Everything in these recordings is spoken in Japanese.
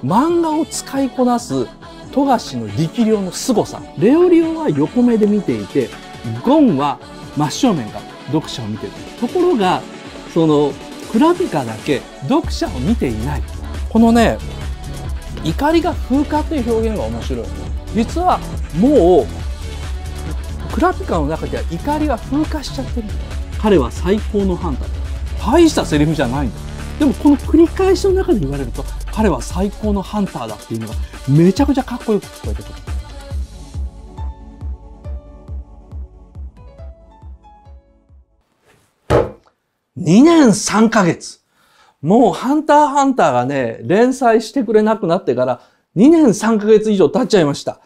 漫画を使いこなす富樫の力量の凄さ。レオリオは横目で見ていて、ゴンは真正面から読者を見てる。ところが、その、クラビカだけ読者を見ていない。このね、怒りが風化っていう表現が面白い。実はもう、クラピカの中では怒りが風化しちゃってる。彼は最高の判断。大したセリフじゃないんだ。でもこの繰り返しの中で言われると、彼は最高のハンターだっていうのがめちゃくちゃかっこよく聞こえてくる。2年3ヶ月。もうハンターハンターがね、連載してくれなくなってから2年3ヶ月以上経っちゃいました。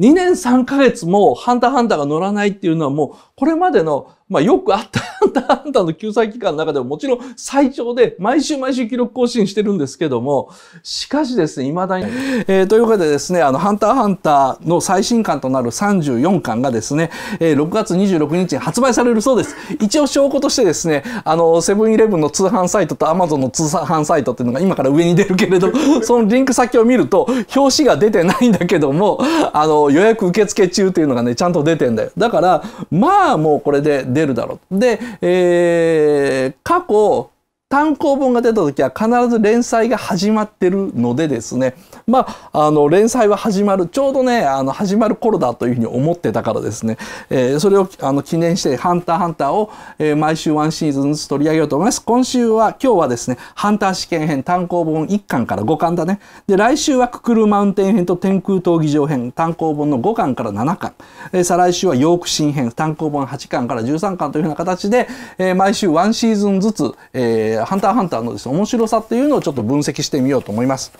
2年3ヶ月もハンターハンターが乗らないっていうのはもうこれまでの、まあ、よくあったあんたあんたの救済期間の中でももちろん最長で毎週毎週記録更新してるんですけども、しかしですね、未だに、えー、というわけでですね、あの、ハンターハンターの最新刊となる34巻がですね、えー、6月26日に発売されるそうです。一応証拠としてですね、あの、セブンイレブンの通販サイトとアマゾンの通販サイトっていうのが今から上に出るけれど、そのリンク先を見ると、表紙が出てないんだけども、あの、予約受付中っていうのがね、ちゃんと出てんだよ。だから、まあ、もうこれで出るだろう。で、えー、過去単行本が出た時は必ず連載が始まってるのでですねまああの連載は始まるちょうどねあの始まる頃だというふうに思ってたからですね、えー、それをあの記念して「ハンターハンターを」えー、毎週ワンシーズンずつ取り上げようと思います今週は今日はですね「ハンター試験編」単行本1巻から5巻だねで来週は「ククルマウンテン編」と「天空闘技場編」単行本の5巻から7巻、えー、再来週は「ヨーク新編」単行本8巻から13巻というふうな形で、えー、毎週ワンシーズンずつ、えーえハンターハンターのですね、面白さっていうのをちょっと分析してみようと思います。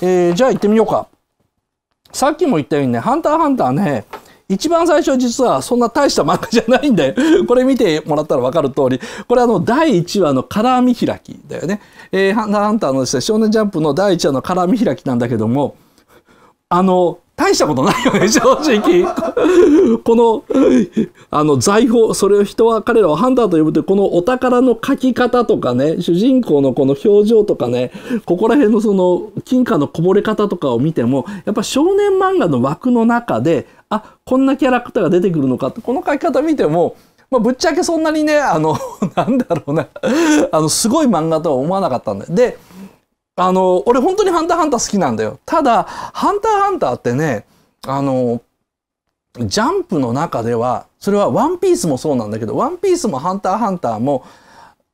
えー、じゃあ行ってみようか。さっきも言ったようにね、ハンターハンターね、一番最初実はそんな大した漫画じゃないんだよ。これ見てもらったら分かる通り、これあの、第1話のカラー見開きだよね。えー、ハンターハンターのですね、少年ジャンプの第1話のカラー見開きなんだけども、あの、大したことないよね正直このあの財宝それを人は彼らをハンターと呼ぶというこのお宝の書き方とかね主人公のこの表情とかねここら辺のその金貨のこぼれ方とかを見てもやっぱ少年漫画の枠の中であこんなキャラクターが出てくるのかってこの書き方見てもまあ、ぶっちゃけそんなにねあの なんだろうなあのすごい漫画とは思わなかったんで。であの、俺本当にハンターハンター好きなんだよ。ただ、ハンターハンターってね、あの、ジャンプの中では、それはワンピースもそうなんだけど、ワンピースもハンターハンターも、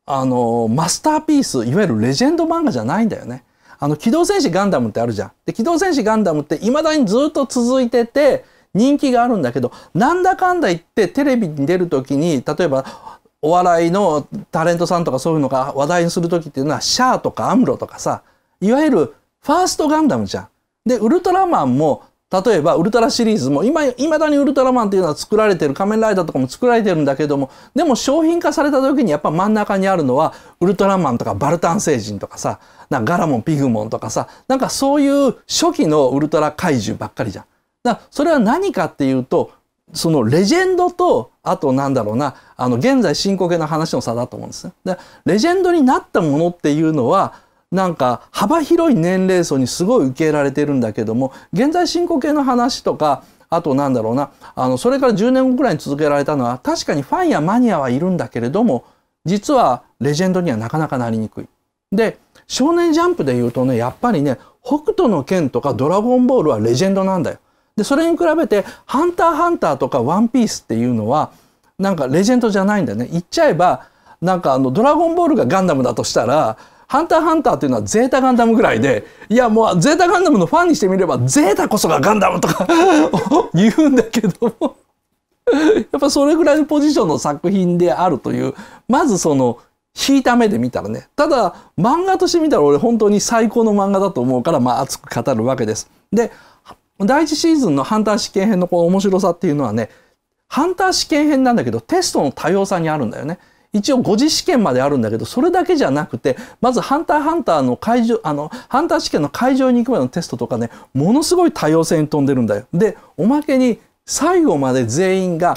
あの、マスターピース、いわゆるレジェンド漫画じゃないんだよね。あの、機動戦士ガンダムってあるじゃん。で、機動戦士ガンダムって未だにずっと続いてて、人気があるんだけど、なんだかんだ言ってテレビに出るときに、例えば、お笑いのタレントさんとかそういうのが話題にする時っていうのは、シャアとかアムロとかさ、いわゆるファーストガンダムじゃん。で、ウルトラマンも、例えばウルトラシリーズも今、いまだにウルトラマンっていうのは作られてる、仮面ライダーとかも作られてるんだけども、でも商品化された時にやっぱ真ん中にあるのは、ウルトラマンとかバルタン星人とかさ、なんかガラモン、ピグモンとかさ、なんかそういう初期のウルトラ怪獣ばっかりじゃん。だからそれは何かっていうと、そのレジェンドと、あとなんだろうな、あの現在進行形の話の差だと思うんですね。レジェンドになったものっていうのは、なんか幅広い年齢層にすごい受け入れられてるんだけども現在進行形の話とかあとなんだろうなあのそれから10年後くらいに続けられたのは確かにファンやマニアはいるんだけれども実はレジェンドにはなかなかなりにくい。で「少年ジャンプ」で言うとねやっぱりね「北斗の拳」とか「ドラゴンボール」はレジェンドなんだよ。でそれに比べて「ハンターハンター」とか「ワンピース」っていうのはなんかレジェンドじゃないんだよね。言っちゃえばなんかあの「ドラゴンボール」がガンダムだとしたら「ハンターハンターっていうのはゼータガンダムぐらいで、いやもうゼータガンダムのファンにしてみれば、ゼータこそがガンダムとか 言うんだけどもやっぱそれぐらいのポジションの作品であるという、まずその、引いた目で見たらね。ただ、漫画として見たら俺本当に最高の漫画だと思うから、まあ熱く語るわけです。で、第一シーズンのハンター試験編のこの面白さっていうのはね、ハンター試験編なんだけど、テストの多様さにあるんだよね。一応5次試験まであるんだけど、それだけじゃなくて、まずハンターハンターの会場、あの、ハンター試験の会場に行くまでのテストとかね、ものすごい多様性に飛んでるんだよ。で、おまけに最後まで全員が、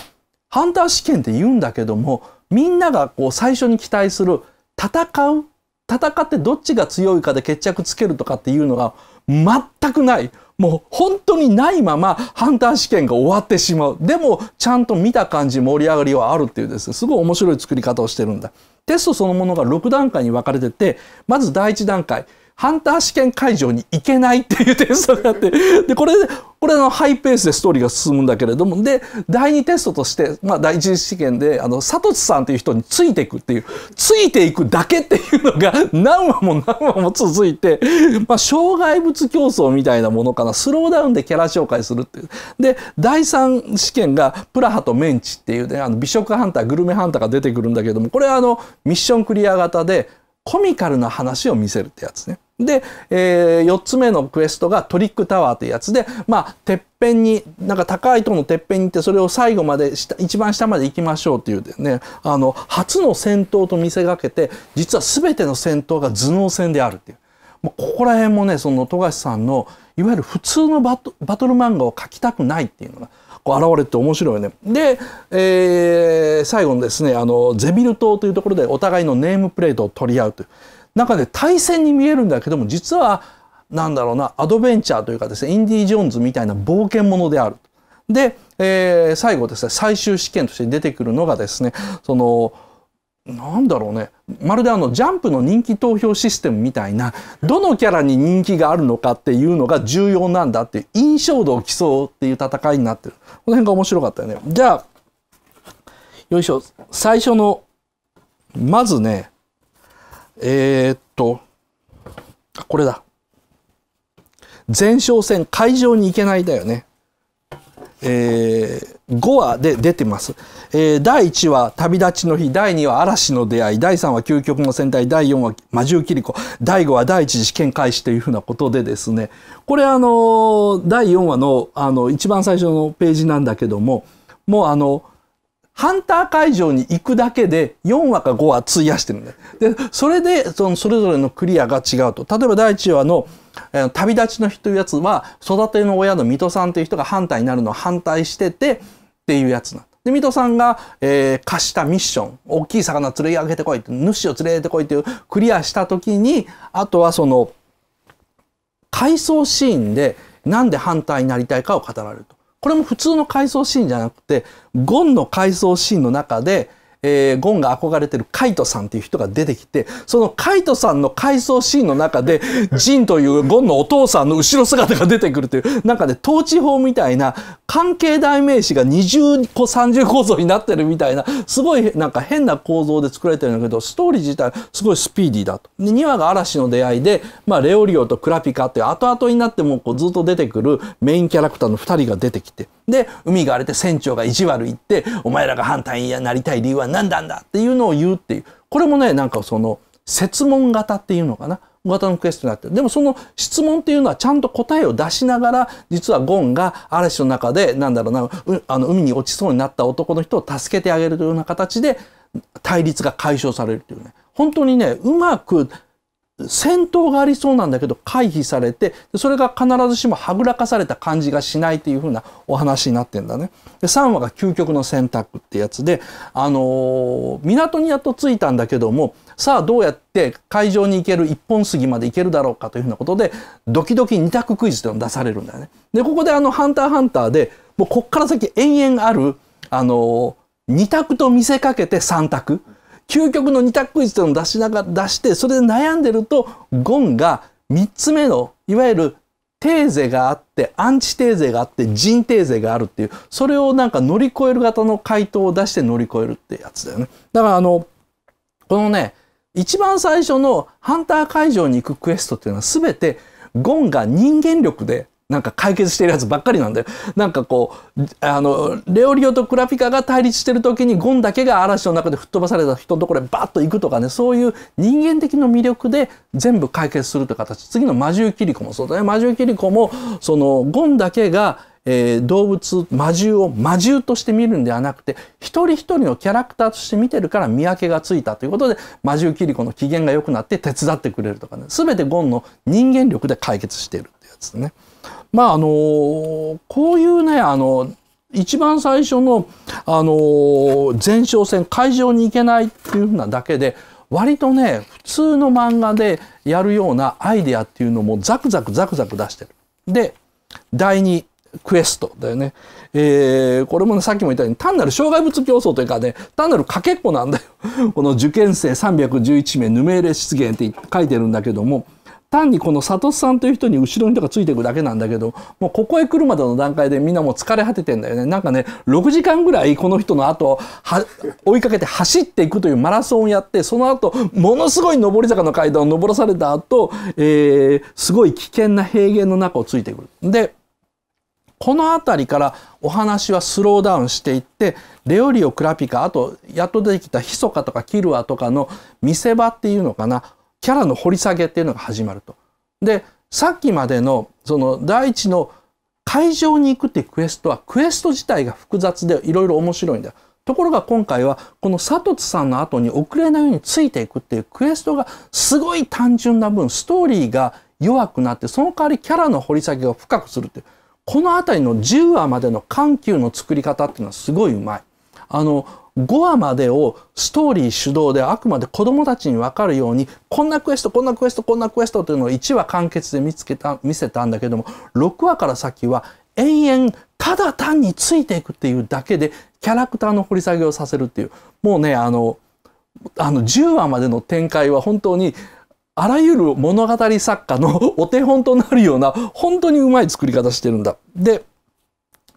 ハンター試験って言うんだけども、みんながこう最初に期待する戦う戦ってどっちが強いかで決着つけるとかっていうのが全くない。もう本当にないまま判断試験が終わってしまう。でも、ちゃんと見た感じ盛り上がりはあるっていうですね、すごい面白い作り方をしてるんだ。テストそのものが6段階に分かれてて、まず第1段階。ハンター試験会場に行けないっていうテストがあって、で、これ、これのハイペースでストーリーが進むんだけれども、で、第2テストとして、まあ、第一次試験で、あの、サトチさんっていう人についていくっていう、ついていくだけっていうのが何話も何話も続いて、まあ、障害物競争みたいなものかな、スローダウンでキャラ紹介するっていう。で、第3試験が、プラハとメンチっていうね、あの、美食ハンター、グルメハンターが出てくるんだけども、これはあの、ミッションクリア型で、コミカルな話を見せるってやつね。で、えー、4つ目のクエストがトリックタワーというやつで、まあ、てっぺんに、なんか高いとのてっぺんに行って、それを最後まで下、一番下まで行きましょうっていうね、あの、初の戦闘と見せかけて、実は全ての戦闘が頭脳戦であるっていう。もうここら辺もね、その富樫さんの、いわゆる普通のバトル漫画を描きたくないっていうのが、こう現れて面白いよね。で、えー、最後のですねあのゼビル島というところでお互いのネームプレートを取り合うという中で対戦に見えるんだけども実はなんだろうなアドベンチャーというかですねインディ・ジョーンズみたいな冒険者である。で、えー、最後ですね最終試験として出てくるのがですねそのなんだろうねまるであのジャンプの人気投票システムみたいなどのキャラに人気があるのかっていうのが重要なんだっていう印象度を競うっていう戦いになってるこの辺が面白かったよねじゃあよいしょ最初のまずねえー、っとこれだ前哨戦会場に行けないだよねえー、5話で出てます、えー、第1話「旅立ちの日」第2話「嵐の出会い」第3話「究極の戦隊」第4話「魔獣キリコ」第5話「第1次試験開始」というふうなことでですねこれあの第4話のあの一番最初のページなんだけどももうあのハンター会場に行くだけで4話か5話費やしてるんだでそれでそのそれぞれのクリアが違うと例えば第1話の「旅立ちの日というやつは、育ての親の水戸さんという人が反対になるのを反対してて、っていうやつなんで、水戸さんが、えー、貸したミッション、大きい魚釣り上げてこい、主を釣れてこいというクリアした時に、あとはその、回想シーンで、なんで反対になりたいかを語られると。これも普通の回想シーンじゃなくて、ゴンの回想シーンの中で、えー、ゴンが憧れてるカイトさんっていう人が出てきて、そのカイトさんの回想シーンの中で、ジンというゴンのお父さんの後ろ姿が出てくるという、なんかね、統治法みたいな、関係代名詞が20個30構造になってるみたいな、すごいなんか変な構造で作られてるんだけど、ストーリー自体すごいスピーディーだと。で、2話が嵐の出会いで、まあ、レオリオとクラピカっていう後々になってもこうずっと出てくるメインキャラクターの2人が出てきて、で、海が荒れて船長が意地悪言って、お前らが反対になりたい理由は何なんだっていうのを言うっていう。これもね、なんかその、説問型っていうのかな。型のクエストになってる。でもその質問っていうのはちゃんと答えを出しながら、実はゴンが嵐の中で、なんだろうな、うあの海に落ちそうになった男の人を助けてあげるというような形で、対立が解消されるっていうね。本当にね、うまく戦闘がありそうなんだけど回避されて、それが必ずしもはぐらかされた感じがしないっていう風なお話になってんだね。で、3話が究極の選択ってやつで、あのー、港にやっと着いたんだけども、さあどうやって会場に行ける一本杉まで行けるだろうかというふうなことで、ドキドキ二択クイズていうのを出されるんだよね。で、ここであの、ハンターハンターで、もうこっから先延々ある、あのー、2択と見せかけて3択。究極の2択クイズというのを出しなが出してそれで悩んでるとゴンが3つ目のいわゆるテーゼがあってアンチテーゼがあって人テーゼがあるっていうそれをなんか乗り越える型の回答を出して乗り越えるってやつだよね。だからあのこのね一番最初のハンター会場に行くクエストっていうのは全てゴンが人間力でなんか解決してるやつばっかりなんだよ。なんかこう、あの、レオリオとクラピカが対立してる時にゴンだけが嵐の中で吹っ飛ばされた人のところへバッと行くとかね、そういう人間的な魅力で全部解決するという形。次の魔獣キリコもそうだね。魔獣キリコも、その、ゴンだけが、えー、動物魔獣を魔獣として見るんではなくて一人一人のキャラクターとして見てるから見分けがついたということで魔獣キリコの機嫌が良くなって手伝ってくれるとかね全てゴンの人間力で解決しているってやつね。まああのこういうねあの一番最初の、あの前哨戦会場に行けないっていうふうなだけで割とね普通の漫画でやるようなアイデアっていうのもザクザクザクザク出してる。で第2クエストだよね。えー、これもね、さっきも言ったように、単なる障害物競争というかね、単なるかけっこなんだよ。この受験生311名、ヌメーレ出現って書いてるんだけども、単にこのサトさんという人に後ろにとかついていくだけなんだけど、もうここへ来るまでの段階でみんなもう疲れ果ててんだよね。なんかね、6時間ぐらいこの人の後、は追いかけて走っていくというマラソンをやって、その後、ものすごい上り坂の階段を上らされた後、えー、すごい危険な平原の中をついてくる。で、この辺りからお話はスローダウンしていってレオリオ・クラピカあとやっと出てきたヒソカとかキルアとかの見せ場っていうのかなキャラの掘り下げっていうのが始まると。で、さっきまでのその第一の会場に行くっていうクエストはクエスト自体が複雑でいろいろ面白いんだよ。ところが今回はこのサトツさんの後に遅れないようについていくっていうクエストがすごい単純な分ストーリーが弱くなってその代わりキャラの掘り下げを深くするっていうこの辺りの10話までの緩急の作り方っていうのはすごいうまい。あの5話までをストーリー主導であくまで子供たちに分かるように、こんなクエスト、こんなクエスト、こんなクエストというのを1話完結で見つけた、見せたんだけども、6話から先は延々ただ単についていくっていうだけでキャラクターの掘り下げをさせるっていう、もうね、あの、あの10話までの展開は本当にあらゆる物語作家のお手本となるような本当にうまい作り方してるんだ。で、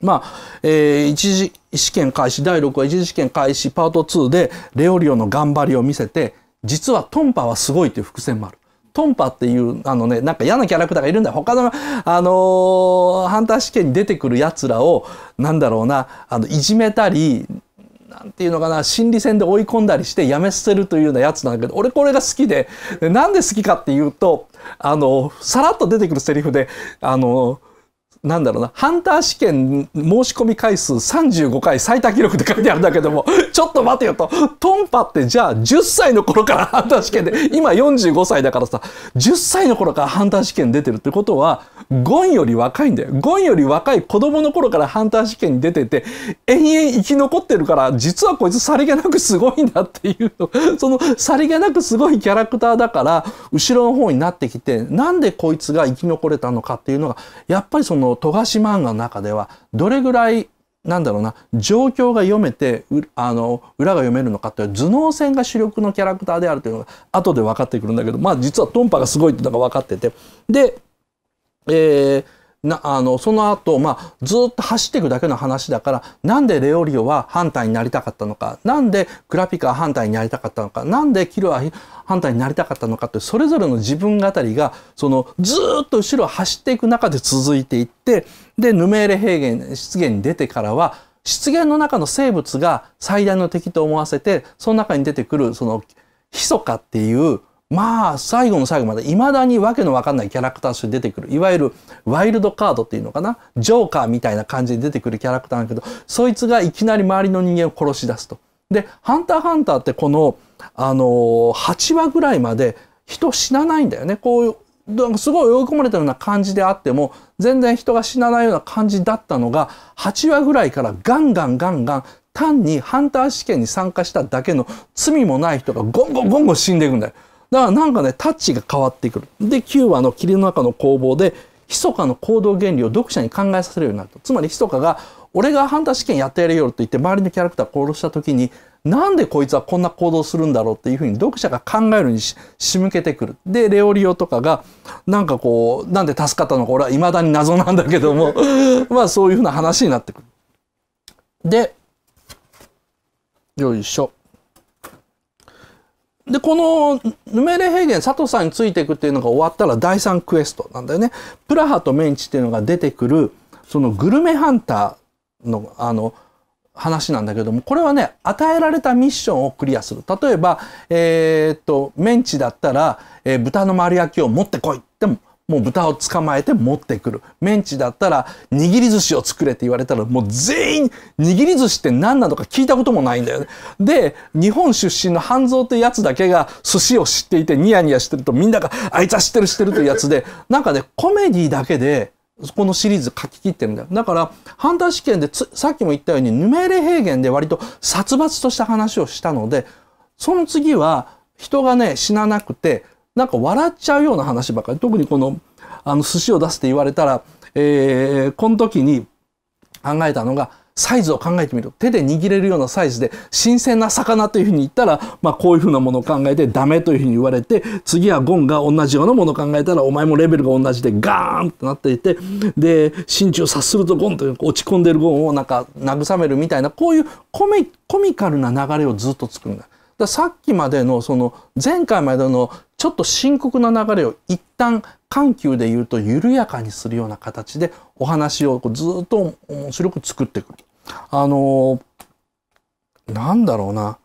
まあ、えー、一次試験開始、第6話一次試験開始パート2で、レオリオの頑張りを見せて、実はトンパはすごいという伏線もある。トンパっていう、あのね、なんか嫌なキャラクターがいるんだよ。他の、あのー、ハンター試験に出てくる奴らを、なんだろうな、あの、いじめたり、なんていうのかな、心理戦で追い込んだりしてやめ捨てるというようなやつなんだけど、俺これが好きで、なんで好きかっていうと、あの、さらっと出てくるセリフで、あの、なんだろうな、ハンター試験申し込み回数35回最多記録って書いてあるんだけども、ちょっと待てよと、トンパってじゃあ10歳の頃から ハンター試験で、今45歳だからさ、10歳の頃からハンター試験出てるってことは、ゴンより若いんだよ。ゴンより若い子供の頃からハンター試験に出てて、延々生き残ってるから、実はこいつさりげなくすごいんだっていう そのさりげなくすごいキャラクターだから、後ろの方になってきて、なんでこいつが生き残れたのかっていうのが、やっぱりその、富樫漫画の中ではどれぐらいなんだろうな状況が読めてあの裏が読めるのかっていう頭脳戦が主力のキャラクターであるというのが後で分かってくるんだけどまあ実はトンパがすごいっていうのが分かっててで、えー、なあのその後、まあ、ずっと走っていくだけの話だからなんでレオリオは反対になりたかったのかなんでクラピカは反対になりたかったのかなんでキルは反対になりたかったのかってそれぞれの自分語りがそのずっと後ろを走っていく中で続いていってでヌメーレ平原湿原に出てからは湿原の中の生物が最大の敵と思わせてその中に出てくるそのヒソカっていうまあ最後の最後までいまだに訳の分かんないキャラクターとして出てくるいわゆるワイルドカードっていうのかなジョーカーみたいな感じで出てくるキャラクターだけどそいつがいきなり周りの人間を殺し出すと。で「ハンターハンター」ってこの、あのー、8話ぐらいまで人死なないんだよね。こうすごい追い込まれたような感じであっても全然人が死なないような感じだったのが8話ぐらいからガンガンガンガン単にハンター試験に参加しただけの罪もない人がゴンゴンゴンゴン死んでいくんだよ。だからなんかね、タッチが変わってくる。で、9話の霧の中の攻防で、密かの行動原理を読者に考えさせるようになると。つまり密かが、俺がハンター試験やってやるよと言って周りのキャラクターを殺した時に、なんでこいつはこんな行動するんだろうっていうふうに読者が考えるにし仕向けてくる。で、レオリオとかが、なんかこう、なんで助かったのか俺は未だに謎なんだけども、まあそういうふうな話になってくる。で、よいしょ。で、このヌメレ平原、佐藤さんについていくっていうのが終わったら第3クエストなんだよね。プラハとメンチっていうのが出てくる、そのグルメハンターの、あの、話なんだけども、これはね、与えられたミッションをクリアする。例えば、えー、っと、メンチだったら、えー、豚の丸焼きを持ってこいっても、もう豚を捕まえて持ってくる。メンチだったら、握り寿司を作れって言われたら、もう全員、握り寿司って何なのか聞いたこともないんだよね。で、日本出身の半蔵ってやつだけが寿司を知っていてニヤニヤしてるとみんなが、あいつは知ってる知ってるというやつで、なんかね、コメディだけで、このシリーズ書き切ってるんだよ。だから、反対試験でさっきも言ったように、ヌメーレ平原で割と殺伐とした話をしたので、その次は、人がね、死ななくて、なんか笑っちゃうような話ばかり。特にこの、あの、寿司を出すって言われたら、えー、この時に考えたのが、サイズを考えてみる。手で握れるようなサイズで、新鮮な魚というふうに言ったら、まあこういうふうなものを考えてダメというふうに言われて、次はゴンが同じようなものを考えたら、お前もレベルが同じでガーンってなっていて、で、心中察するとゴンという落ち込んでるゴンをなんか慰めるみたいな、こういうコミコミカルな流れをずっと作るんだ。ださっきまでのその前回までのちょっと深刻な流れを一旦緩急で言うと緩やかにするような形でお話をずっと面白く作ってくる。あのー、なんだろうな。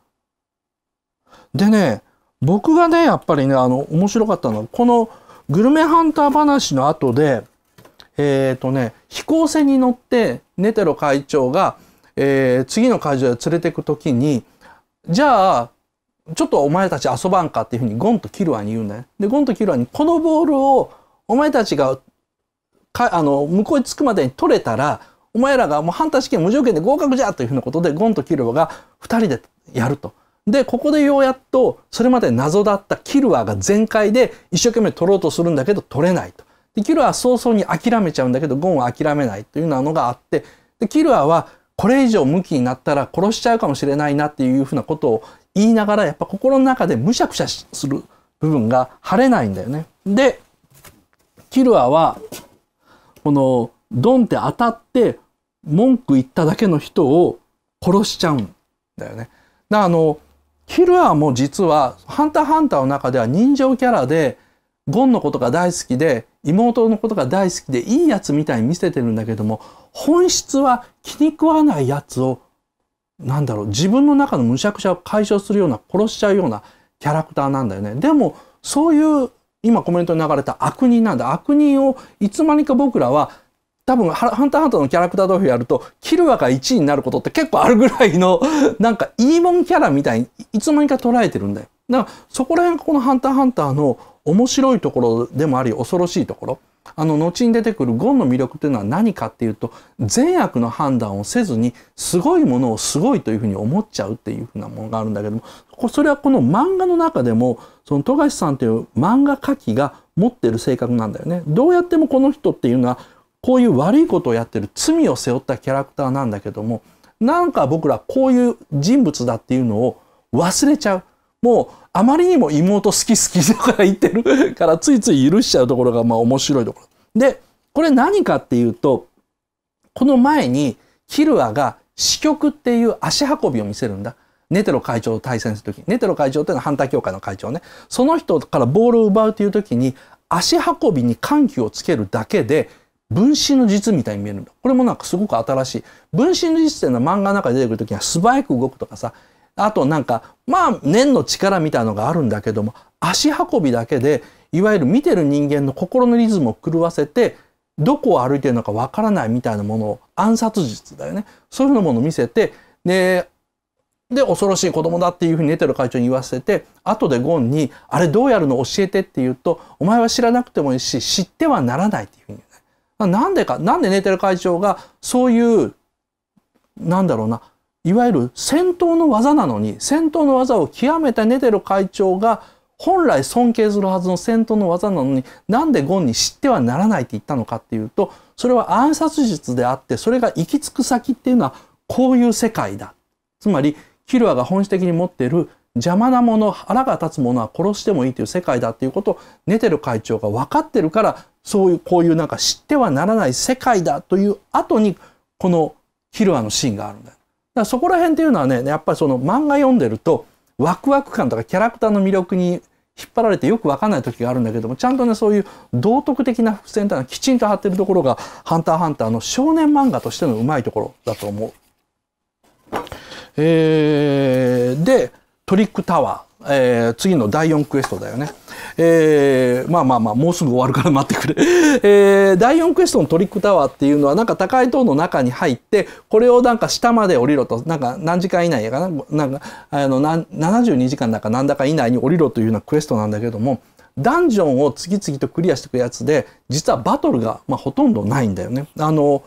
でね、僕がね、やっぱりね、あの、面白かったのは、このグルメハンター話の後で、えっ、ー、とね、飛行船に乗ってネテロ会長が、えー、次の会場へ連れてくときに、じゃあ、ちょっとお前たち遊ばんかっていうふうにゴンとキルアに言うんだよ。で、ゴンとキルアにこのボールをお前たちがかあの向こうに着くまでに取れたらお前らがもう判断試験無条件で合格じゃというふうなことでゴンとキルアが2人でやると。でここでようやっとそれまで謎だったキルアが全開で一生懸命取ろうとするんだけど取れないと。でキルアは早々に諦めちゃうんだけどゴンは諦めないというようなのがあってでキルアはこれ以上向きになったら殺しちゃうかもしれないなっていうふうなことを言いながらやっぱ心の中でむしゃくしゃする部分が晴れないんだよね。でキルアはこのドンって当たって文句言っただけの人を殺しちゃうんだよね。だあのキルアも実は「ハンターハンター」の中では人情キャラでゴンのことが大好きで妹のことが大好きでいいやつみたいに見せてるんだけども本質は気に食わないやつをなんだろう、自分の中のむしゃくしゃを解消するような、殺しちゃうようなキャラクターなんだよね。でも、そういう、今コメントに流れた悪人なんだ。悪人を、いつまにか僕らは、多分、ハンターハンターのキャラクター同士やると、キルアが1位になることって結構あるぐらいの、なんか、いいもんキャラみたいに、いつまにか捉えてるんだよ。だから、そこら辺、このハンターハンターの面白いところでもあり、恐ろしいところ。あの後に出てくるゴンの魅力というのは何かっていうと善悪の判断をせずにすごいものをすごいというふうに思っちゃうっていうふうなものがあるんだけどもそれはこの漫画の中でもその富樫さんという漫画家機が持ってる性格なんだよね。どうやってもこの人っていうのはこういう悪いことをやってる罪を背負ったキャラクターなんだけどもなんか僕らこういう人物だっていうのを忘れちゃう。もうあまりにも妹好き好きだから言ってるからついつい許しちゃうところがまあ面白いところ。でこれ何かっていうとこの前にキルアが支局っていう足運びを見せるんだ。ネテロ会長と対戦するとき、ネテロ会長っていうのは反対協会の会長ね。その人からボールを奪うという時に、足運びに緩急をつけるだけで、分身の術みたいに見えるんだ。これもなんかすごく新しい。分身の術っていうのは漫画の中で出てくるときには素早く動くとかさ、あとなんかまあ念の力みたいのがあるんだけども足運びだけでいわゆる見てる人間の心のリズムを狂わせてどこを歩いてるのかわからないみたいなものを暗殺術だよねそういうのものを見せてでで恐ろしい子供だっていうふうにネテロ会長に言わせて後でゴンに「あれどうやるの教えて」って言うと「お前は知らなくてもいいし知ってはならない」っていうふうに言う、ね、なんでかなんでネテロ会長がそういうなんだろうないわゆる戦闘の技なのに戦闘の技を極めたネテロ会長が本来尊敬するはずの戦闘の技なのになんでゴンに知ってはならないって言ったのかっていうとそれは暗殺術であってそれが行き着く先っていうのはこういう世界だつまりキルアが本質的に持っている邪魔なもの腹が立つものは殺してもいいという世界だっていうことをネテル会長が分かってるからそういうこういうなんか知ってはならない世界だという後にこのキルアのシーンがあるんだよ。らそこら辺っていうのはね、やっぱりその漫画読んでると、ワクワク感とかキャラクターの魅力に引っ張られてよくわかんない時があるんだけども、ちゃんとね、そういう道徳的な伏線っていうのはきちんと張ってるところが、ハンターハンターの少年漫画としてのうまいところだと思う。えー、で、トリックタワー。えー、次の第4クエストだよね。えー、まあまあまあ、もうすぐ終わるから待ってくれ。えー、第4クエストのトリックタワーっていうのは、なんか高い塔の中に入って、これをなんか下まで降りろと、なんか何時間以内やかな、なんか、あの、72時間だかなんだか以内に降りろというようなクエストなんだけども、ダンジョンを次々とクリアしていくやつで、実はバトルが、まあ、ほとんどないんだよね。あの、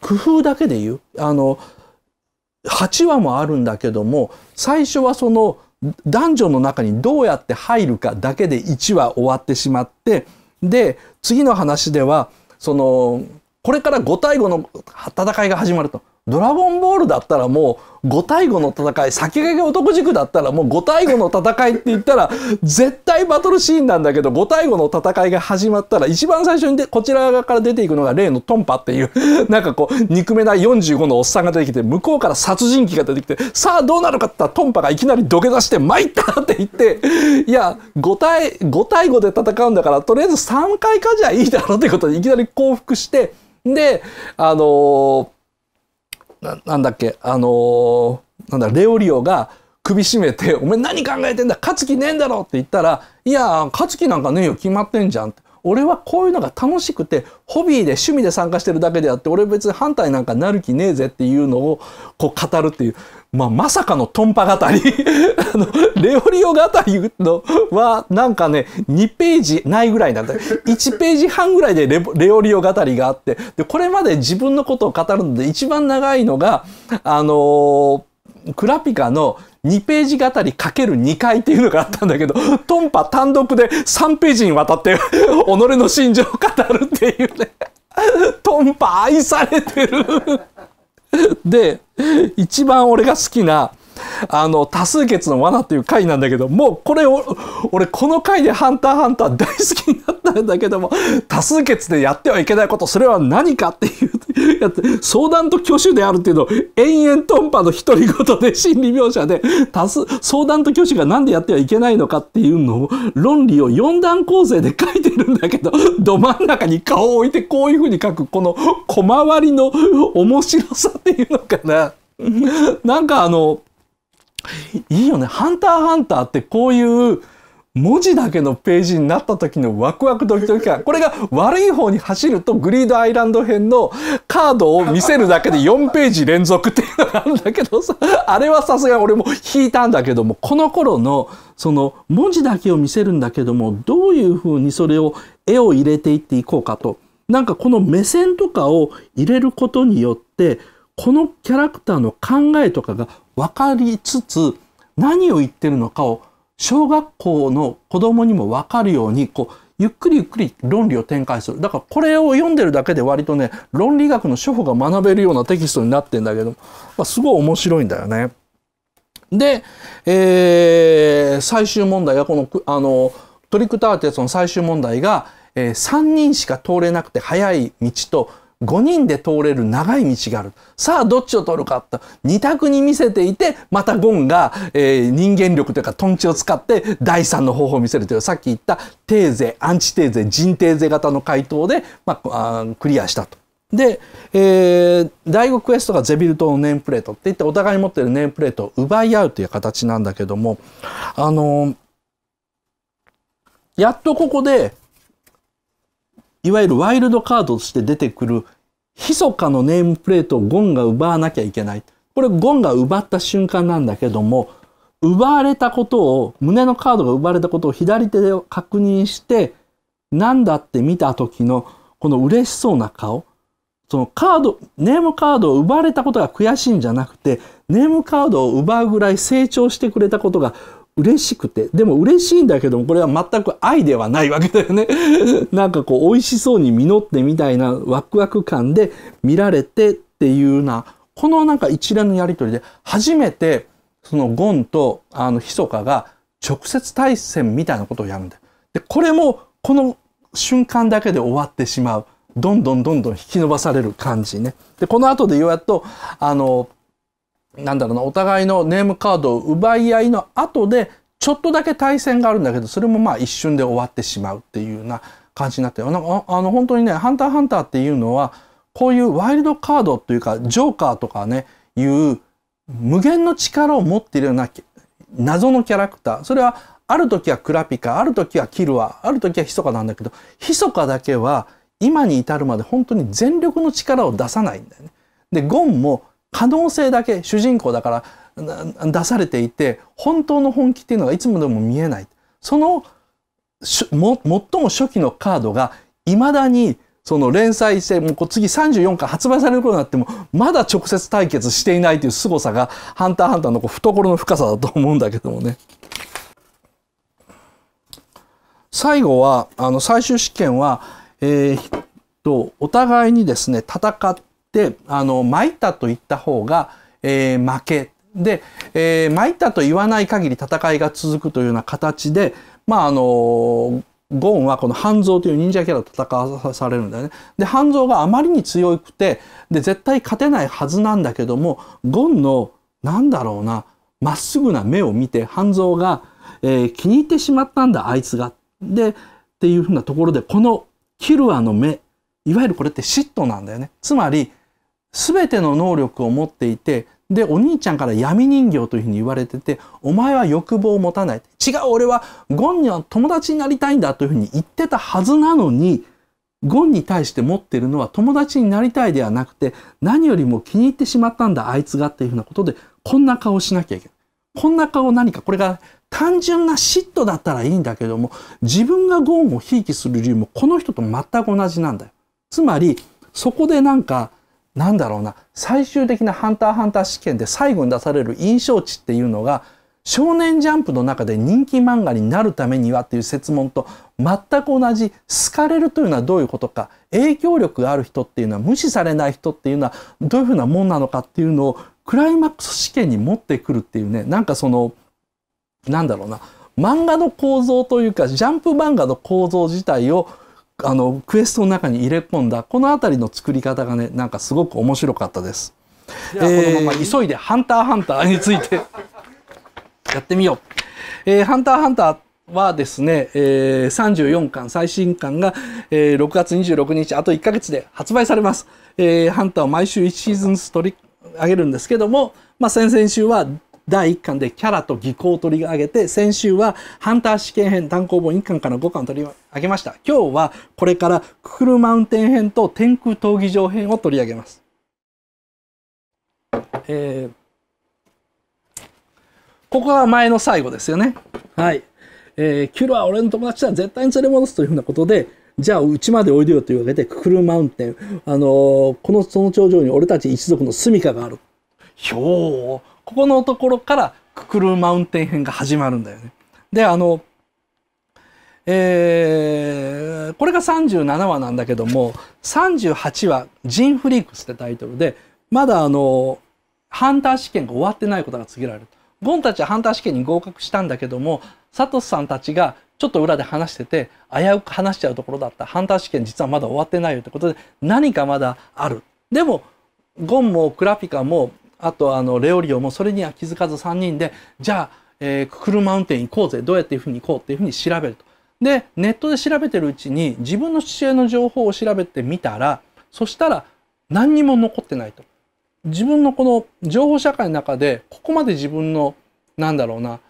工夫だけで言う、あの、8話もあるんだけども、最初はその、男女の中にどうやって入るかだけで1話終わってしまってで次の話ではそのこれから5対5の戦いが始まるとドラゴンボールだったらもう5対5の戦い、先駆け男塾だったらもう5対5の戦いって言ったら絶対バトルシーンなんだけど5対5の戦いが始まったら一番最初にでこちら側から出ていくのが例のトンパっていう なんかこう憎めない45のおっさんが出てきて向こうから殺人鬼が出てきてさあどうなるかって言ったらトンパがいきなり土下座して参ったって言っていや5対 ,5 対5で戦うんだからとりあえず3回かじゃいいだろうってことでいきなり降伏してであのーななんだっけあのー、なんだレオリオが首絞めて「お前何考えてんだ勝つ気ねえんだろ」って言ったら「いや勝つ気なんかねえよ決まってんじゃん」って俺はこういうのが楽しくてホビーで趣味で参加してるだけであって俺別に反対なんかなる気ねえぜっていうのをこう語るっていう、まあ、まさかのトンパ語り あのレオリオ語りのはなんかね2ページないぐらいなんだ1ページ半ぐらいでレレオリオ語りがあってでこれまで自分のことを語るので一番長いのがあのークラピカの2ページあたりかける2回っていうのがあったんだけど、トンパ単独で3ページにわたって、己の心情を語るっていうね。トンパ愛されてるで、一番俺が好きな、あの、多数決の罠っていう回なんだけど、もうこれを、俺この回でハンターハンター大好きになったんだけども、多数決でやってはいけないこと、それは何かっていうやて、相談と挙手であるっていうのを延々トンパの独り言で心理描写で、多数、相談と挙手が何でやってはいけないのかっていうのを、論理を4段構成で書いてるんだけど、ど真ん中に顔を置いてこういうふうに書く、この小回りの面白さっていうのかな。なんかあの、いいよね。ハンターハンターってこういう文字だけのページになった時のワクワクドキドキ感。これが悪い方に走るとグリードアイランド編のカードを見せるだけで4ページ連続っていうのがあるんだけどさ、あれはさすがに俺も引いたんだけども、この頃のその文字だけを見せるんだけども、どういう風にそれを絵を入れていっていこうかと。なんかこの目線とかを入れることによって、このキャラクターの考えとかが分かりつつ何を言ってるのかを小学校の子供にも分かるようにこうゆっくりゆっくり論理を展開するだからこれを読んでるだけで割とね論理学の初歩が学べるようなテキストになってんだけど、まあ、すごい面白いんだよね。で、えー、最終問題がこのあのトリックターテストの最終問題が、えー、3人しか通れなくて早い道と5人で通れる長い道がある。さあ、どっちを通るかと、2択に見せていて、またゴンが、えー、人間力というか、トンチを使って第3の方法を見せるという、さっき言ったテーゼ、アンチテーゼ、人テーゼ型の回答で、まあ、あクリアしたと。で、えー、第5クエストがゼビル島のネームプレートって言って、お互いに持ってるネームプレートを奪い合うという形なんだけども、あのー、やっとここで、いわゆるワイルドカードとして出てくる密かのネームプレートをゴンが奪わなきゃいけない。これゴンが奪った瞬間なんだけども、奪われたことを、胸のカードが奪われたことを左手で確認して、なんだって見た時の、この嬉しそうな顔。そのカード、ネームカードを奪われたことが悔しいんじゃなくて、ネームカードを奪うぐらい成長してくれたことが嬉しくてでも嬉しいんだけどもこれは全く愛ではないわけだよね なんかこう美味しそうに実ってみたいなワクワク感で見られてっていうようなこのなんか一連のやり取りで初めてそのゴンとあのヒソカが直接対戦みたいなことをやるんだよ。でこれもこの瞬間だけで終わってしまうどんどんどんどん引き伸ばされる感じね。でこの後でようやっとあのなんだろうな、お互いのネームカードを奪い合いの後で、ちょっとだけ対戦があるんだけど、それもまあ一瞬で終わってしまうっていうような感じになってる。なんかあの本当にね、ハンターハンターっていうのは、こういうワイルドカードというか、ジョーカーとかね、いう無限の力を持っているような謎のキャラクター。それはある時はクラピカ、ある時はキルア、ある時はヒソカなんだけど、ヒソカだけは今に至るまで本当に全力の力を出さないんだよね。で、ゴンも可能性だけ主人公だから出されていて本当の本気っていうのがいつもでも見えないその最も初期のカードがいまだにその連載してもう次34巻発売される頃になってもまだ直接対決していないという凄さが「ハンターハンター」の懐の深さだと思うんだけどもね。最後はあの最終試験は、えー、とお互いにですね戦っで、あの、参ったと言った方が、えー、負け。で、えー、参ったと言わない限り戦いが続くというような形で、まあ、あのゴーンはこの半蔵という忍者キャラと戦わされるんだよね。で、半蔵があまりに強くて、で、絶対勝てないはずなんだけども、ゴンの、なんだろうな、まっすぐな目を見て、半蔵が、えー、気に入ってしまったんだ、あいつが。で、っていうふうなところで、このキルアの目、いわゆるこれって嫉妬なんだよね。つまり、全ての能力を持っていてでお兄ちゃんから闇人形というふうに言われててお前は欲望を持たない違う俺はゴンには友達になりたいんだというふうに言ってたはずなのにゴンに対して持ってるのは友達になりたいではなくて何よりも気に入ってしまったんだあいつがっていうふうなことでこんな顔しなきゃいけない。こんな顔何かこれが単純な嫉妬だったらいいんだけども自分がゴンをひいきする理由もこの人と全く同じなんだよ。つまりそこでなんかなんだろうな最終的な「ハンターハンター」試験で最後に出される印象値っていうのが少年ジャンプの中で人気漫画になるためにはっていう説問と全く同じ好かれるというのはどういうことか影響力がある人っていうのは無視されない人っていうのはどういうふうなもんなのかっていうのをクライマックス試験に持ってくるっていうねなんかそのなんだろうな漫画の構造というかジャンプ漫画の構造自体をあのクエストの中に入れ込んだこの辺りの作り方がねなんかすごく面白かったです。ではこのまま急いで「ハンターハンター」について やってみよう。えー、ハンターハンターはですね、え34巻最新巻が、え6月26日あと1か月で発売されます、えハンターを毎週1シーズン取り上げるんですけども、まあ、先々週は第1巻でキャラと技巧を取り上げて、先週はハンター試験編単行本1巻から5巻を取り上げました。今日はこれからククルマウンテン編と天空闘技場編を取り上げます。えー、ここが前の最後ですよね。はい。えー、キュルは俺の友達だ、絶対に連れ戻すというふうなことで、じゃあ、うちまでおいでよというわけで、ククルマウンテン、あのー、この、その頂上に俺たち一族の住処がある。ひょう、ここのところからククルマウンテン編が始まるんだよね。で、あの、えー、これが37話なんだけども38話「ジン・フリークス」ってタイトルでまだあのハンター試験が終わってないことが告げられるゴンたちはハンター試験に合格したんだけどもサトスさんたちがちょっと裏で話してて危うく話しちゃうところだったハンター試験実はまだ終わってないよってことで何かまだあるでもゴンもクラピカもあとあのレオリオもそれには気づかず3人でじゃあ、えー、ククルマウンテン行こうぜどうやっていうふうに行こうっていうふうに調べると。でネットで調べてるうちに自分の父親の情報を調べてみたらそしたら何にも残ってないと。自分のこの情報社会の中でここまで自分のなんだろうな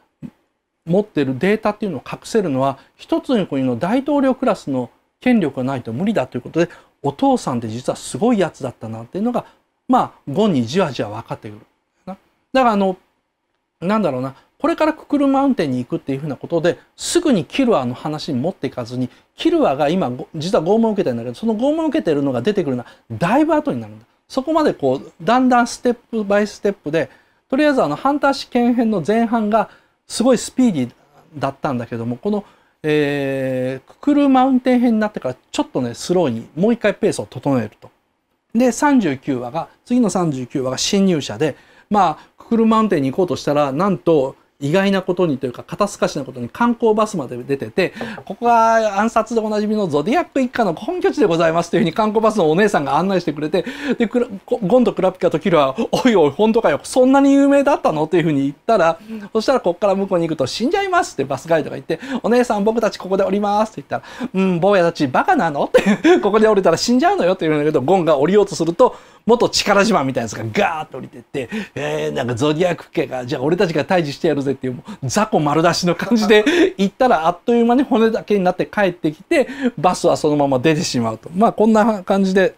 持ってるデータっていうのを隠せるのは一つの国の大統領クラスの権力がないと無理だということでお父さんって実はすごいやつだったなっていうのがまあ、後にじわじわ分かってくる。だからあの、なんだろうな、これからククルマウンテンに行くっていうふうなことですぐにキルアの話に持っていかずにキルアが今実は拷問を受けてるんだけどその拷問を受けてるのが出てくるのはだいぶ後になるんだそこまでこうだんだんステップバイステップでとりあえずあのハンター試験編の前半がすごいスピーディーだったんだけどもこの、えー、ククルマウンテン編になってからちょっとねスローにもう一回ペースを整えるとで39話が次の39話が侵入者でまあククルマウンテンに行こうとしたらなんと意外なことにというか肩透かしなことに観光バスまで出ててここが暗殺でおなじみのゾディアック一家の本拠地でございますというふうに観光バスのお姉さんが案内してくれてでゴンとクラピカとキルは「おいおい本当かよそんなに有名だったの?」というふうに言ったらそしたらこっから向こうに行くと「死んじゃいます」ってバスガイドが言って「お姉さん僕たちここで降ります」って言ったら「うん坊やたちバカなの?」ってここで降りたら死んじゃうのよって言うんだけどゴンが降りようとすると元力自慢みたいなやつがガーッと降りてって「えー、なんかゾディアック家がじゃあ俺たちが退治してやるぜ」ぜっていうもう雑魚丸出しの感じで 行ったらあっという間に骨だけになって帰ってきてバスはそのまま出てしまうとまあこんな感じで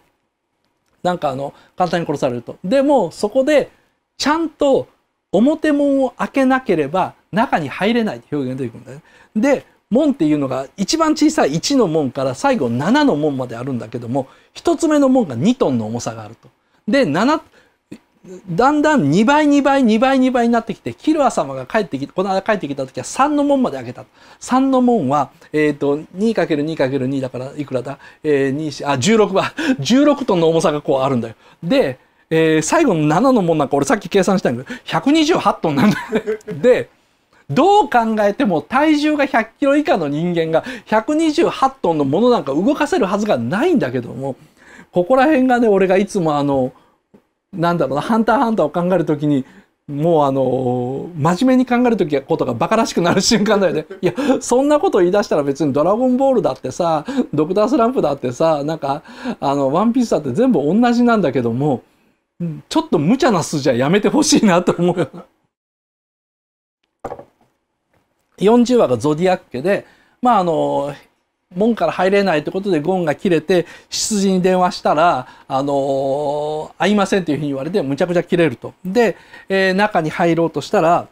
なんかあの簡単に殺されると。でもそこでちゃんと表門を開けなければ中に入れないって表現が出てくるんだよね。で門っていうのが一番小さい1の門から最後7の門まであるんだけども1つ目の門が2トンの重さがあると。で7だんだん2倍、2倍、2倍、2倍になってきて、キルア様が帰ってき、この間帰ってきた時は3の門まで上げた。3の門は、えっ、ー、と、2×2×2 だから、いくらだえー、2、あ、16番。16 トンの重さがこうあるんだよ。で、えー、最後の7の門なんか俺さっき計算したんだけど、128トンなんだよ。で、どう考えても体重が100キロ以下の人間が128トンのものなんか動かせるはずがないんだけども、ここら辺がね、俺がいつもあの、なんだろうな、ハンターハンターを考えるときに、もうあの真面目に考える時ことがバカらしくなる瞬間だよね。いや、そんなこと言い出したら別にドラゴンボールだってさ、ドクタースランプだってさ、なんか、あの、ワンピースだって全部同じなんだけども、ちょっと無茶な筋はやめてほしいなと思うよ。40話がゾディアッケで、まああの、門から入れないってことでゴンが切れて羊に電話したら「あのー、会いません」というふうに言われてむちゃくちゃ切れると。で、えー、中に入ろうとしたら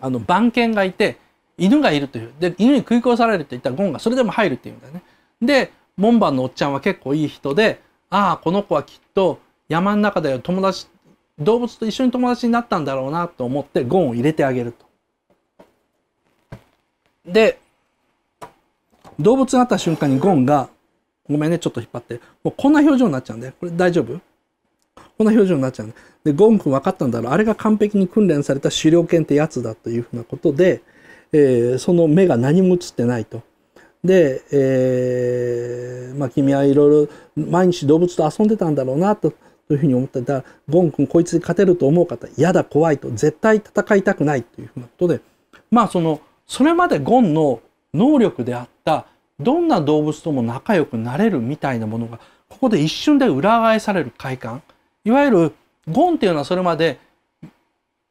あの番犬がいて犬がいるというで犬に食い殺されるって言ったらゴンがそれでも入るっていうんだよね。で門番のおっちゃんは結構いい人で「ああこの子はきっと山の中で友達動物と一緒に友達になったんだろうな」と思ってゴンを入れてあげると。で動物があった瞬間にゴンが、ごめんね、ちょっと引っ張って、もうこんな表情になっちゃうんで、これ大丈夫こんな表情になっちゃうんで。で、ゴン君分かったんだろう。あれが完璧に訓練された狩猟犬ってやつだというふうなことで、えー、その目が何も映ってないと。で、えー、まあ君はいろいろ毎日動物と遊んでたんだろうなと。というふうに思ってたら、ゴン君こいつに勝てると思う方、嫌だ、怖いと、絶対戦いたくないというふうなことで、まあその、それまでゴンの能力であったどんな動物とも仲良くなれるみたいなものがここで一瞬で裏返される快感いわゆるゴンっていうのはそれまで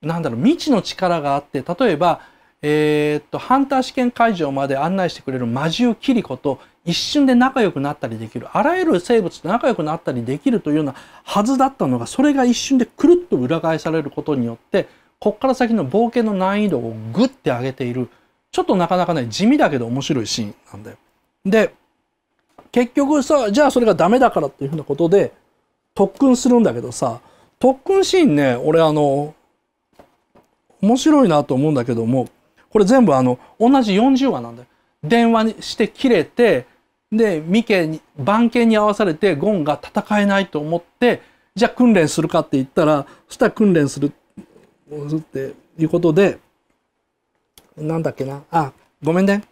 なんだろう未知の力があって例えばえー、っとハンター試験会場まで案内してくれる魔獣キリコと一瞬で仲良くなったりできるあらゆる生物と仲良くなったりできるというようなはずだったのがそれが一瞬でくるっと裏返されることによってここから先の冒険の難易度をグッて上げている。ちょっとなかなかね、地味だけど面白いシーンなんだよ。で、結局さ、じゃあそれがダメだからっていうふうなことで、特訓するんだけどさ、特訓シーンね、俺あの、面白いなと思うんだけども、これ全部あの、同じ40話なんだよ。電話にして切れて、で、ミケに、番犬に合わされてゴンが戦えないと思って、じゃあ訓練するかって言ったら、そしたら訓練する、っていうことで、なんだっけな。あ、ごめんね。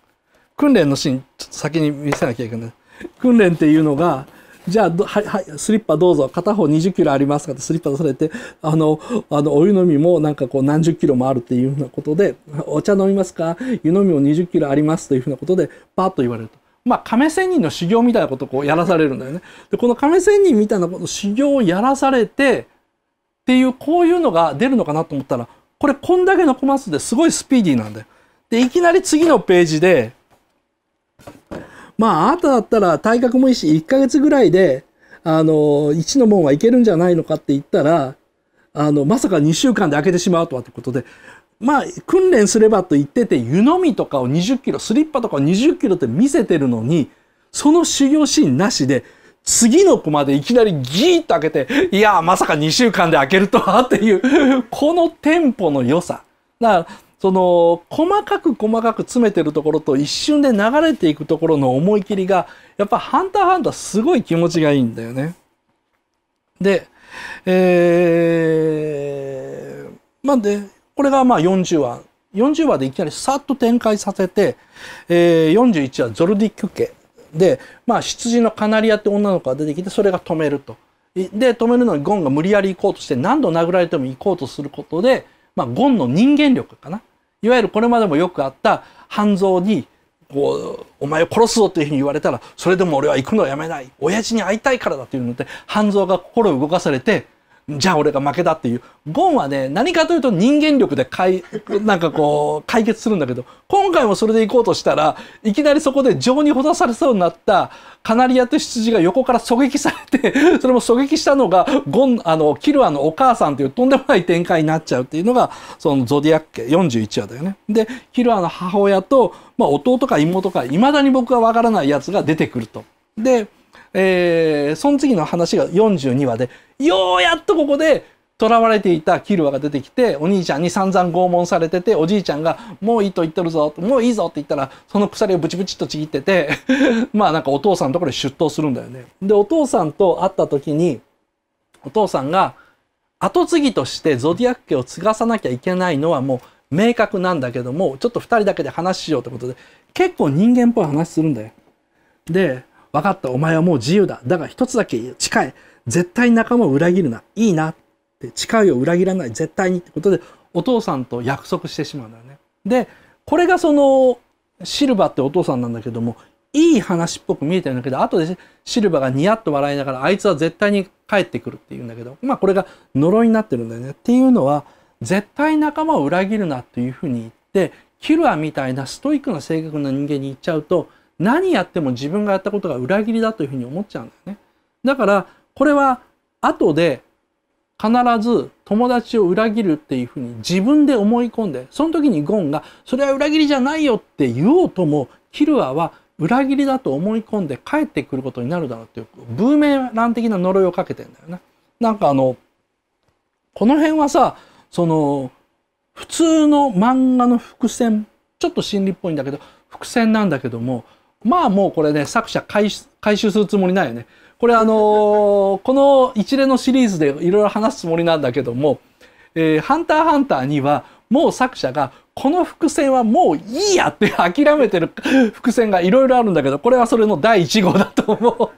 訓練のシーン、ちょっと先に見せなきゃいけない。訓練っていうのが、じゃあ、はい、はい、スリッパどうぞ、片方20キロありますかってスリッパ出されて、あの、あの、お湯飲みもなんかこう何十キロもあるっていうふうなことで、お茶飲みますか湯飲みも20キロありますというふうなことで、パーッと言われると。まあ、亀仙人の修行みたいなことをこうやらされるんだよね。で、この亀仙人みたいなこと、修行をやらされて、っていう、こういうのが出るのかなと思ったら、これこんだけのコマ数ですごいスピーディーなんだよ。でいきなり次のページでまああなただったら体格もいいし1ヶ月ぐらいであの1の門はいけるんじゃないのかって言ったらあのまさか2週間で開けてしまうとはってことでまあ訓練すればと言ってて湯飲みとかを20キロスリッパとかを20キロって見せてるのにその修行シーンなしで次の子までいきなりギーッと開けて、いやまさか2週間で開けるとはっていう、このテンポの良さ。だから、その細かく細かく詰めてるところと一瞬で流れていくところの思い切りがやっぱ「ハンターハンター」すごい気持ちがいいんだよね。でえー、まあでこれがまあ40話40話でいきなりさっと展開させて、えー、41話ゾルディック家で、まあ、羊のカナリアって女の子が出てきてそれが止めると。で止めるのにゴンが無理やり行こうとして何度殴られても行こうとすることで、まあ、ゴンの人間力かないわゆるこれまでもよくあった半蔵にこうお前を殺すぞというふうに言われたらそれでも俺は行くのはやめない親父に会いたいからだというので半蔵が心を動かされてじゃあ俺が負けたっていうゴンはね何かというと人間力で なんかこう解決するんだけど今回もそれでいこうとしたらいきなりそこで情にほだされそうになったカナリアと羊が横から狙撃されて それも狙撃したのがゴンあのキルアのお母さんというとんでもない展開になっちゃうっていうのがそのゾディアック41話だよね。でキルアの母親と、まあ、弟か妹かいまだに僕は分からないやつが出てくると。でえー、その次の話が42話で、ようやっとここで、囚われていたキルアが出てきて、お兄ちゃんに散々拷問されてて、おじいちゃんが、もういいと言ってるぞ、もういいぞって言ったら、その鎖をブチブチとちぎってて まあなんかお父さんのところに出頭するんだよね。で、お父さんと会った時に、お父さんが、跡継ぎとしてゾディアック家を継がさなきゃいけないのはもう明確なんだけども、ちょっと2人だけで話しようってことで、結構人間っぽい話するんだよ。で、分かった、お前はもう自由だ。だが一つだけ誓い絶対仲間を裏切るな。いいな。って誓いを裏切らない。絶対に。ってことで、お父さんと約束してしまうんだよね。で、これがその、シルバーってお父さんなんだけども、いい話っぽく見えてるんだけど、後でシルバーがニヤッと笑いながら、あいつは絶対に帰ってくるって言うんだけど、まあこれが呪いになってるんだよね。っていうのは、絶対仲間を裏切るなというふうに言って、キルアみたいなストイックな性格の人間に言っちゃうと、何やっても自分がやったことが裏切りだというふうに思っちゃうんだよね。だからこれは後で必ず友達を裏切るっていうふうに自分で思い込んでその時にゴンが「それは裏切りじゃないよ」って言おうともキルアは裏切りだと思い込んで帰ってくることになるだろうっていうブーメラン的な呪いをかけてんだよね。なんかあのこの辺はさその普通の漫画の伏線ちょっと心理っぽいんだけど伏線なんだけどもまあもうこれね、作者回回収するつもりないよね。これあのー、この一連のシリーズでいろいろ話すつもりなんだけども、えー、ハンターハンターにはもう作者がこの伏線はもういいやって諦めてる伏線がいろいろあるんだけど、これはそれの第1号だと思う。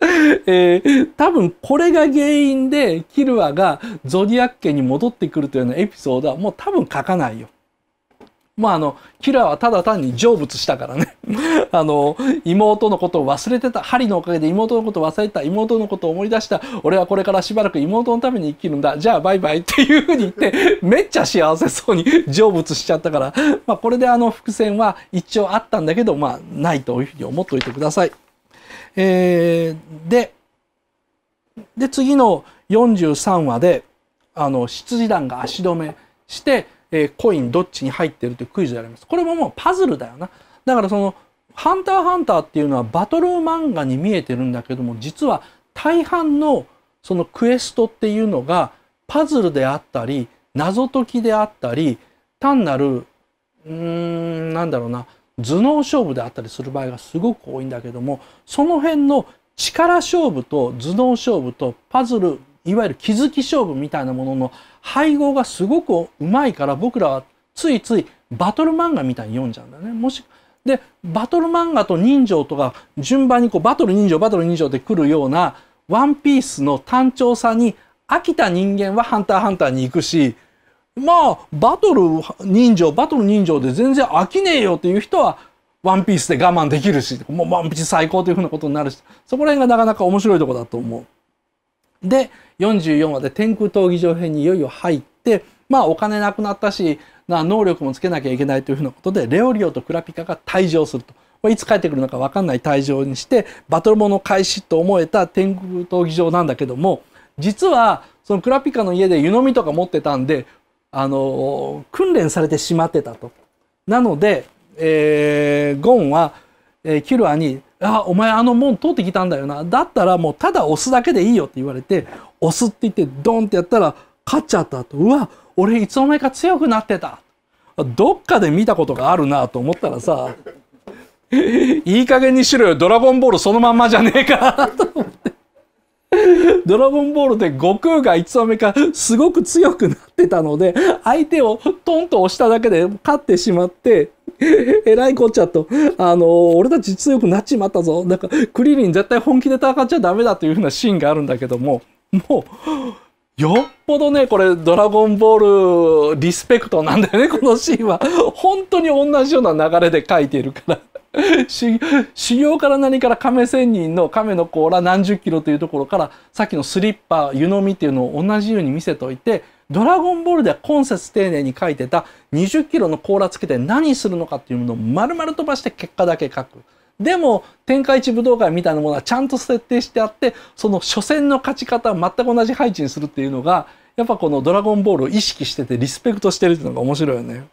えー、多分これが原因でキルアがゾディアッケ家に戻ってくるというようなエピソードはもう多分書かないよ。まああのキラはただ単に成仏したからね あの妹のことを忘れてた針のおかげで妹のことを忘れた妹のことを思い出した俺はこれからしばらく妹のために生きるんだじゃあバイバイっていうふうに言ってめっちゃ幸せそうに成仏しちゃったから、まあ、これであの伏線は一応あったんだけどまあないというふうに思っておいてください。えー、でで次の43話であの執事団が足止めしてえー、コインどっちに入ってるというクイズであります。これももうパズルだよな。だからその、ハンターハンターっていうのはバトル漫画に見えてるんだけども、実は大半のそのクエストっていうのがパズルであったり、謎解きであったり、単なる、うーん、なんだろうな、頭脳勝負であったりする場合がすごく多いんだけども、その辺の力勝負と頭脳勝負とパズルいわゆる気づき勝負みたいなものの配合がすごくうまいから僕らはついついバトル漫画みたいに読んじゃうんだよね。もしでバトル漫画と人情とか順番にこうバトル人情バトル人情で来るようなワンピースの単調さに飽きた人間はハンターハンターに行くしまあバトル人情バトル人情で全然飽きねえよっていう人はワンピースで我慢できるしもうワンピース最高というふうなことになるしそこら辺がなかなか面白いとこだと思う。で44話で天空闘技場編にいよいよ入って、まあお金なくなったし、能力もつけなきゃいけないというふうなことで、レオリオとクラピカが退場すると。いつ帰ってくるのか分かんない退場にして、バトルもの開始と思えた天空闘技場なんだけども、実は、そのクラピカの家で湯飲みとか持ってたんで、あのー、訓練されてしまってたと。なので、えー、ゴンは、えー、キルアに、あ、お前あの門通ってきたんだよな。だったらもうただ押すだけでいいよって言われて、押すって言ってドンってやったら勝っちゃったとうわ俺いつの間にか強くなってたどっかで見たことがあるなと思ったらさ いい加減にしろよドラゴンボールそのまんまじゃねえかと思ってドラゴンボールで悟空がいつの間にかすごく強くなってたので相手をトンと押しただけで勝ってしまってえらいこっちゃと、あのー、俺たち強くなっちまったぞ。なんか、クリリン絶対本気で戦っちゃダメだというふうなシーンがあるんだけども、もう、よっぽどね、これ、ドラゴンボールリスペクトなんだよね、このシーンは。本当に同じような流れで書いているから。修 修行から何から亀仙人の亀の甲羅何十キロというところからさっきのスリッパ湯飲みっていうのを同じように見せといてドラゴンボールでは今節丁寧に書いてた20キロの甲羅つけて何するのかっていうものを丸々飛ばして結果だけ書く。でも、天下一武道会みたいなものはちゃんと設定してあって、その初戦の勝ち方、全く同じ配置にするっていうのが、やっぱこのドラゴンボールを意識してて、リスペクトしてるっていうのが面白いよね。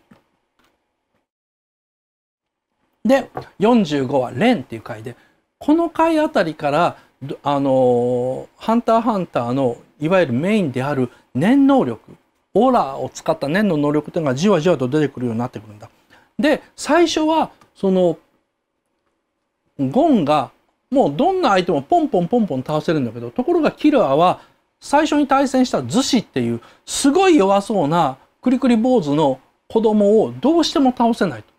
で、45は「レンっていう回で、この回あたりから、あのハンターハンターのいわゆるメインである念能力、オーラを使った念の能力っていうのがじわじわと出てくるようになってくるんだ。で、最初は、そのゴンがもうどんな相手もポンポンポンポン倒せるんだけど、ところがキルアは最初に対戦したズシっていうすごい弱そうなクリクリ坊主の子供をどうしても倒せないと。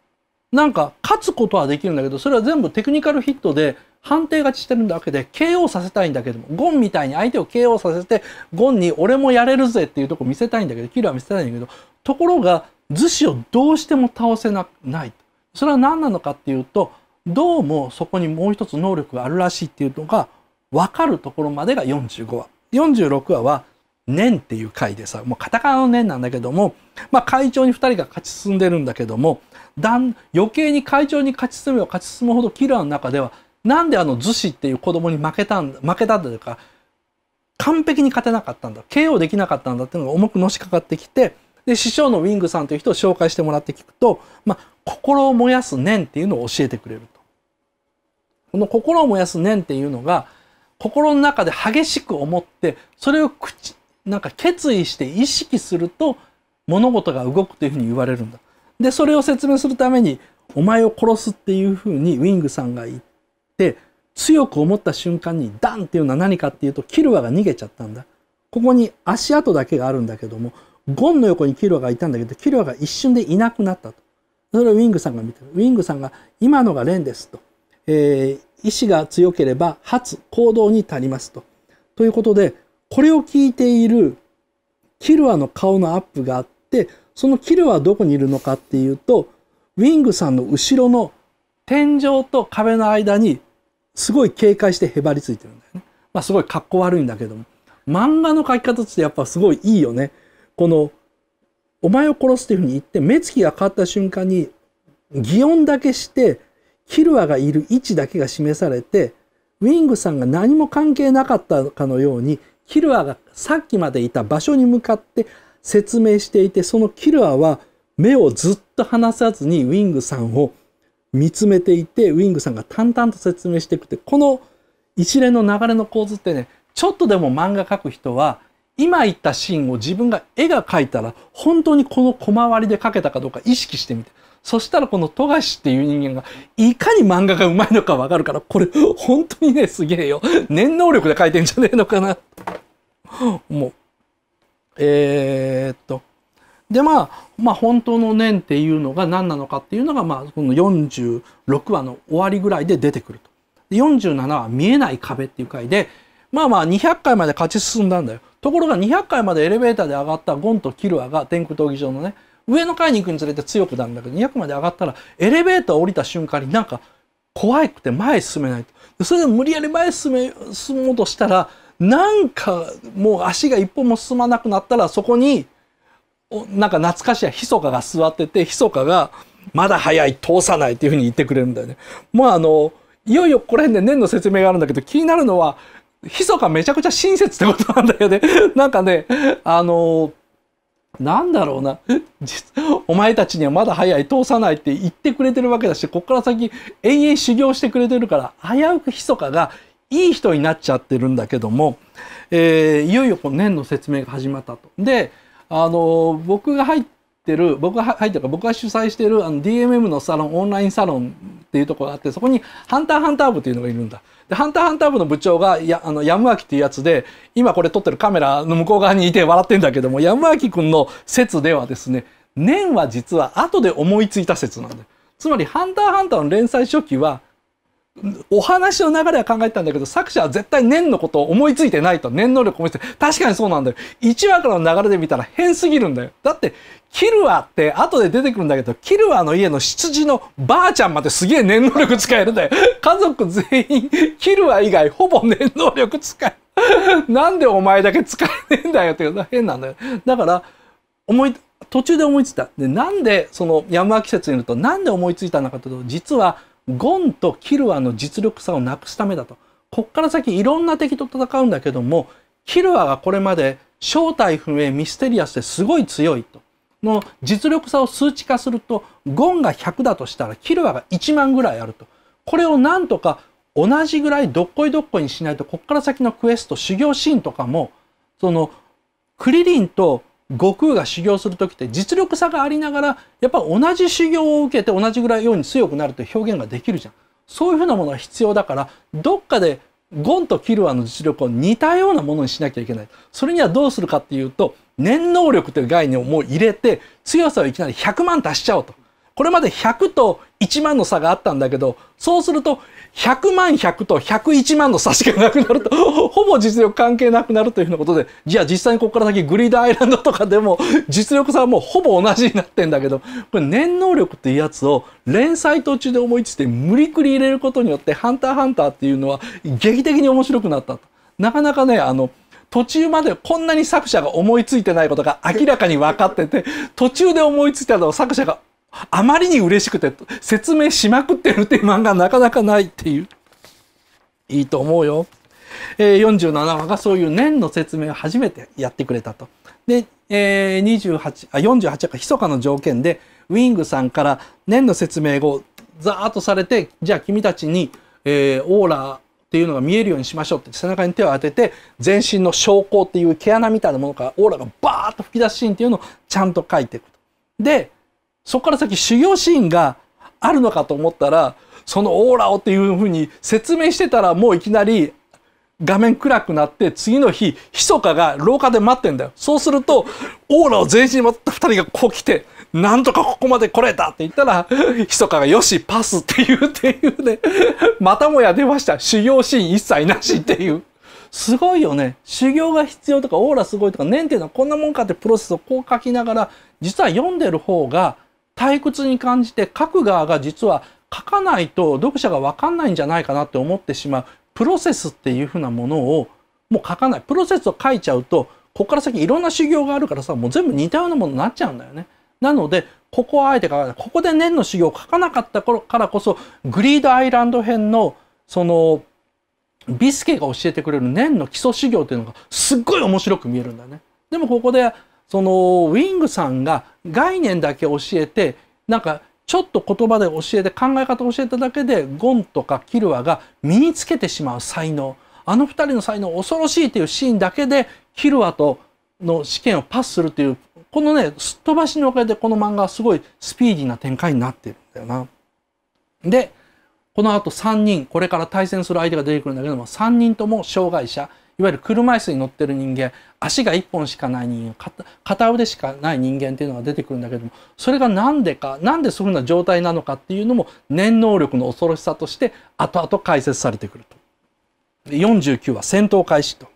なんか勝つことはできるんだけど、それは全部テクニカルヒットで判定勝ちしてるだけで KO させたいんだけども、ゴンみたいに相手を KO させて、ゴンに俺もやれるぜっていうとこ見せたいんだけど、キルア見せたいんだけど、ところが、ズシをどうしても倒せなない。それは何なのかっていうと、どうもそこにもう一つ能力があるらしいっていうのが分かるところまでが45話。46話は年っていう回でさ、もうカタカナの年なんだけども、まあ会長に2人が勝ち進んでるんだけども、だん余計に会長に勝ち進めば勝ち進むほどキラーの中では、なんであの逗子っていう子供に負けたんだ、負けたというか、完璧に勝てなかったんだ、KO できなかったんだっていうのが重くのしかかってきて、で、師匠のウィングさんという人を紹介してもらって聞くと、まあ、心を燃やす念っていうのを教えてくれると。この心を燃やす念っていうのが、心の中で激しく思って、それを口、なんか決意して意識すると、物事が動くというふうに言われるんだ。で、それを説明するために、お前を殺すっていうふうにウィングさんが言って、強く思った瞬間にダンっていうのは何かっていうと、キルアが逃げちゃったんだ。ここに足跡だけがあるんだけども、ゴンの横にキルアがいたんだけど、キルアが一瞬でいなくなったと。それをウィングさんが見てる。ウィングさんが、今のがレンですと。えー、意志が強ければ発行動に足りますと。ということでこれを聞いているキルアの顔のアップがあってそのキルアはどこにいるのかっていうとウィングさんの後ろの天井と壁の間にすごい警戒してへばりついてるんだよね。まあすごい格好悪いんだけども漫画の描き方としてやっぱすごいいいよね。このお前を殺すというふうに言って目つきが変わった瞬間に擬音だけしてキルアがいる位置だけが示されて、ウィングさんが何も関係なかったかのように、キルアがさっきまでいた場所に向かって説明していて、そのキルアは目をずっと離さずにウィングさんを見つめていて、ウィングさんが淡々と説明していくって、この一連の流れの構図ってね、ちょっとでも漫画描く人は、今言ったシーンを自分が絵が描いたら本当にこの小回りで描けたかどうか意識してみてそしたらこの富樫っていう人間がいかに漫画がうまいのかわかるから、これ本当にね、すげえよ。念能力で書いてんじゃねえのかな。もう。えー、っと。で、まあ、まあ本当の念っていうのが何なのかっていうのが、まあこの46話の終わりぐらいで出てくると。47話見えない壁っていう回で、まあまあ200回まで勝ち進んだんだよ。ところが200回までエレベーターで上がったゴンとキルアが天空闘技場のね、上の階に行くにつれて強くなるんだけど、200まで上がったら、エレベーター降りた瞬間になんか怖くて前進めないと。それで無理やり前進め、進もうとしたら、なんかもう足が一歩も進まなくなったら、そこに、なんか懐かしいひそかが座ってて、ひそかが、まだ早い、通さないっていうふうに言ってくれるんだよね。まああの、いよいよこれら辺で年の説明があるんだけど、気になるのは、ひそかめちゃくちゃ親切ってことなんだよね。なんかね、あの、なんだろうな。お前たちにはまだ早い、通さないって言ってくれてるわけだし、こっから先延々修行してくれてるから、危うくひそかがいい人になっちゃってるんだけども、えー、いよいよこの年の説明が始まったと。で、あの、僕が入ってる僕が入ってるか僕が主催してるあの DMM のサロンオンラインサロンっていうところがあってそこにハンターハンター部っていうのがいるんだでハンターハンター部の部長がやあのやむっていうやつで今これ撮ってるカメラの向こう側にいて笑ってんだけどもヤムアキ君の説ではですね年は実は後で思いついた説なんだつまりハンターハンターの連載初期はお話の流れは考えたんだけど、作者は絶対念のことを思いついてないと。念能力を思いついて、確かにそうなんだよ。1話からの流れで見たら変すぎるんだよ。だって、キルアって後で出てくるんだけど、キルアの家の羊のばあちゃんまですげえ念能力使えるんだよ。家族全員、キルア以外ほぼ念能力使える。なんでお前だけ使えねえんだよっていう変なんだよ。だから、思い、途中で思いついた。で、なんで、その、山脇説季節にいると、なんで思いついたのかというと、実は、ゴンとキルアの実力差をなくすためだと。こっから先いろんな敵と戦うんだけども、キルアがこれまで正体不明、ミステリアスですごい強いと。の実力差を数値化すると、ゴンが100だとしたら、キルアが1万ぐらいあると。これをなんとか同じぐらいどっこいどっこいにしないと、こっから先のクエスト、修行シーンとかも、その、クリリンと悟空が修行する時って実力差がありながらやっぱ同じ修行を受けて同じぐらいように強くなるという表現ができるじゃん。そういうふうなものは必要だからどっかでゴンとキルアの実力を似たようなものにしなきゃいけない。それにはどうするかっていうと念能力という概念をもう入れて強さをいきなり100万足しちゃおうと。これまで100と1万の差があったんだけど、そうすると100万100と101万の差しかなくなると、ほぼ実力関係なくなるというふうなことで、じゃあ実際にここから先グリードアイランドとかでも実力差はもうほぼ同じになってんだけど、これ念能力っていうやつを連載途中で思いついて無理くり入れることによって、ハンターハンターっていうのは劇的に面白くなったと。なかなかね、あの、途中までこんなに作者が思いついてないことが明らかに分かってて、途中で思いついたのを作者があまりに嬉しくて説明しまくってるっていう漫画なかなかないっていう。いいと思うよ。えー、47話がそういう年の説明を初めてやってくれたと。で、えー、28あ48話か密かの条件でウィングさんから年の説明をザーッとされてじゃあ君たちに、えー、オーラっていうのが見えるようにしましょうって背中に手を当てて全身の証拠っていう毛穴みたいなものからオーラがバーッと吹き出すシーンっていうのをちゃんと書いていくと。でそこから先修行シーンがあるのかと思ったらそのオーラをっていうふうに説明してたらもういきなり画面暗くなって次の日密かが廊下で待ってんだよそうするとオーラを全身に持った二人がこう来て「なんとかここまで来れた!」って言ったら 密かが「よしパス!」って言うっていうねまたもや出ました修行シーン一切なしっていう。すごいよね。修行が必要とか、オーラすごいとか、念っていうのはこんなもんかってプロセスをこう書きながら、実は読んでる方が、退屈に感じて書く側が実は書かないと読者が分かんないんじゃないかなって思ってしまうプロセスっていうふうなものをもう書かないプロセスを書いちゃうとここから先いろんな修行があるからさもう全部似たようなものになっちゃうんだよね。なのでここはあえて書かないここで年の修行を書かなかった頃からこそグリードアイランド編のそのビスケが教えてくれる年の基礎修行っていうのがすっごい面白く見えるんだよね。でもここでそのウィングさんが概念だけ教えてなんかちょっと言葉で教えて考え方を教えただけでゴンとかキルアが身につけてしまう才能あの2人の才能恐ろしいというシーンだけでキルアとの試験をパスするというこのねすっ飛ばしのおかげでこの漫画はすごいスピーディーな展開になっているんだよな。でこの後3人これから対戦する相手が出てくるんだけども3人とも障害者いわゆる車椅子に乗ってる人間足が1本しかない人間片腕しかない人間っていうのが出てくるんだけどもそれが何でか何でそういうふうな状態なのかっていうのも念能力の恐ろしさとして後々解説されてくると。49は戦闘開始と。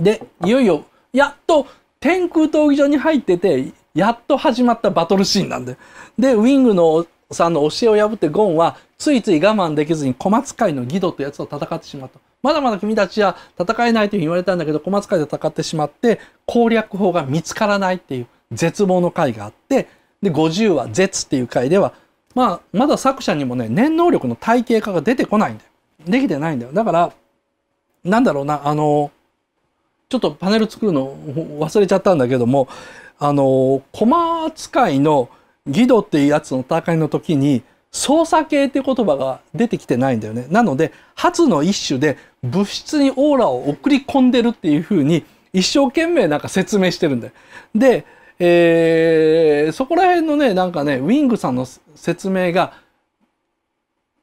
でいよいよやっと天空闘技場に入っててやっと始まったバトルシーンなんで。でウィングのさんの教えを破ってゴンはついつい我慢できずに小松会の義堂というやつと戦ってしまった。まだまだ君たちは戦えないというふうに言われたんだけど、小松会で戦ってしまって、攻略法が見つからないっていう絶望の回があって、で、50話、絶っていう回では、まあ、まだ作者にもね、念能力の体系化が出てこないんだよ。できてないんだよ。だから、なんだろうな、あの、ちょっとパネル作るの忘れちゃったんだけども、あの、駒マ扱いの義堂っていうやつの戦いの時に、操作系って言葉が出てきてないんだよね。なので、初の一種で物質にオーラを送り込んでるっていうふうに一生懸命なんか説明してるんだよ。で、えー、そこら辺のね、なんかね、ウィングさんの説明が、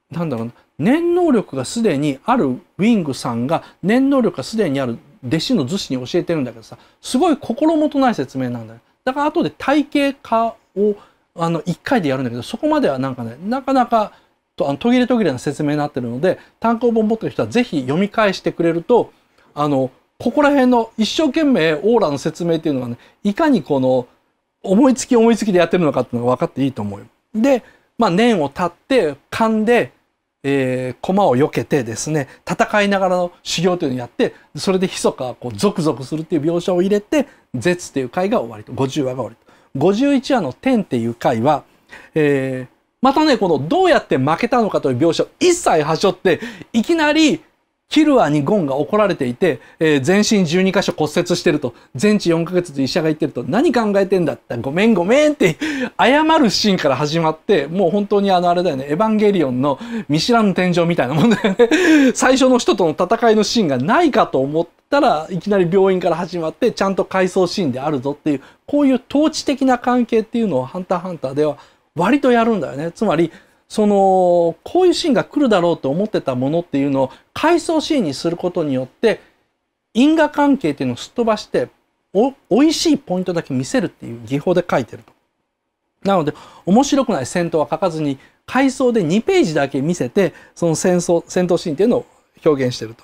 なんだろうな、念能力がすでにあるウィングさんが、念能力がすでにある弟子の図紙に教えてるんだけどさ、すごい心もとない説明なんだよ。だから後で体系化をあの、1回でやるんだけど、そこまではなんかね、なかなか、とあの途切れ途切れな説明になってるので、単行本持ってる人はぜひ読み返してくれると、あの、ここら辺の一生懸命オーラの説明っていうのがね、いかにこの、思いつき思いつきでやってるのかっていうのが分かっていいと思うよ。で、まあ、念を立って、噛んで、えー、駒を避けてですね、戦いながらの修行というのをやって、それで密かこうゾクゾクするっていう描写を入れて、絶ていう回が終わりと、50話が終わりと。51話の「天」っていう回は、えー、またねこのどうやって負けたのかという描写を一切はしょっていきなりキルアにゴンが怒られていて、えー、全身12箇所骨折してると、全治4ヶ月で医者が言ってると、何考えてんだって、ごめんごめんって謝るシーンから始まって、もう本当にあのあれだよね、エヴァンゲリオンの見知らぬ天井みたいなもんだよね 最初の人との戦いのシーンがないかと思ったらいきなり病院から始まってちゃんと回想シーンであるぞっていうこういう統治的な関係っていうのを「ハンターハンター」では割とやるんだよねつまりその、こういうシーンが来るだろうと思ってたものっていうのを回想シーンにすることによって、因果関係っていうのをすっ飛ばして、お、美味しいポイントだけ見せるっていう技法で書いてると。なので、面白くない戦闘は書かずに、回想で2ページだけ見せて、その戦争、戦闘シーンっていうのを表現してると。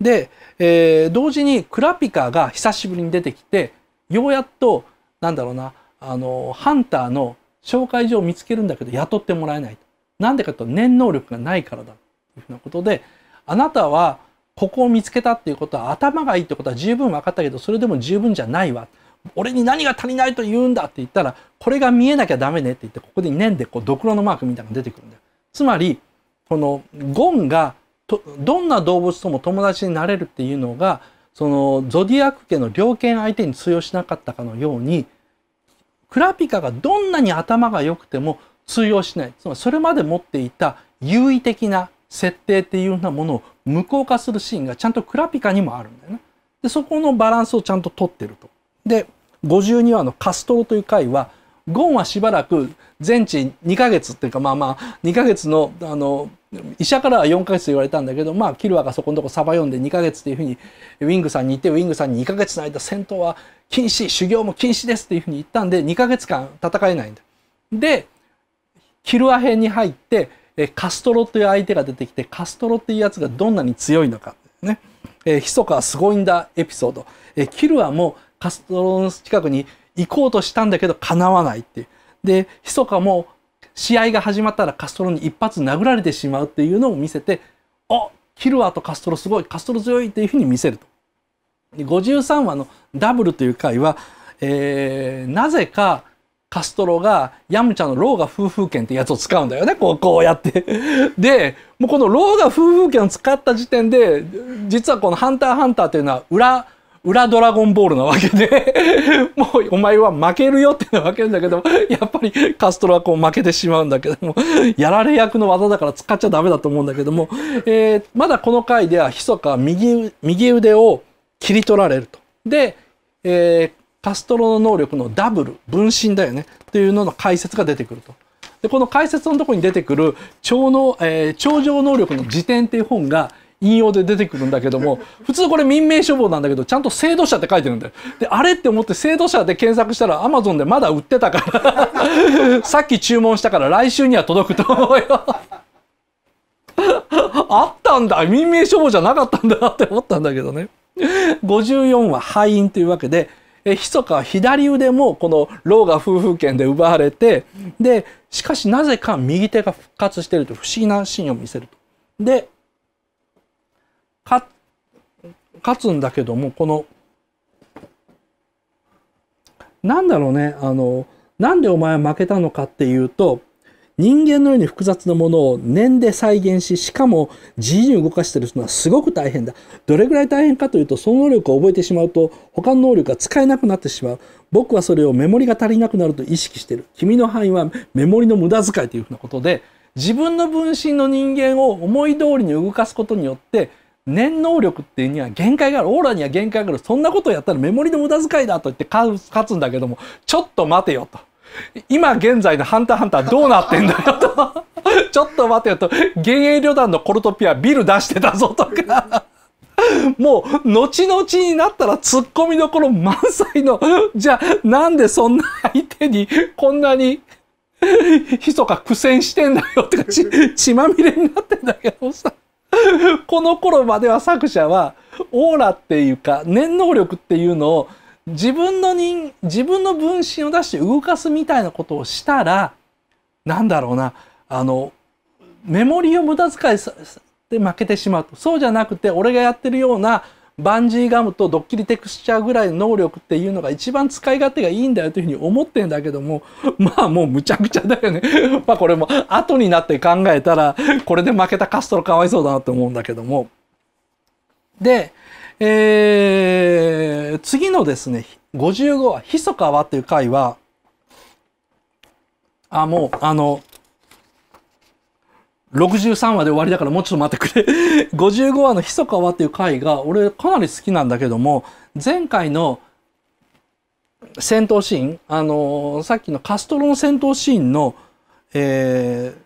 で、えー、同時にクラピカが久しぶりに出てきて、ようやっと、なんだろうな、あの、ハンターの紹介状を見つけるんだけど、雇ってもらえないと。なんでかというと念能力がないからだというふうなことであなたはここを見つけたっていうことは頭がいいってことは十分分かったけどそれでも十分じゃないわ俺に何が足りないと言うんだって言ったらこれが見えなきゃダメねって言ってここで念でこうドクロのマークみたいなのが出てくるんだよ。つまりこのゴンがとどんな動物とも友達になれるっていうのがそのゾディアック家の猟犬相手に通用しなかったかのようにクラピカがどんなに頭が良くても通用しない。つまりそれまで持っていた優位的な設定っていうようなものを無効化するシーンがちゃんとクラピカにもあるんだよね。で、そこのバランスをちゃんと取ってると。で、52話のカストロという回は、ゴンはしばらく全治2ヶ月っていうかまあまあ2ヶ月のあの医者からは4ヶ月と言われたんだけどまあキルアがそこのとこサバ読んで2ヶ月っていうふうにウィングさんに言ってウィングさんに2ヶ月の間戦闘は禁止修行も禁止ですっていうふうに言ったんで2ヶ月間戦えないんだ。でキルア編に入って、えカストロという相手が出てきて、カストロっていうやつがどんなに強いのか、ね。えー、ヒソカはすごいんだエピソード。えキルアもカストロの近くに行こうとしたんだけど、なわないっていう。で、ヒソカも試合が始まったらカストロに一発殴られてしまうっていうのを見せて、あキルアとカストロすごい、カストロ強いっていうふうに見せると。53話のダブルという回は、えー、なぜかカストロがヤムチャのローガ夫婦権ってやつを使うんだよねこうこうやって でもうこのローガ夫婦権を使った時点で実はこの「ハンターハンター」っていうのは裏裏ドラゴンボールなわけで もうお前は負けるよってなわけだけどやっぱりカストロはこう負けてしまうんだけどもやられ役の技だから使っちゃダメだと思うんだけども、えー、まだこの回ではひそか右右腕を切り取られると。で、えーカストロの能力のダブル、分身だよね、というのの解説が出てくると。で、この解説のとこに出てくる、超能、えー、超常能力の辞典っていう本が、引用で出てくるんだけども、普通これ民命処方なんだけど、ちゃんと制度者って書いてるんだよ。で、あれって思って制度者で検索したら、アマゾンでまだ売ってたから さっき注文したから来週には届くと思うよ あったんだ民命処方じゃなかったんだって思ったんだけどね。54は敗因というわけで、密か左腕もこの老が夫婦権で奪われてでしかしなぜか右手が復活していると不思議なシーンを見せると。で勝つんだけどもこのなんだろうねあのなんでお前は負けたのかっていうと人間のように複雑なものを念で再現し、しかも自由に動かしてるのはすごく大変だ。どれぐらい大変かというと、その能力を覚えてしまうと、他の能力が使えなくなってしまう。僕はそれをメモリが足りなくなると意識してる。君の範囲はメモリの無駄遣いというふうなことで、自分の分身の人間を思い通りに動かすことによって、念能力っていうには限界がある。オーラには限界がある。そんなことをやったらメモリの無駄遣いだと言って勝つんだけども、ちょっと待てよと。今現在のハンターハンターどうなってんだよと ちょっと待てよと、幻影旅団のコルトピアビル出してたぞとかもう、後々になったら突っ込みどころ満載の、じゃあなんでそんな相手にこんなに、ひそか苦戦してんだよとか血、血まみれになってんだけどさ。この頃までは作者は、オーラっていうか、念能力っていうのを自分の人、自分の分身を出して動かすみたいなことをしたら、なんだろうな、あの、メモリを無駄遣いで負けてしまうと。そうじゃなくて、俺がやってるようなバンジーガムとドッキリテクスチャーぐらいの能力っていうのが一番使い勝手がいいんだよというふうに思ってんだけども、まあもうむちゃくちゃだよね。まあこれも後になって考えたら、これで負けたカストロかわいそうだなと思うんだけども。で、えー、次のですね、55話、ひそかはっていう回は、あ、もう、あの、63話で終わりだからもうちょっと待ってくれ55話 の「ひそかは」っていう回が俺かなり好きなんだけども前回の戦闘シーンあのさっきのカストロの戦闘シーンの、え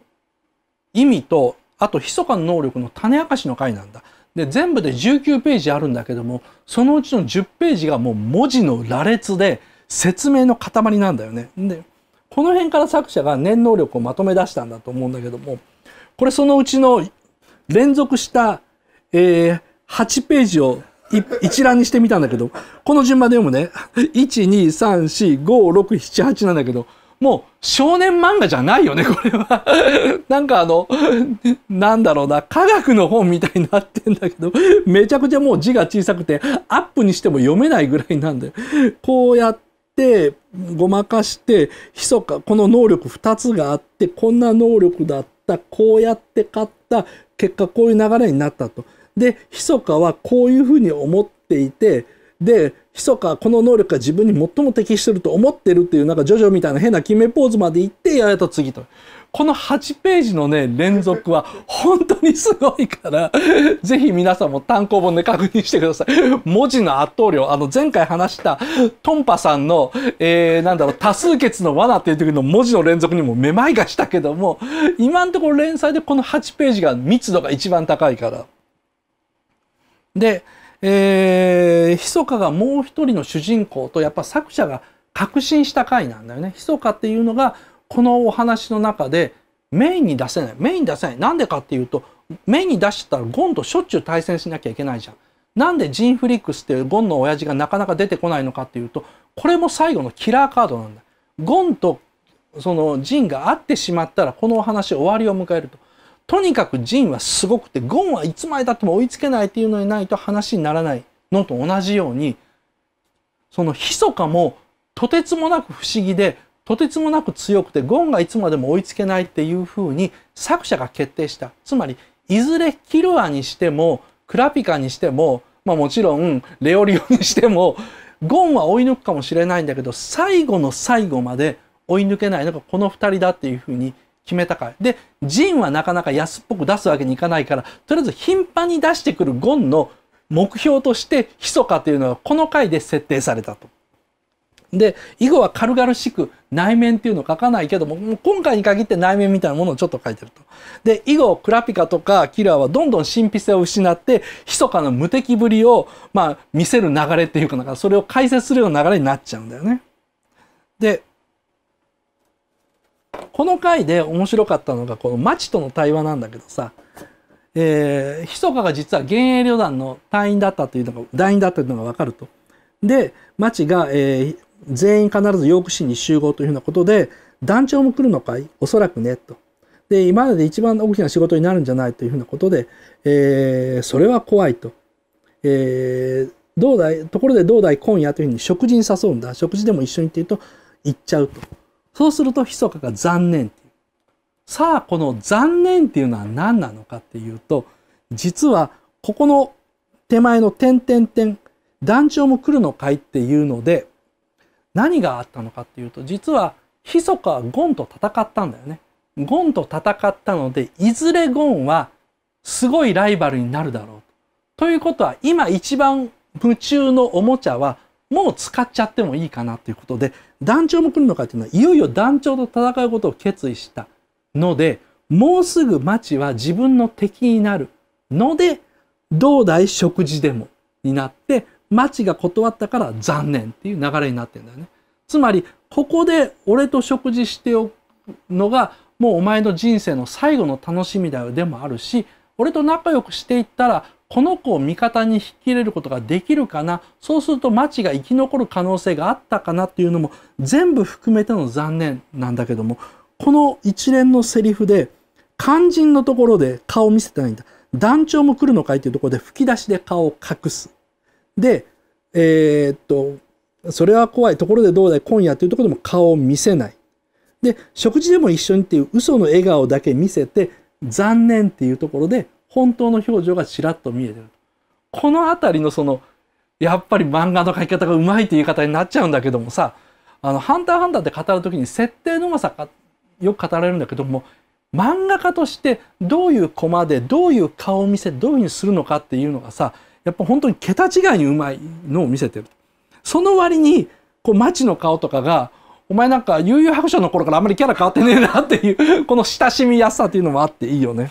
ー、意味とあとひそかの能力の種明かしの回なんだ。で全部で19ページあるんだけどもそのうちの10ページがもう文字の羅列で説明の塊なんだよね。でこの辺から作者が念能力をまとめ出したんだと思うんだけどもこれそのうちの連続した、えー、8ページを一覧にしてみたんだけどこの順番で読むね1 2 3 4 5 6 7 8なんだけどもう少年漫画じゃないよね、これは。なんかあの、なんだろうな、科学の本みたいになってんだけど、めちゃくちゃもう字が小さくて、アップにしても読めないぐらいなんだよ。こうやって、ごまかして、密か、この能力2つがあって、こんな能力だった、こうやって買った、結果こういう流れになったと。で、密かはこういうふうに思っていて、で、密かこの能力が自分に最も適してると思ってるっていう、なんかジョジョみたいな変な決めポーズまで行って、ややと次と。この8ページのね、連続は本当にすごいからぜひ皆さんも単行本で確認してください。文字の圧倒量、あの前回話したトンパさんの、えー、なんだろう、多数決の罠っていう時の文字の連続にもめまいがしたけども、今のところ連載でこの8ページが密度が一番高いから。で、えそかがもう一人の主人公と、やっぱ作者が確信した回なんだよね。そかっていうのが、このお話の中でメインに出せない。メインに出せない。なんでかっていうと、メインに出したらゴンとしょっちゅう対戦しなきゃいけないじゃん。なんでジンフリックスっていうゴンの親父がなかなか出てこないのかっていうと、これも最後のキラーカードなんだ。ゴンとそのジンが会ってしまったらこのお話終わりを迎えると。とにかくジンはすごくて、ゴンはいつまでたっても追いつけないっていうのにないと話にならないのと同じように、そのひそかもとてつもなく不思議で、とてつもなく強くて、ゴンがいつまでも追いつけないっていうふうに作者が決定した。つまり、いずれキルアにしても、クラピカにしても、まあもちろん、レオリオにしても、ゴンは追い抜くかもしれないんだけど、最後の最後まで追い抜けないのがこの2人だっていうふうに決めたか。で、ジンはなかなか安っぽく出すわけにいかないから、とりあえず頻繁に出してくるゴンの目標として、密かというのはこの回で設定されたと。で、以後は軽々しく内面っていうのを書かないけども、も今回に限って内面みたいなものをちょっと書いてると。で、以後、クラピカとかキラーはどんどん神秘性を失って、密かな無敵ぶりを、まあ、見せる流れっていうか、かそれを解説するような流れになっちゃうんだよね。で、この回で面白かったのがこの町との対話なんだけどさえひそかが実は現役旅団の隊員だったというのが団員だったというのが分かると。で町が、えー、全員必ずヨーク市に集合というふうなことで団長も来るのかいおそらくねと。で今までで一番大きな仕事になるんじゃないというふうなことで、えー、それは怖いと。えー、どうだいところでどうだい今夜というふうに食事に誘うんだ食事でも一緒にってうと行っちゃうと。そうすると、密かが残念ってさあ、この残念っていうのは何なのかっていうと、実は、ここの手前の点点点、団長も来るのかいっていうので、何があったのかっていうと、実は、密かはゴンと戦ったんだよね。ゴンと戦ったので、いずれゴンはすごいライバルになるだろう。ということは、今一番夢中のおもちゃはもう使っちゃってもいいかなということで、団長も来るのかっていうのはいよいよ団長と戦うことを決意したのでもうすぐ町は自分の敵になるのでどうだい食事でもになって町が断ったから残念っていう流れになってんだよね。つまりここで俺と食事しておくのがもうお前の人生の最後の楽しみだよでもあるし俺と仲良くしていったらこの子を味方に引き入れることができるかなそうすると町が生き残る可能性があったかなっていうのも全部含めての残念なんだけどもこの一連のセリフで肝心のところで顔を見せてないんだ団長も来るのかいっていうところで吹き出しで顔を隠すでえー、っとそれは怖いところでどうだい今夜というところでも顔を見せないで食事でも一緒にっていう嘘の笑顔だけ見せて残念っていうところで本当の表情がちらっと見えてる。この辺りのその、やっぱり漫画の描き方がうまいって言い方になっちゃうんだけどもさ、あの、ハンターハンターって語る時に設定のうまさよく語られるんだけども、漫画家としてどういうコマでどういう顔を見せどういうふうにするのかっていうのがさやっぱ本当に桁違いにうまいのを見せてるその割にこう街の顔とかがお前なんか悠々白書の頃からあんまりキャラ変わってねえなっていうこの親しみやすさっていうのもあっていいよね。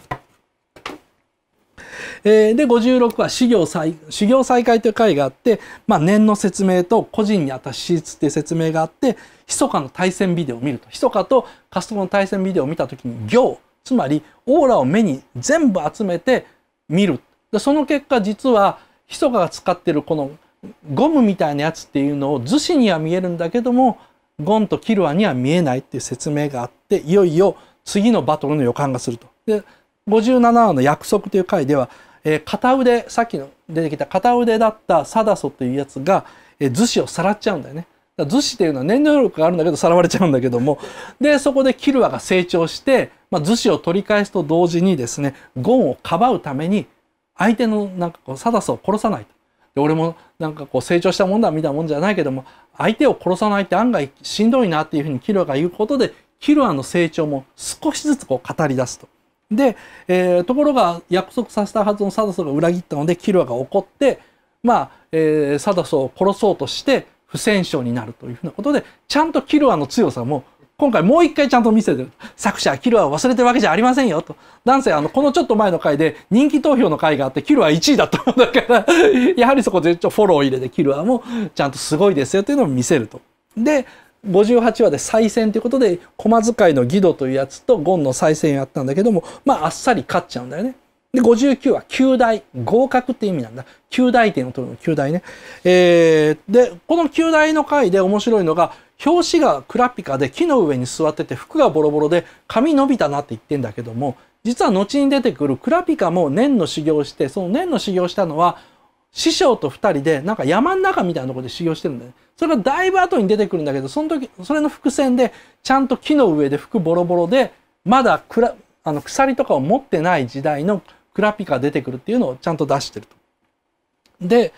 えー、で、56は修行再、修行再開という会があって、まあ、念の説明と個人にあった史実っいう説明があって、密かの対戦ビデオを見ると。密かとカストコの対戦ビデオを見た時に行、つまりオーラを目に全部集めて見る。でその結果、実は、密かが使ってるこのゴムみたいなやつっていうのを図紙には見えるんだけども、ゴンとキルアには見えないっていう説明があって、いよいよ次のバトルの予感がすると。で、57話の約束という回では、えー、片腕、さっきの出てきた片腕だったサダソというやつが、えー、子をさらっちゃうんだよね。だ子っていうのは念能力があるんだけどさらわれちゃうんだけども、で、そこでキルアが成長して、まあ、子を取り返すと同時にですね、ゴンをかばうために、相手のなんかこうサダソを殺さないと。で俺もなんかこう成長したもんだみたいなもんじゃないけども相手を殺さないって案外しんどいなっていうふうにキルアが言うことでキルアの成長も少しずつこう語り出すと。で、えー、ところが約束させたはずのサダソが裏切ったのでキルアが怒ってまあ、えー、サダソを殺そうとして不戦勝になるというふうなことでちゃんとキルアの強さも今回もう一回ちゃんと見せてる作者はキルアを忘れてるわけじゃありませんよと。男性、あのこのちょっと前の回で人気投票の回があってキルア1位だったのだからやはりそこでちょっとフォローを入れてキルアもちゃんとすごいですよというのを見せると。で58話で再戦ということで、駒使いの義堂というやつとゴンの再戦やったんだけども、まあ、あっさり勝っちゃうんだよね。で、59は9大、合格って意味なんだ。9大点を取るの、9大ね。えー、で、この9大の回で面白いのが、表紙がクラピカで木の上に座ってて服がボロボロで髪伸びたなって言ってんだけども、実は後に出てくるクラピカも年の修行して、その年の修行したのは、師匠と二人でなんか山の中みたいなところで修行してるんだよね。それはだいぶ後に出てくるんだけど、その時、それの伏線で、ちゃんと木の上で服ボロボロで、まだあの、鎖とかを持ってない時代のクラピカ出てくるっていうのをちゃんと出してると。で、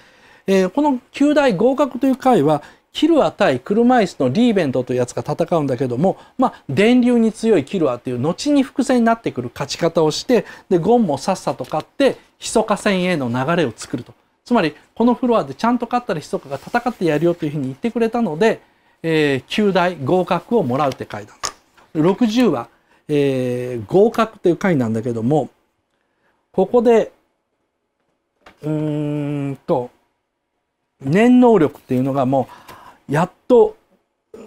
えー、この旧大合格という回は、キルア対車椅子のリーベントというやつが戦うんだけども、まあ、電流に強いキルアっていう後に伏線になってくる勝ち方をして、で、ゴンもさっさと勝って、密か戦への流れを作ると。つまり、このフロアでちゃんと勝ったら、ひそかが戦ってやるよというふうに言ってくれたので、えー、9大合格をもらうって回なんです。60は、えー、合格という回なんだけども、ここで、うーんと、念能力っていうのがもう、やっと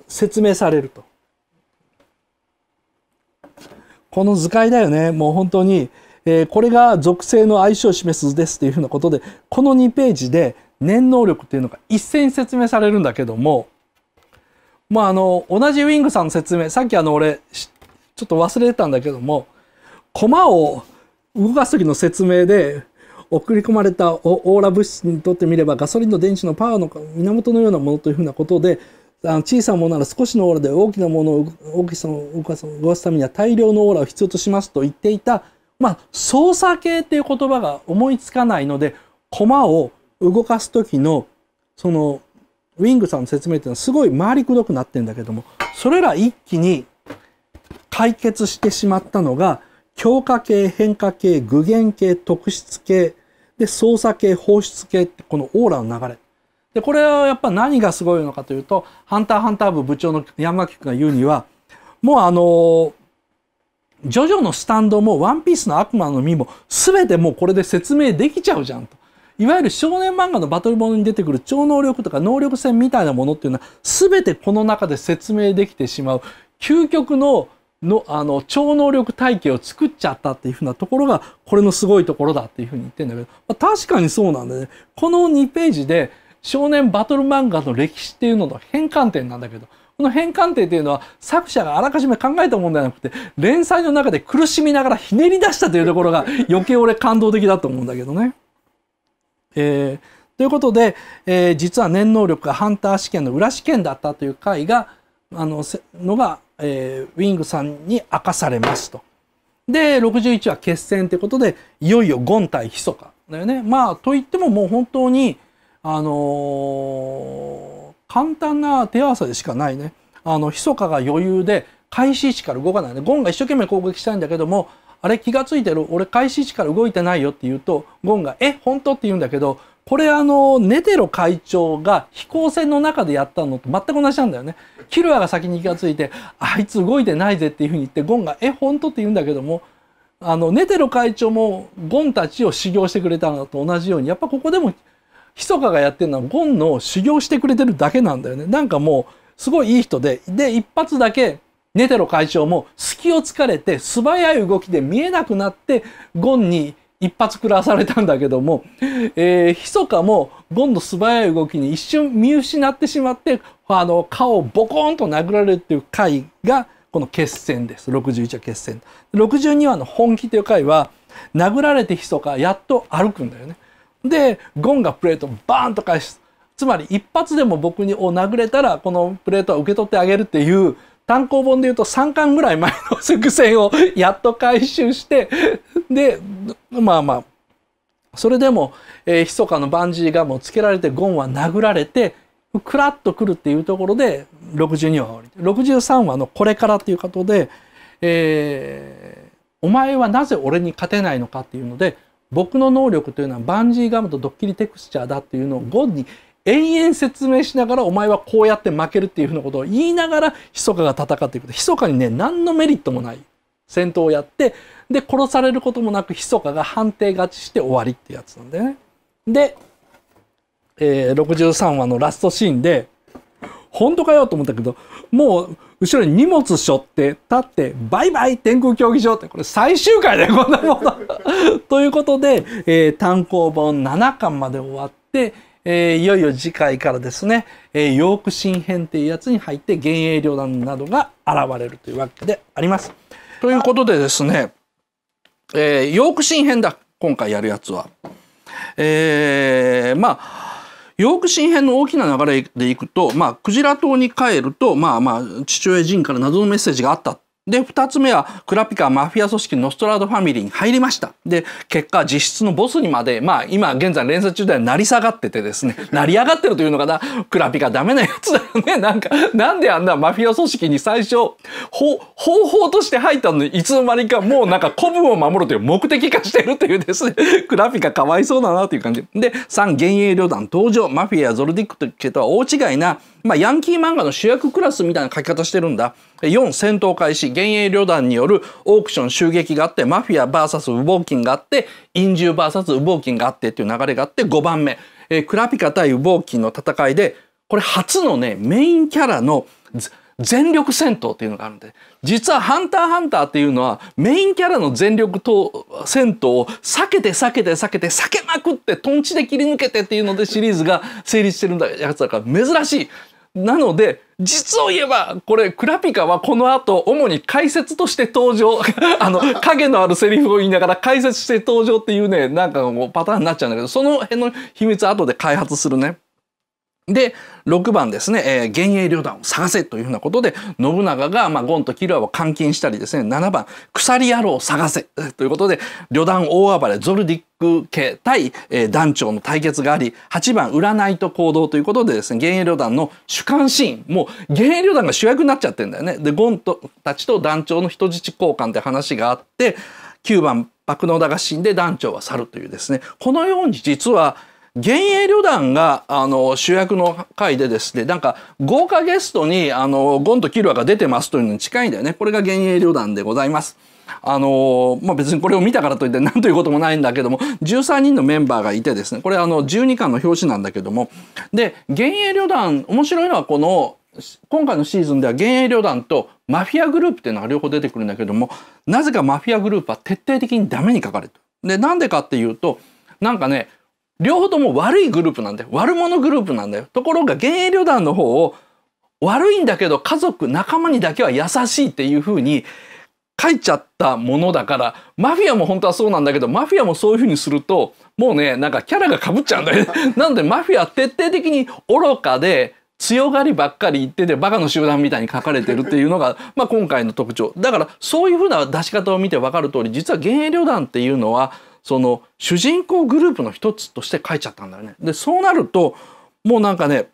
説明されると。この図解だよね。もう本当に、えー、これが属性の相性を示す図ですというふうなことでこの2ページで念能力っていうのが一斉に説明されるんだけどもまああの同じウィングさんの説明さっきあの俺ちょっと忘れてたんだけども駒を動かす時の説明で送り込まれたオーラ物質にとってみればガソリンの電池のパワーの源のようなものというふうなことであの小さなものなら少しのオーラで大きなものを大きさを動かすためには大量のオーラを必要としますと言っていたまあ、操作系っていう言葉が思いつかないので、駒を動かす時の、その、ウィングさんの説明っていうのはすごい回りくどくなってんだけども、それら一気に解決してしまったのが、強化系、変化系、具現系、特質系、で、操作系、放出系って、このオーラの流れ。で、これはやっぱ何がすごいのかというと、ハンターハンター部部長の山木君が言うには、もうあのージョジョのスタンドもワンピースの悪魔の実も全てもうこれで説明できちゃうじゃんと。いわゆる少年漫画のバトルものに出てくる超能力とか能力戦みたいなものっていうのは全てこの中で説明できてしまう究極ののあの超能力体系を作っちゃったっていうふうなところがこれのすごいところだっていうふうに言ってんだけど、まあ、確かにそうなんだね。この2ページで少年バトル漫画の歴史っていうのの変換点なんだけどこの変換点というのは作者があらかじめ考えたものではなくて連載の中で苦しみながらひねり出したというところが余計俺感動的だと思うんだけどね。えー、ということで、えー、実は念能力がハンター試験の裏試験だったという回があののが、えー、ウィングさんに明かされますと。で61は決戦ということでいよいよゴン対ヒソカだよね。まあといってももう本当にあのー簡単な手合わせでしかないね。あの、密かが余裕で、開始位置から動かないね。ゴンが一生懸命攻撃したいんだけども、あれ気が付いてる俺開始位置から動いてないよって言うと、ゴンが、え、本当って言うんだけど、これあの、ネテロ会長が飛行船の中でやったのと全く同じなんだよね。キルアが先に気が付いて、あいつ動いてないぜっていうふうに言って、ゴンが、え、本当って言うんだけども、あの、ネテロ会長もゴンたちを修行してくれたのと同じように、やっぱここでも密かがやってるのはゴンの修行してくれてるだけなんだよね。なんかもう、すごいいい人で、で、一発だけ、ネテロ会長も隙を突かれて素早い動きで見えなくなってゴンに一発食らされたんだけども、えー、密かもゴンの素早い動きに一瞬見失ってしまって、あの、顔をボコーンと殴られるっていう回が、この決戦です。61話決戦。62話の本気という回は、殴られて密か、やっと歩くんだよね。で、ゴンがプレートバーンと返す。つまり一発でも僕にを殴れたら、このプレートは受け取ってあげるっていう、単行本で言うと3巻ぐらい前の作戦をやっと回収して、で、まあまあ、それでも、えー、密かのバンジーガムをつけられて、ゴンは殴られて、クラッとくるっていうところで、62話終わり。63話のこれからっていうことで、えー、お前はなぜ俺に勝てないのかっていうので、僕の能力というのはバンジーガムとドッキリテクスチャーだっていうのをゴンに延々説明しながらお前はこうやって負けるっていうふうなことを言いながら密かが戦っていくと密かにね何のメリットもない戦闘をやってで殺されることもなく密かが判定勝ちして終わりってやつなんだよね。で、えー、63話のラストシーンで本当かよと思ったけど、もう、後ろに荷物背負って、立って、バイバイ天空競技場って、これ最終回だよ、こんなもの。ということで、えー、単行本7巻まで終わって、えー、いよいよ次回からですね、えー、ヨーク新編っていうやつに入って、幻影旅団などが現れるというわけであります。ということでですね、えー、ヨーク新編だ、今回やるやつは。えー、まあ、ヨーク新編の大きな流れでいくと、まあ、クジラ島に帰ると、まあまあ、父親陣から謎のメッセージがあったで、二つ目は、クラピカマフィア組織ノストラードファミリーに入りました。で、結果、実質のボスにまで、まあ、今、現在連載中では成り下がっててですね、成り上がってるというのかな、クラピカダメなやつだよね。なんか、なんであんなマフィア組織に最初、方法として入ったのに、いつの間にかもうなんか古文を守るという目的化してるというですね、クラピカかわいそうだなという感じ。で、三幻影旅団登場、マフィアやゾルディックとは大違いな、まあ、ヤンキー漫画の主役クラスみたいな書き方してるんだ。4戦闘開始、現役旅団によるオークション襲撃があって、マフィア VS ウボーキンがあって、陰獣 VS ウボーキンがあってっていう流れがあって5番目、えー、クラピカ対ウボーキンの戦いで、これ初のね、メインキャラの全力戦闘っていうのがあるんで、実はハンターハンターっていうのはメインキャラの全力と戦闘を避けて避けて避けて避けまくってトンチで切り抜けてっていうのでシリーズが成立してるやつだから珍しい。なので、実を言えば、これ、クラピカはこの後、主に解説として登場。あの、影のあるセリフを言いながら解説して登場っていうね、なんかもうパターンになっちゃうんだけど、その辺の秘密は後で開発するね。で、6番ですね、えー、幻影旅団を探せというふうなことで、信長が、まあ、ゴンとキルアを監禁したりですね、7番、鎖野郎を探せということで、旅団大暴れ、ゾルディック家対、えー、団長の対決があり、8番、占いと行動ということでですね、幻影旅団の主観シーン、もう幻影旅団が主役になっちゃってるんだよね。で、ゴンとたちと団長の人質交換って話があって、9番、幕の田が死んで団長は去るというですね、このように実は、幻影旅団があの主役の回でですねなんか豪華ゲストにあのゴンとキルアが出てますというのに近いんだよねこれが幻影旅団でございます。あのまあ、別にこれを見たからといって何ということもないんだけども13人のメンバーがいてですねこれあの12巻の表紙なんだけどもで幻影旅団面白いのはこの今回のシーズンでは幻影旅団とマフィアグループっていうのが両方出てくるんだけどもなぜかマフィアグループは徹底的にダメに書かれてる。でなんでかっていうとなんかね両方とも悪いグループなんだよ。悪者グループなんだよ。ところが現役旅団の方を悪いんだけど家族仲間にだけは優しいっていう風に書いちゃったものだからマフィアも本当はそうなんだけどマフィアもそういう風にするともうねなんかキャラがかぶっちゃうんだよど、なのでマフィア徹底的に愚かで強がりばっかり言っててバカの集団みたいに書かれてるっていうのが、まあ、今回の特徴だからそういうふうな出し方を見て分かる通り実は現役旅団っていうのはその主人公グループの一つとして書いちゃったんだよね。でそうなるともうなんかね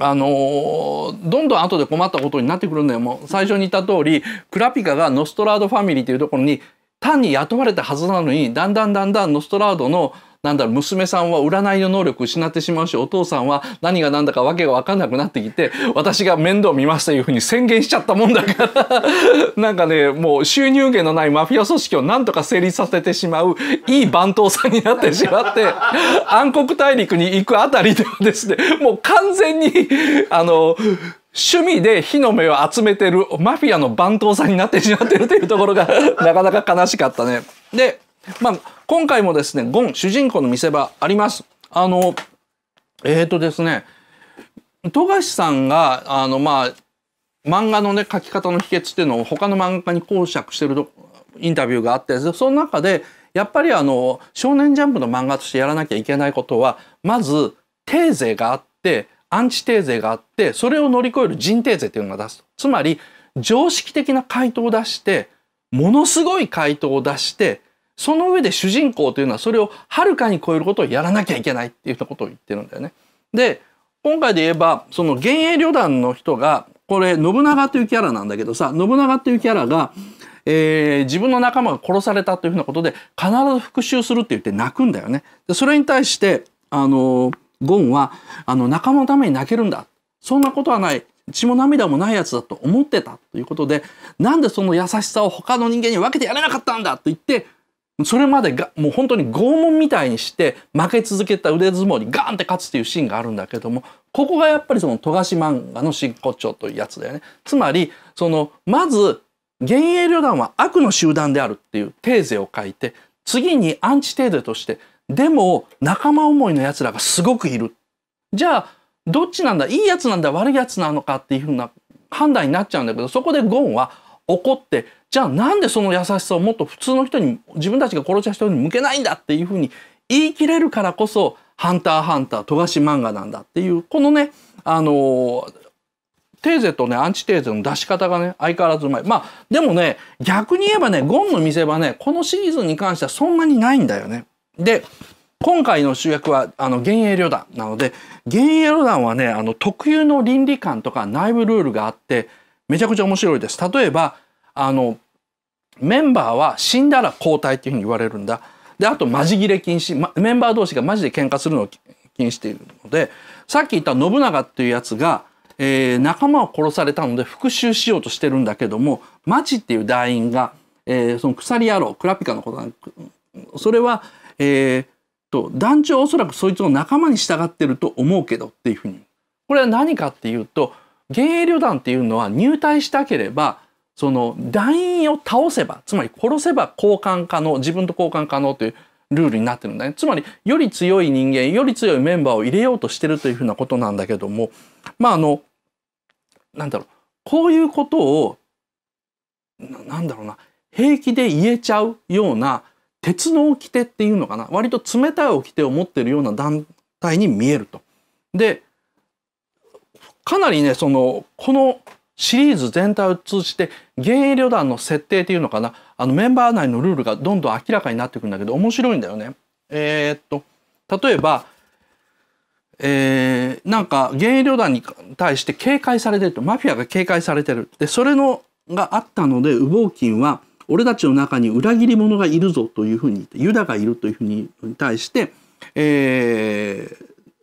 あのー、どんどん後で困ったことになってくるんだよ。もう最初に言った通りクラピカがノストラードファミリーというところに単に雇われたはずなのにだんだんだんだんノストラードのなんだろう娘さんは占いの能力失ってしまうしお父さんは何が何だか訳が分かんなくなってきて私が面倒見ますというふうに宣言しちゃったもんだから なんかねもう収入源のないマフィア組織を何とか成立させてしまういい番頭さんになってしまって 暗黒大陸に行くあたりではですねもう完全にあの趣味で火の目を集めてるマフィアの番頭さんになってしまってるというところがなかなか悲しかったね。でまあ、今回もですね、ゴン、主人公の見せ場あります。あの、えっ、ー、とですね、富樫さんが、あの、まあ、漫画のね、書き方の秘訣っていうのを他の漫画家に講釈してるインタビューがあって、その中で、やっぱりあの、少年ジャンプの漫画としてやらなきゃいけないことは、まず、テーゼがあって、アンチテーゼがあって、それを乗り越える人テーゼっていうのが出す。つまり、常識的な回答を出して、ものすごい回答を出して、その上で主人公というのはそれをはるかに超えることをやらなきゃいけないっていうことを言ってるんだよね。で、今回で言えば、その幻影旅団の人が、これ、信長というキャラなんだけどさ、信長というキャラが、えー、自分の仲間が殺されたというふうなことで、必ず復讐するって言って泣くんだよね。でそれに対して、あの、ゴンは、あの、仲間のために泣けるんだ。そんなことはない。血も涙もないやつだと思ってたということで、なんでその優しさを他の人間に分けてやれなかったんだと言って、それまでがもう本当に拷問みたいにして負け続けた腕相撲にガーンって勝つっていうシーンがあるんだけどもここがやっぱりその富樫漫画の真骨頂というやつだよね。つまりそのまず幻影旅団は悪の集団であるっていうテーゼを書いて次にアンチテーゼとしてでも仲間思いのやつらがすごくいる。じゃあどっちなんだいいやつなんだ悪いやつなのかっていうふうな判断になっちゃうんだけどそこでゴンは怒って、じゃあなんでその優しさをもっと普通の人に、自分たちが殺した人に向けないんだっていうふうに言い切れるからこそ、ハンターハンター、富樫漫画なんだっていう、このね、あのテーゼとね、アンチテーゼの出し方がね、相変わらずうまい。まあ、でもね、逆に言えばね、ゴンの見せ場ね、このシリーズに関してはそんなにないんだよね。で、今回の主役は、あの、幻影旅団なので、幻影旅団はね、あの、特有の倫理観とか内部ルールがあって、めちゃくちゃ面白いです。例えば、あの、メンバーは死んだら交代っていうふうに言われるんだ。で、あと、マジ切れ禁止、ま。メンバー同士がマジで喧嘩するのを禁止しているので、さっき言った信長っていうやつが、えー、仲間を殺されたので復讐しようとしてるんだけども、マジっていう団員が、えー、その鎖野郎、クラピカのことなんそれは、えー、と、団長おそらくそいつの仲間に従ってると思うけどっていうふうに。これは何かっていうと、現役旅団っていうのは入隊したければその団員を倒せばつまり殺せば交換可能自分と交換可能というルールになってるんだねつまりより強い人間より強いメンバーを入れようとしてるというふうなことなんだけどもまああのなんだろうこういうことをなんだろうな平気で言えちゃうような鉄の掟っていうのかな割と冷たい掟を持ってるような団体に見えると。でかなりねそのこのシリーズ全体を通じて現役旅団の設定っていうのかなあのメンバー内のルールがどんどん明らかになってくるんだけど面白いんだよね。えー、っと例えば、えー、なんか現役旅団に対して警戒されてるとマフィアが警戒されてるでそれのがあったので羽毛金は俺たちの中に裏切り者がいるぞというふうに言ってユダがいるというふうに対して、え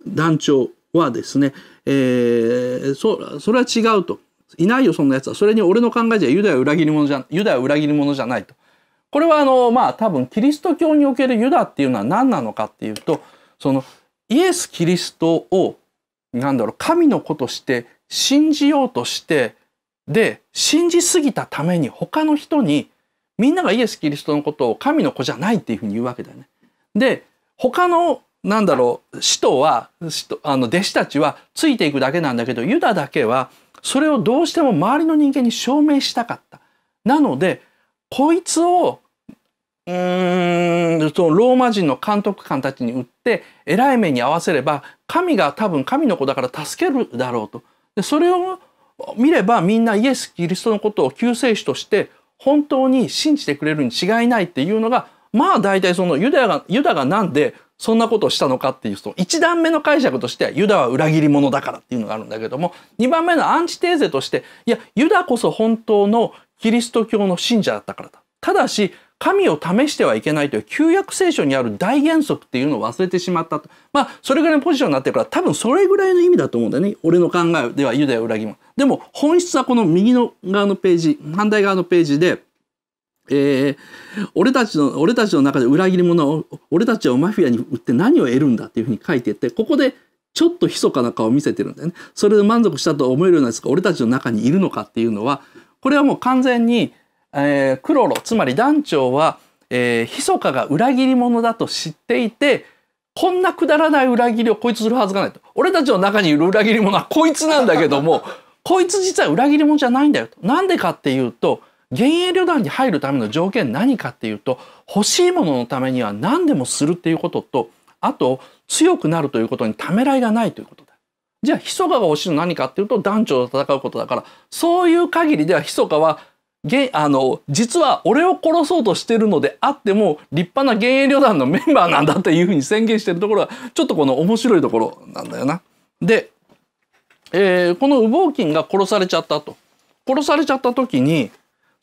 ー、団長はですねえー、そそれは違うと。いないよ、そんな奴は。それに俺の考えじゃユダは裏切り者じゃ、ユダは裏切り者じゃないと。これはあの、まあ多分キリスト教におけるユダっていうのは何なのかっていうと、そのイエス・キリストを、何だろう、神の子として信じようとして、で、信じすぎたために他の人に、みんながイエス・キリストのことを神の子じゃないっていうふうに言うわけだよね。で、他のなんだろう使徒は使徒あの弟子たちはついていくだけなんだけどユダだけはそれをどうしても周りの人間に証明したかった。なのでこいつをうーんそのローマ人の監督官たちに売って偉い目に合わせれば神が多分神の子だから助けるだろうと。でそれを見ればみんなイエス・キリストのことを救世主として本当に信じてくれるに違いないっていうのがまあ大体そのユダヤがユダがなんでそんなことをしたのかっていうと1段目の解釈としてはユダは裏切り者だからっていうのがあるんだけども2番目のアンチテーゼとしていやユダこそ本当のキリスト教の信者だったからだ。ただし神を試してはいけないという旧約聖書にある大原則っていうのを忘れてしまったと。まあ、それぐらいのポジションになってるから、多分それぐらいの意味だと思うんだよね。俺の考えではユダは裏切り者でも、本質はこの右の側のページ、反対側のページで、えー、俺たちの俺たちの中で裏切り者を俺たちをマフィアに売って何を得るんだっていうふうに書いていってここでちょっと密かな顔を見せてるんだよねそれで満足したと思えるようなやつが俺たちの中にいるのかっていうのはこれはもう完全に、えー、クロロつまり団長は、えー、密かが裏切り者だと知っていてこんなくだらない裏切りをこいつするはずがないと俺たちの中にいる裏切り者はこいつなんだけどもこいつ実は裏切り者じゃないんだよと。なんでかっていうと現役旅団に入るための条件何かっていうと欲しいもののためには何でもするっていうこととあと強くなるということにためらいがないということだじゃあ密かが欲しいの何かっていうと団長と戦うことだからそういう限りでは密かはあの実は俺を殺そうとしてるのであっても立派な現役旅団のメンバーなんだっていうふうに宣言してるところはちょっとこの面白いところなんだよな。で、えー、この羽毛金が殺されちゃったと殺されちゃった時に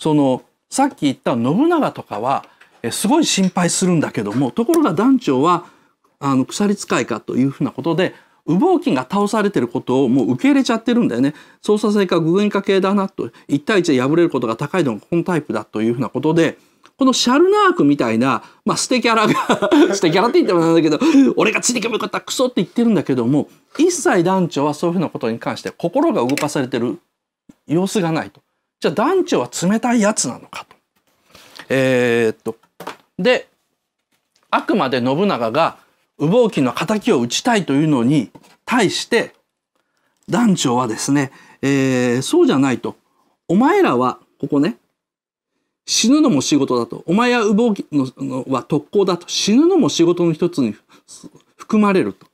そのさっき言った信長とかはすごい心配するんだけどもところが団長はあの鎖使いかというふうなことで羽毛菌が倒されてることをもう受け入れちゃってるんだよね操作性か具現化系だなと1対1で破れることが高いのがこのタイプだというふうなことでこのシャルナークみたいな、まあ、捨てキャラが 捨てキャラって言ってもなんだけど俺がついてけばよかったクソって言ってるんだけども一切団長はそういうふうなことに関して心が動かされてる様子がないと。じゃあ団長は冷たいやつなのかと。えー、っとであくまで信長が羽毛機の敵を討ちたいというのに対して団長はですね、えー、そうじゃないと。お前らは、ここね、死ぬのも仕事だと。お前は羽毛機のは特攻だと。死ぬのも仕事の一つに含まれると。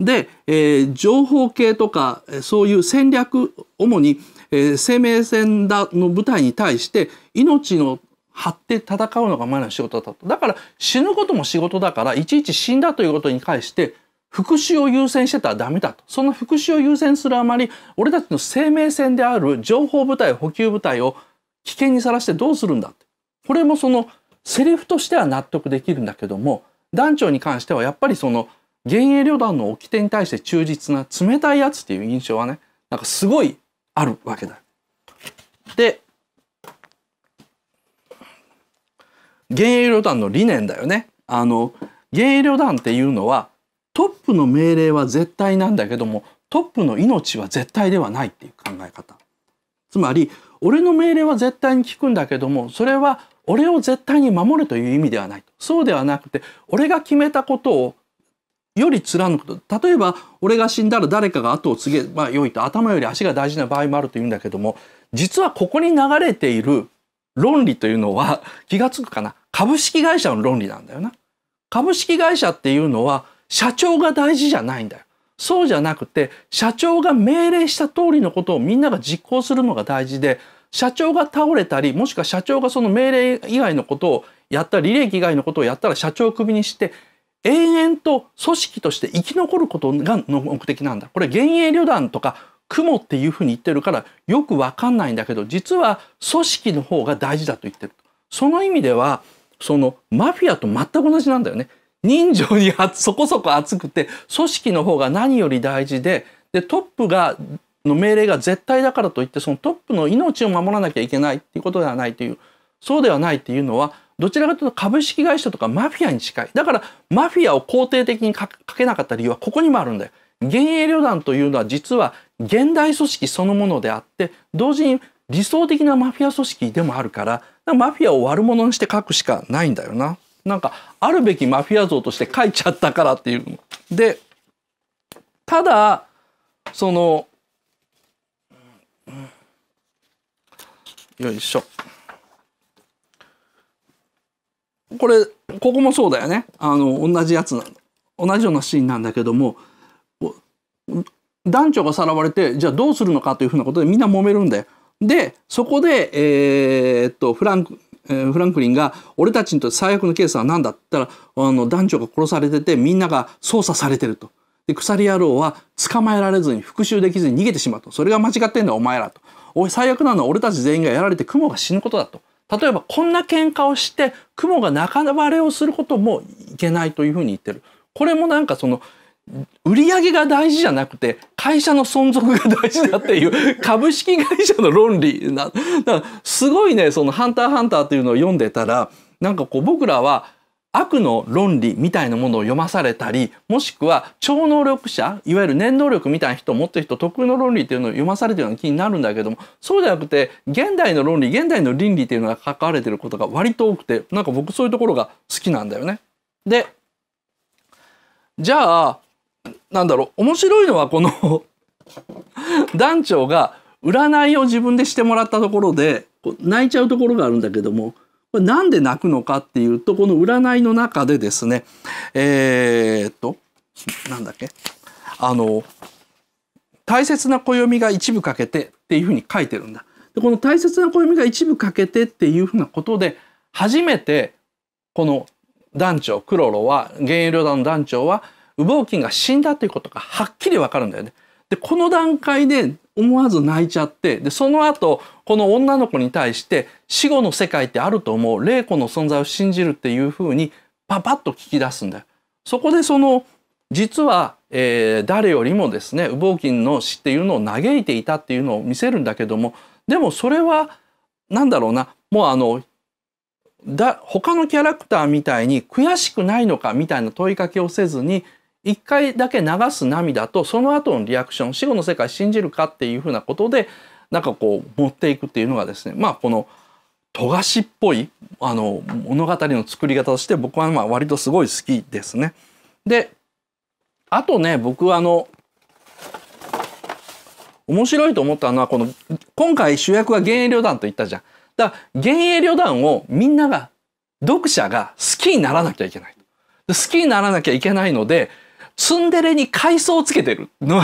で、えー、情報系とか、そういう戦略、主にえー、生命線だの部隊に対して命の張って戦うのが前の仕事だと。だから死ぬことも仕事だからいちいち死んだということに対して復讐を優先してたらダメだと。その復讐を優先するあまり俺たちの生命線である情報部隊補給部隊を危険にさらしてどうするんだって。これもそのセリフとしては納得できるんだけども団長に関してはやっぱりその幻影旅団の掟に対して忠実な冷たいやつっていう印象はねなんかすごいあるわけだ。で、現役旅団の理念だよね。あの、現役旅団っていうのは、トップの命令は絶対なんだけども、トップの命は絶対ではないっていう考え方。つまり、俺の命令は絶対に聞くんだけども、それは俺を絶対に守るという意味ではない。そうではなくて、俺が決めたことをより貫くと例えば俺が死んだら誰かが後を継げばよいと頭より足が大事な場合もあるというんだけども実はここに流れている論理というのは 気が付くかな株式会社の論理なんだよな。株式会社っていうのは社長が大事じゃないんだよ。そうじゃなくて社長が命令した通りのことをみんなが実行するのが大事で社長が倒れたりもしくは社長がその命令以外のことをやった履歴以外のことをやったら社長をクビにして延々と組織として生き残ることが目的なんだ。これ幻影旅団とか雲っていうふうに言ってるからよくわかんないんだけど実は組織の方が大事だと言ってる。その意味ではそのマフィアと全く同じなんだよね。人情にそこそこ熱くて組織の方が何より大事ででトップがの命令が絶対だからといってそのトップの命を守らなきゃいけないっていうことではないというそうではないっていうのはどちらかというと株式会社とかマフィアに近い。だからマフィアを肯定的にかけなかった理由はここにもあるんだよ。現役旅団というのは実は現代組織そのものであって同時に理想的なマフィア組織でもあるからマフィアを悪者にして書くしかないんだよな。なんかあるべきマフィア像として書いちゃったからっていう。でただそのよいしょ。これここもそうだよねあの同じやつ同じようなシーンなんだけども男女がさらわれてじゃあどうするのかというふうなことでみんな揉めるんだよ。でそこで、えー、っとフランクフランクリンが「俺たちにとって最悪のケースは何だ?」って言ったらあの男女が殺されててみんなが操作されてると。で鎖野郎は捕まえられずに復讐できずに逃げてしまうとそれが間違ってんだお前らとお最悪なのは俺たち全員がやられて雲が死ぬことだと例えばこんな喧嘩をして雲が仲割れをすることもいけないというふうに言ってる。これもなんかその売り上げが大事じゃなくて会社の存続が大事だっていう 株式会社の論理なすごいねその「ハンターハンター」っていうのを読んでたらなんかこう僕らは悪の論理みたいなものを読まされたりもしくは超能力者いわゆる念能力みたいな人を持ってる人特有の論理っていうのを読まされてるような気になるんだけどもそうじゃなくて現代の論理現代の倫理っていうのが書かれてることが割と多くてなんか僕そういうところが好きなんだよね。でじゃあなんだろう面白いのはこの 団長が占いを自分でしてもらったところで泣いちゃうところがあるんだけどもこれなんで泣くのかっていうとこの占いの中でですねえー、っとなんだっけあの大切な暦が一部欠けてっていうふうに書いてるんだ。でこの大切な暦が一部欠けてっていうふうなことで初めてこの団長クロロは原油旅団の団長は羽毛菌が死んだということがはっきりわかるんだよね。でこの段階で思わず泣いちゃってでその後この女の子に対して死後の世界ってあると思う霊子の存在を信じるっていうふうにパパッと聞き出すんだよ。そこでその実は、えー、誰よりもですね羽毛菌の死っていうのを嘆いていたっていうのを見せるんだけどもでもそれは何だろうなもうあのだ他のキャラクターみたいに悔しくないのかみたいな問いかけをせずに一回だけ流す涙とその後のリアクション死後の世界信じるかっていうふうなことでなんかこう持っていくっていうのがですねまあこの富樫っぽいあの物語の作り方として僕はまあ割とすごい好きですね。であとね僕はあの面白いと思ったのはこの今回主役は幻影旅団と言ったじゃん。だから幻影旅団をみんなが読者が好きにならなきゃいけない。好きにならなきゃいけないのでツンデレに階層をつけてる 俺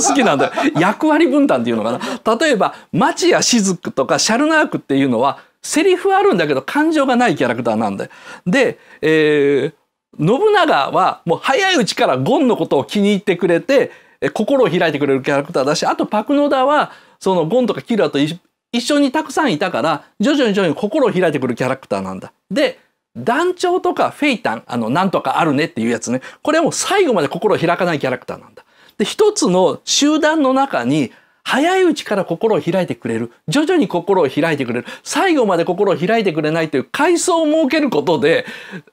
好きなんだよ役割分担っていうのかな例えば町や雫とかシャルナークっていうのはセリフあるんだけど感情がないキャラクターなんだよ。で、えー、信長はもう早いうちからゴンのことを気に入ってくれて心を開いてくれるキャラクターだしあとパクノダはそのゴンとかキラと一緒にたくさんいたから徐々に徐々に心を開いてくるキャラクターなんだ。で団長とかフェイタン、あの、なんとかあるねっていうやつね。これはもう最後まで心を開かないキャラクターなんだ。で、一つの集団の中に、早いうちから心を開いてくれる。徐々に心を開いてくれる。最後まで心を開いてくれないという階層を設けることで、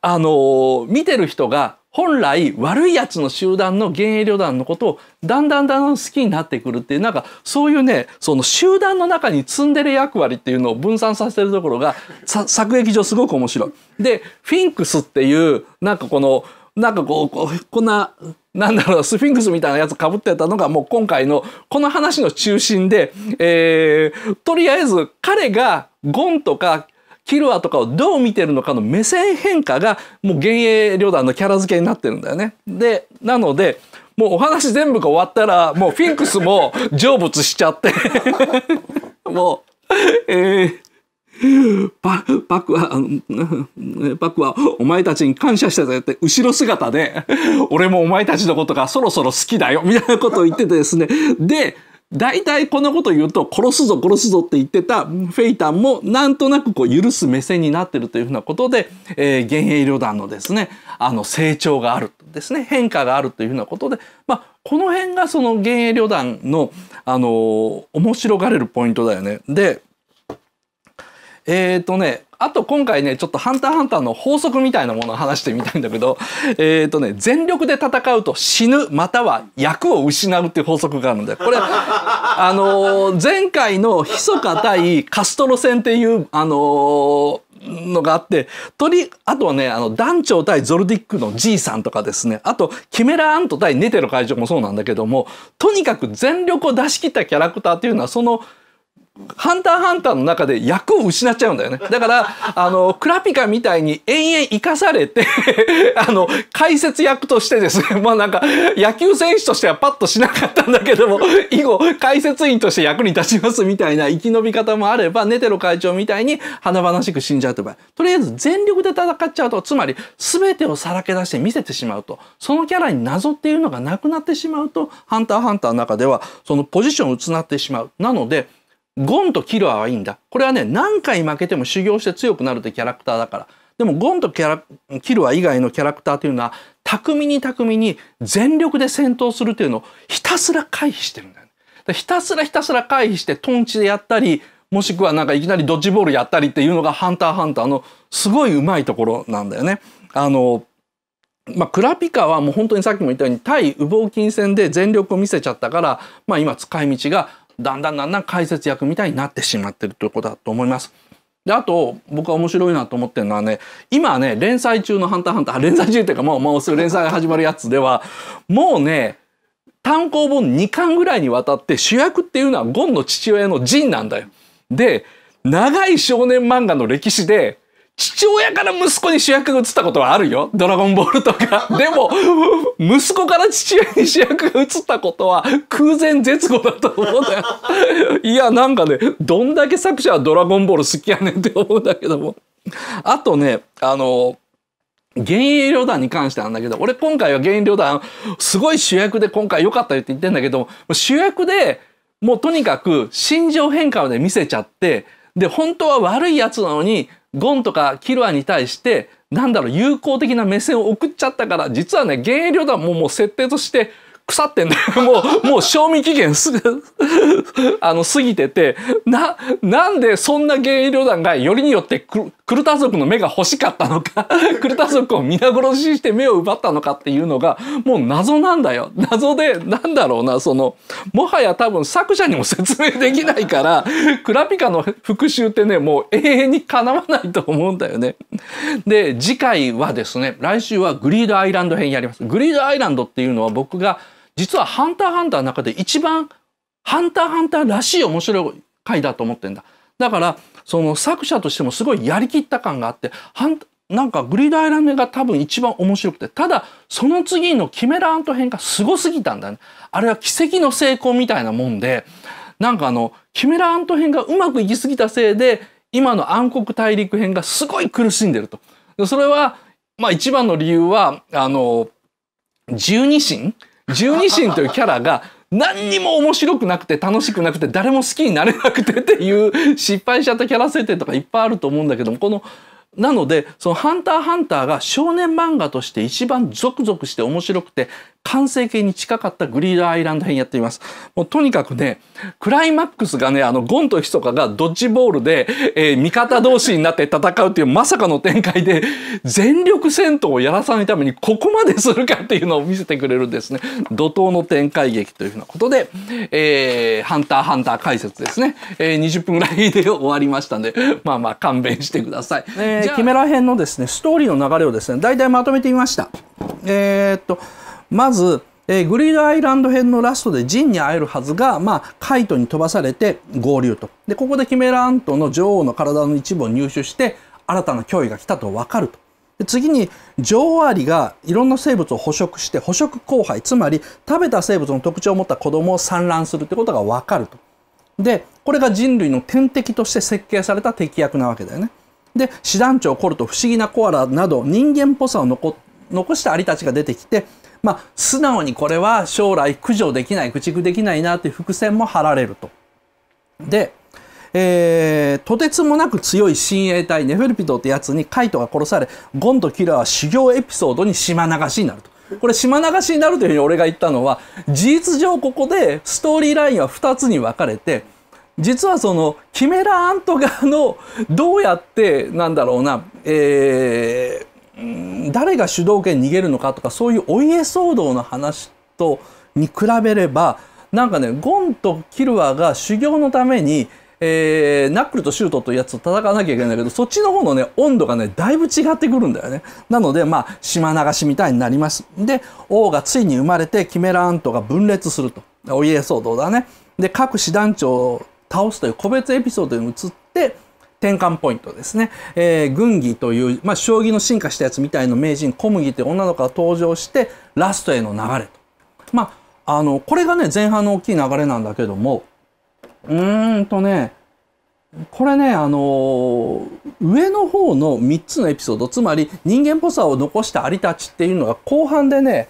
あのー、見てる人が本来悪いやつの集団の幻影旅団のことをだんだんだんだん好きになってくるっていうなんかそういうねその集団の中に積んでる役割っていうのを分散させてるところが作劇上すごく面白い。でフィンクスっていうなんかこのなんかこうこんななんだろうスフィンクスみたいなやつかぶってたのがもう今回のこの話の中心で、えー、とりあえず彼がゴンとかキルアとかをどう見てるのかの目線変化がもう幻影旅団のキャラ付けになってるんだよね。でなのでもうお話全部が終わったらもうフィンクスも成仏しちゃって もうえー、パパクはパクはお前たちに感謝してたよって後ろ姿で俺もお前たちのことがそろそろ好きだよみたいなことを言っててですねで大体こんなこと言うと殺すぞ殺すぞって言ってたフェイタンもなんとなくこう許す目線になってるというふうなことで、えー、現役旅団のですねあの成長があるですね変化があるというふうなことで、まあ、この辺がその現役旅団の、あのー、面白がれるポイントだよね。でえっ、ー、とねあと今回ねちょっと「ハンターハンター」の法則みたいなものを話してみたいんだけど えっ、ー、とね全力で戦うと死ぬまたは役を失うっていう法則があるんだよ。これ あのー、前回の密か対カストロ戦っていうあのー、のがあってとりあとはねあの団長対ゾルディックのじいさんとかですねあとキメラアント対ネテロ会長もそうなんだけどもとにかく全力を出し切ったキャラクターっていうのはそのハンターハンターの中で役を失っちゃうんだよね。だから、あの、クラピカみたいに延々生かされて あの、解説役としてですね、まあなんか、野球選手としてはパッとしなかったんだけども、以後、解説員として役に立ちますみたいな生き延び方もあれば、ネテロ会長みたいに華々しく死んじゃうと場合、とりあえず全力で戦っちゃうと、つまり、全てをさらけ出して見せてしまうと、そのキャラに謎っていうのがなくなってしまうと、ハンターハンターの中では、そのポジションを失ってしまう。なので、ゴンとキルアはいいんだ。これはね、何回負けても修行して強くなるってキャラクターだから。でも、ゴンとキャラキルア以外のキャラクターというのは、巧みに巧みに全力で戦闘するというのをひたすら回避してるんだよね。だひたすらひたすら回避して、トンチでやったり、もしくはなんかいきなりドッジボールやったりっていうのがハンターハンターのすごい上手いところなんだよね。あの、まあ、クラピカはもう本当にさっきも言ったように対ウキ金戦で全力を見せちゃったから、まあ、今使い道がだんだんだんだん解説役みたいになってしまってるということだと思います。であと僕は面白いなと思ってるのはね今ね連載中の「ハンターハンター」連載中っていうかもうもうすぐ連載が始まるやつではもうね単行本2巻ぐらいにわたって主役っていうのはゴンの父親のジンなんだよ。で長い少年漫画の歴史で父親から息子に主役が移ったことはあるよ。ドラゴンボールとか。でも、息子から父親に主役が移ったことは空前絶後だと思うんだよ。いや、なんかね、どんだけ作者はドラゴンボール好きやねんって思うんだけども。あとね、あの、現役旅団に関してなんだけど、俺今回は現役旅団、すごい主役で今回良かったよって言ってんだけど、主役で、もうとにかく心情変化をね、見せちゃって、で、本当は悪いやつなのに、ゴンとかキルアに対して、なんだろう、友好的な目線を送っちゃったから、実はね、幻影旅団ももう設定として、腐ってんだよ。もう、もう賞味期限すぐ あの、過ぎてて、な、なんでそんな原因旅団がよりによってクルタ族の目が欲しかったのか クルタ族を皆殺しして目を奪ったのかっていうのが、もう謎なんだよ。謎で、なんだろうな、その、もはや多分作者にも説明できないから、クラピカの復讐ってね、もう永遠に叶わないと思うんだよね。で、次回はですね、来週はグリードアイランド編やります。グリードアイランドっていうのは僕が、実はハンターハンターの中で一番ハンターハンターらしい面白い回だと思ってんだ。だから、その作者としてもすごいやりきった感があって、なんかグリードアイランドが多分一番面白くて、ただその次のキメラアント編がすごすぎたんだね。あれは奇跡の成功みたいなもんで、なんかあの、キメラアント編がうまくいきすぎたせいで、今の暗黒大陸編がすごい苦しんでると。それは、まあ一番の理由は、あの、十二神十二神というキャラが何にも面白くなくて楽しくなくて誰も好きになれなくてっていう失敗しちゃったキャラ設定とかいっぱいあると思うんだけどもこのなので、そのハンターハンターが少年漫画として一番ゾクゾクして面白くて、完成形に近かったグリードアイランド編やっています。もうとにかくね、クライマックスがね、あの、ゴンとヒソカがドッジボールで、えー、味方同士になって戦うっていうまさかの展開で、全力戦闘をやらさないためにここまでするかっていうのを見せてくれるんですね。怒涛の展開劇というふうなことで、えー、ハンターハンター解説ですね。えー、20分ぐらいで終わりましたんで、まあまあ勘弁してください。ねキメラ編のですね、ストーリーの流れをですね、大体まとめてみました。えー、っと、まず、えー、グリードアイランド編のラストでジンに会えるはずが、まあ、カイトに飛ばされて合流と。で、ここでキメラアントの女王の体の一部を入手して、新たな脅威が来たと分かると。で次に、女王アリがいろんな生物を捕食して、捕食交配、つまり食べた生物の特徴を持った子供を産卵するってことが分かると。で、これが人類の天敵として設計された敵役なわけだよね。で師団長コルト不思議なコアラなど人間っぽさを残したアリたちが出てきてまあ、素直にこれは将来駆除できない駆逐できないなっいう伏線も張られると。で、えー、とてつもなく強い親衛隊ネフェルピドってやつにカイトが殺されゴンとキラーは修行エピソードに島流しになると。これ島流しになるというふうに俺が言ったのは事実上ここでストーリーラインは2つに分かれて実はそのキメラアント側のどうやってなんだろうな、えー、誰が主導権逃げるのかとかそういうお家騒動の話とに比べればなんかねゴンとキルアが修行のために、えー、ナックルとシュートというやつと戦わなきゃいけないんだけどそっちの方のね温度がねだいぶ違ってくるんだよねなのでまあ島流しみたいになりますで王がついに生まれてキメラアントが分裂するとお家騒動だねで各師団長倒すという個別エピソードに移って、転換ポイントですね。えー、軍議という、まあ、将棋の進化したやつみたいな名人、小麦という女の子が登場して、ラストへの流れと。まあ、あの、これがね、前半の大きい流れなんだけども、うーんとね、これね、あのー、上の方の3つのエピソード、つまり人間っぽさを残した有りたちっていうのが後半でね、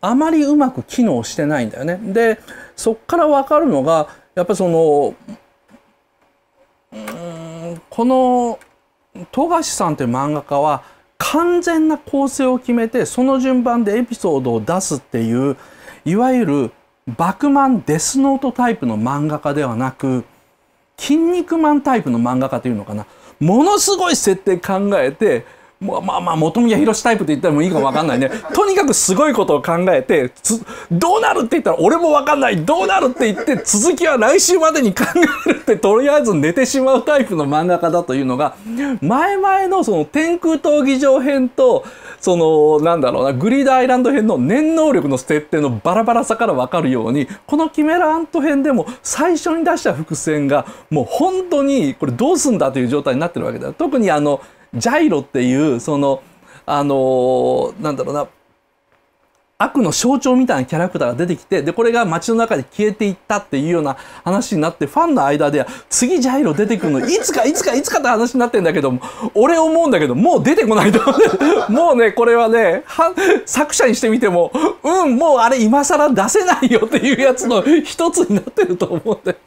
あまりうまく機能してないんだよね。で、そっからわかるのが、やっぱりそのうんこの富樫さんという漫画家は完全な構成を決めてその順番でエピソードを出すっていういわゆるバクマンデスノートタイプの漫画家ではなく筋肉マンタイプの漫画家というのかなものすごい設定考えてまあまあまあ本宮宏タイプって言っらもいいか分かんないね とにかくすごいことを考えてどうなるって言ったら俺も分かんないどうなるって言って続きは来週までに考えるってとりあえず寝てしまうタイプの漫画家だというのが前々のその天空闘技場編とそのなんだろうなグリードアイランド編の念能力の設定のバラバラさから分かるようにこのキメラアント編でも最初に出した伏線がもう本当にこれどうすんだという状態になってるわけだ。特にあのジャイロっていうそのあのー、なんだろうな悪の象徴みたいなキャラクターが出てきて、で、これが街の中で消えていったっていうような話になって、ファンの間では、次ジャイロ出てくるの、いつかいつかいつかって話になってんだけども、俺思うんだけど、もう出てこないと。もうね、これはねは、作者にしてみても、うん、もうあれ今更出せないよっていうやつの一つになってると思うんだよ。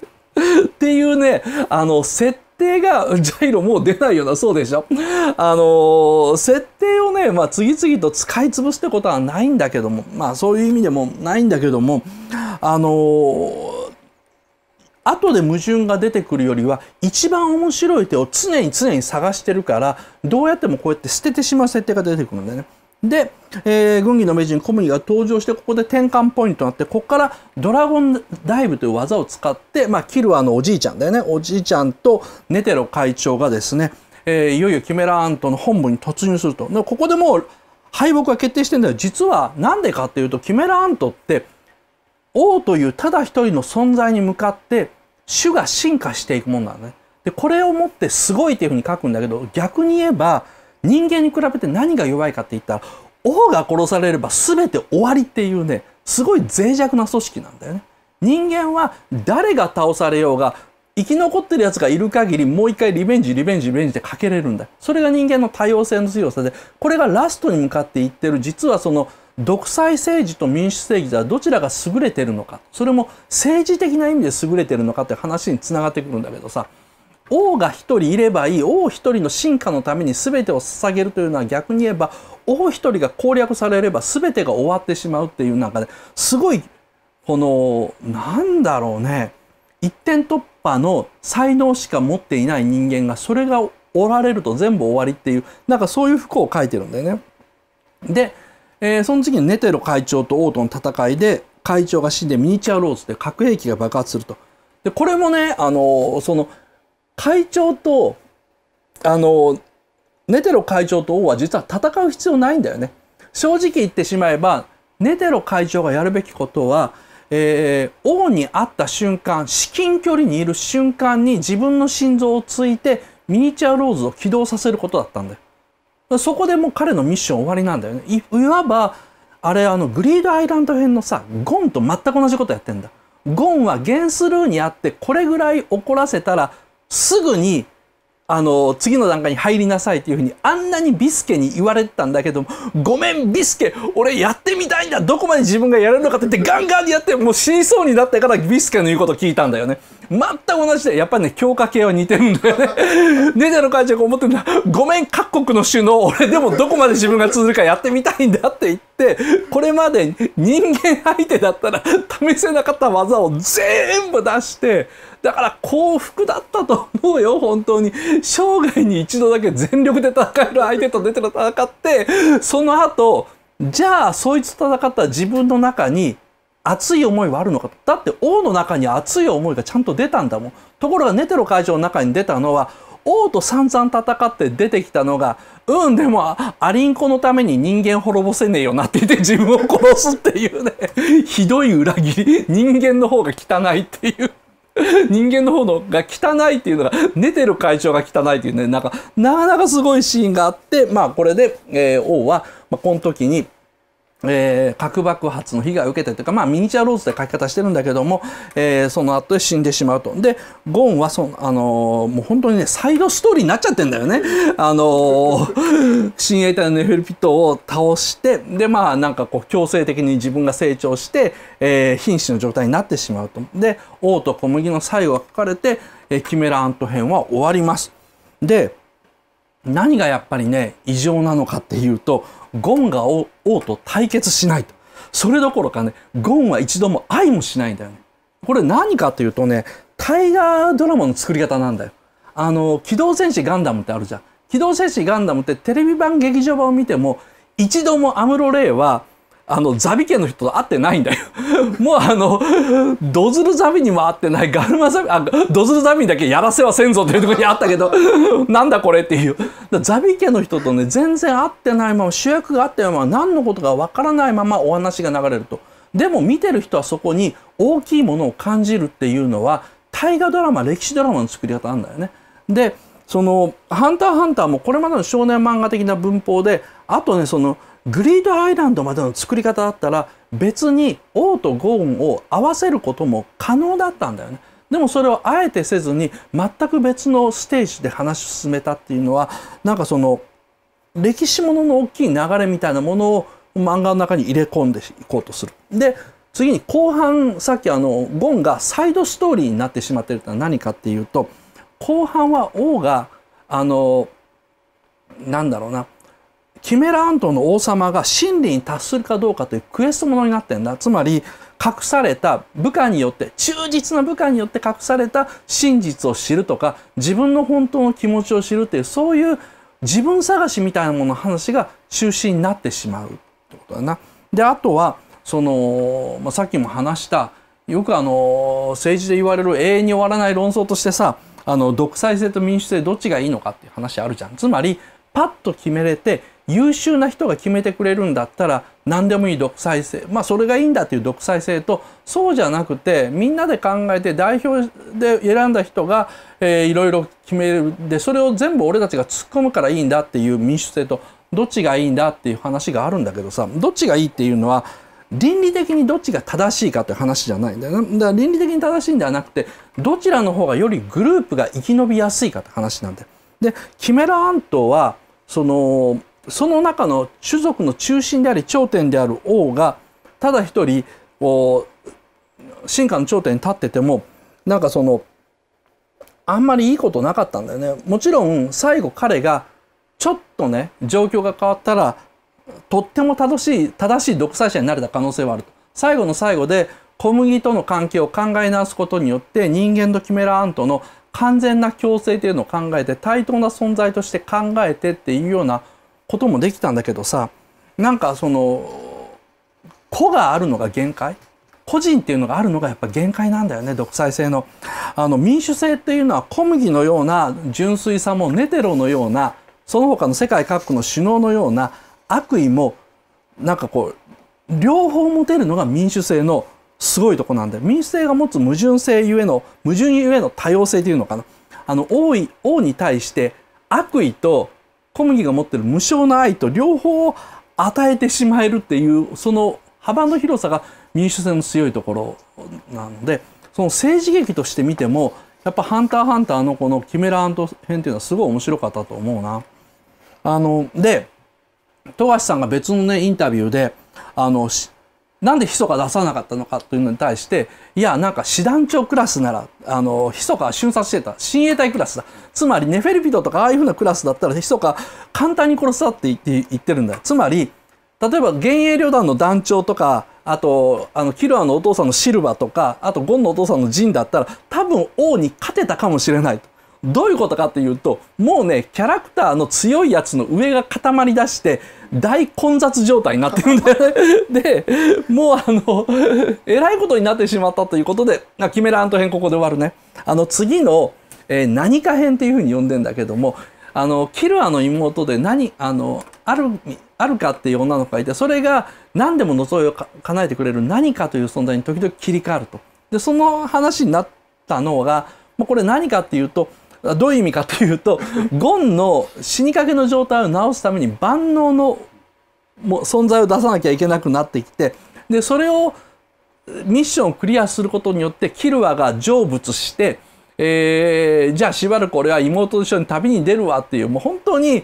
っていうね、あの、設定定が ジャイロもう出ないようなそうでしょ。あの設定をね、まあ、次々と使い潰すってことはないんだけども、まあ、そういう意味でもないんだけども、あの後で矛盾が出てくるよりは一番面白い手を常に常に探してるからどうやってもこうやって捨ててしまう設定が出てくるんだよね。で、えー、軍技の名人小麦が登場してここで転換ポイントになってここからドラゴンダイブという技を使って、まあ、キルアのおじいちゃんだよねおじいちゃんとネテロ会長がですね、えー、いよいよキメラアントの本部に突入するとでここでもう敗北が決定してんだよ実はなんでかっていうとキメラアントって王というただ一人の存在に向かって種が進化していくもんなのね。でこれをもってすごいっていうふうに書くんだけど逆に言えば人間に比べて何が弱いかって言ったら王が殺されれば全て終わりっていうねすごい脆弱な組織なんだよね。人間は誰が倒されようが生き残ってるやつがいる限りもう一回リベンジリベンジリベンジってかけれるんだそれが人間の多様性の強さでこれがラストに向かっていってる実はその独裁政治と民主政治ではどちらが優れてるのかそれも政治的な意味で優れてるのかって話につながってくるんだけどさ王が一人いればいい王一人の進化のために全てを捧げるというのは逆に言えば王一人が攻略されれば全てが終わってしまうっていう中ですごいこのなんだろうね一点突破の才能しか持っていない人間がそれがおられると全部終わりっていうなんかそういう不幸を書いてるんだよね。で、えー、その時にネテロ会長と王との戦いで会長が死んでミニチュアローズで核兵器が爆発すると。でこれもねあのその会長と、あの、ネテロ会長と王は実は戦う必要ないんだよね。正直言ってしまえば、ネテロ会長がやるべきことは、えー、王に会った瞬間、至近距離にいる瞬間に自分の心臓をついてミニチュアローズを起動させることだったんだよ。そこでもう彼のミッション終わりなんだよね。いわば、あれあのグリードアイランド編のさ、ゴンと全く同じことやってんだ。ゴンはゲンスルーにあってこれぐらい怒らせたらすぐにあの次の段階に入りなさいっていうふうにあんなにビスケに言われてたんだけどごめんビスケ俺やってみたいんだどこまで自分がやれるのかって言ってガンガンやってもう死にそうになってからビスケの言うこと聞いたんだよね。全く同じで、やっぱりね、強化系は似てるんだよね。ネジの会長が思ってるんだ。ごめん、各国の首脳、俺でもどこまで自分が続るかやってみたいんだって言って、これまで人間相手だったら試せなかった技を全部出して、だから幸福だったと思うよ、本当に。生涯に一度だけ全力で戦える相手と出て戦って、その後、じゃあそいつと戦った自分の中に熱い思いはあるのかだって王の中に熱い思いがちゃんと出たんだもん。ところがネテロ会長の中に出たのは王と散々戦って出てきたのが、うん、でも、アリンコのために人間滅ぼせねえよなって言って自分を殺すっていうね、ひどい裏切り、人間の方が汚いっていう。人間の方のが汚いっていうのが、寝てる会長が汚いっていうね、なんか、なかなかすごいシーンがあって、まあこれで、えー、王は、まあ、この時に、えー、核爆発の被害を受けてというか、まあ、ミニチュアローズで書き方してるんだけども、えー、その後で死んでしまうと。で、ゴンはそ、あのー、もう本当にね、サイドストーリーになっちゃってんだよね。あのー、親衛隊のネフェルピットを倒して、で、まあ、なんかこう、強制的に自分が成長して、えー、瀕死の状態になってしまうと。で、王と小麦の最後が書かれて、えー、キメラアント編は終わります。で、何がやっぱりね、異常なのかっていうと、ゴンが王と対決しないと。それどころかね、ゴンは一度も愛もしないんだよね。これ何かというとね、大河ドラマの作り方なんだよ。あの、機動戦士ガンダムってあるじゃん。機動戦士ガンダムってテレビ版劇場版を見ても、一度もアムロレイはあのザビ家の人と会ってないんだよ もうあのドズルザビにも会ってないガルマザビあドズルザビにだけやらせはせんぞっていうところにあったけど なんだこれっていうザビ家の人とね全然会ってないまま主役が会ってないまま何のことかわからないままお話が流れるとでも見てる人はそこに大きいものを感じるっていうのは大河ドラマ歴史ドラマの作り方なんだよねでその「ハンターハンター」もこれまでの少年漫画的な文法であとねその「グリードアイランドまでの作り方だったら別に王とゴーンを合わせることも可能だったんだよね。でもそれをあえてせずに全く別のステージで話し進めたっていうのはなんかその歴史ものの大きい流れみたいなものを漫画の中に入れ込んでいこうとする。で次に後半さっきあのゴンがサイドストーリーになってしまってるのは何かっていうと後半は王があのなんだろうなキメラントの王様が真理に達するかどうかというクエストものになってんだ。つまり、隠された部下によって、忠実な部下によって隠された真実を知るとか、自分の本当の気持ちを知るっていう、そういう自分探しみたいなものの話が中心になってしまうってことだな。で、あとは、その、まあ、さっきも話した、よくあの、政治で言われる永遠に終わらない論争としてさ、あの、独裁制と民主制どっちがいいのかっていう話あるじゃん。つまり、パッと決めれて、優秀な人が決めてくれるんだったら何でもいい独裁性まあそれがいいんだっていう独裁性とそうじゃなくてみんなで考えて代表で選んだ人が、えいろいろ決めるでそれを全部俺たちが突っ込むからいいんだっていう民主性とどっちがいいんだっていう話があるんだけどさどっちがいいっていうのは倫理的にどっちが正しいかという話じゃないんだよ、ね、だから倫理的に正しいんではなくてどちらの方がよりグループが生き延びやすいかって話なんだよ。でキメラアントはそのその中の種族の中心であり頂点である王がただ一人進化の頂点に立っててもなんかそのあんまりいいことなかったんだよね。もちろん最後彼がちょっとね状況が変わったらとっても正しい正しい独裁者になれた可能性はあると。最後の最後で小麦との関係を考え直すことによって人間とキメラアントの完全な共生というのを考えて対等な存在として考えてっていうようなこともできたんだけどさなんかその個があるのが限界個人っていうのがあるのがやっぱ限界なんだよね独裁制のあの民主制っていうのは小麦のような純粋さもネテロのようなその他の世界各国の首脳のような悪意もなんかこう両方持てるのが民主制のすごいとこなんで民主制が持つ矛盾性ゆえの矛盾ゆえの多様性というのかなあの王位王に対して悪意と小麦が持ってる無償な愛と両方を与えてしまえるっていうその幅の広さが民主制の強いところなのでその政治劇として見てもやっぱ「ハンターハンター」のこのキメラアント編っていうのはすごい面白かったと思うな。あので富樫さんが別のねインタビューであのなんでヒ素が出さなかったのかというのに対して、いや、なんか師団長クラスなら、あの、ヒ素が瞬殺してた、親衛隊クラスだ。つまり、ネフェルピドとかああいうふうなクラスだったら、ヒ素が簡単に殺すだって言って言ってるんだつまり、例えば、現役旅団の団長とか、あと、あの、キルアのお父さんのシルバとか、あと、ゴンのお父さんのジンだったら、多分王に勝てたかもしれないと。どういうことかっていうと、もうね、キャラクターの強いやつの上が固まりだして、大混雑状態になってるんだよね。で、もうあの、えらいことになってしまったということで、キメラアント編ここで終わるね。あの、次の、えー、何か編っていうふうに呼んでんだけども、あの、キルアの妹で何、あの、ある、あるかっていう女の子がいて、それが何でも望みを叶えてくれる何かという存在に時々切り替わると。で、その話になったのが、もうこれ何かっていうと、どういう意味かというとゴンの死にかけの状態を治すために万能のも存在を出さなきゃいけなくなってきてでそれをミッションをクリアすることによってキルアが成仏して、えー、じゃあしばらく俺は妹と一緒に旅に出るわっていうもう本当に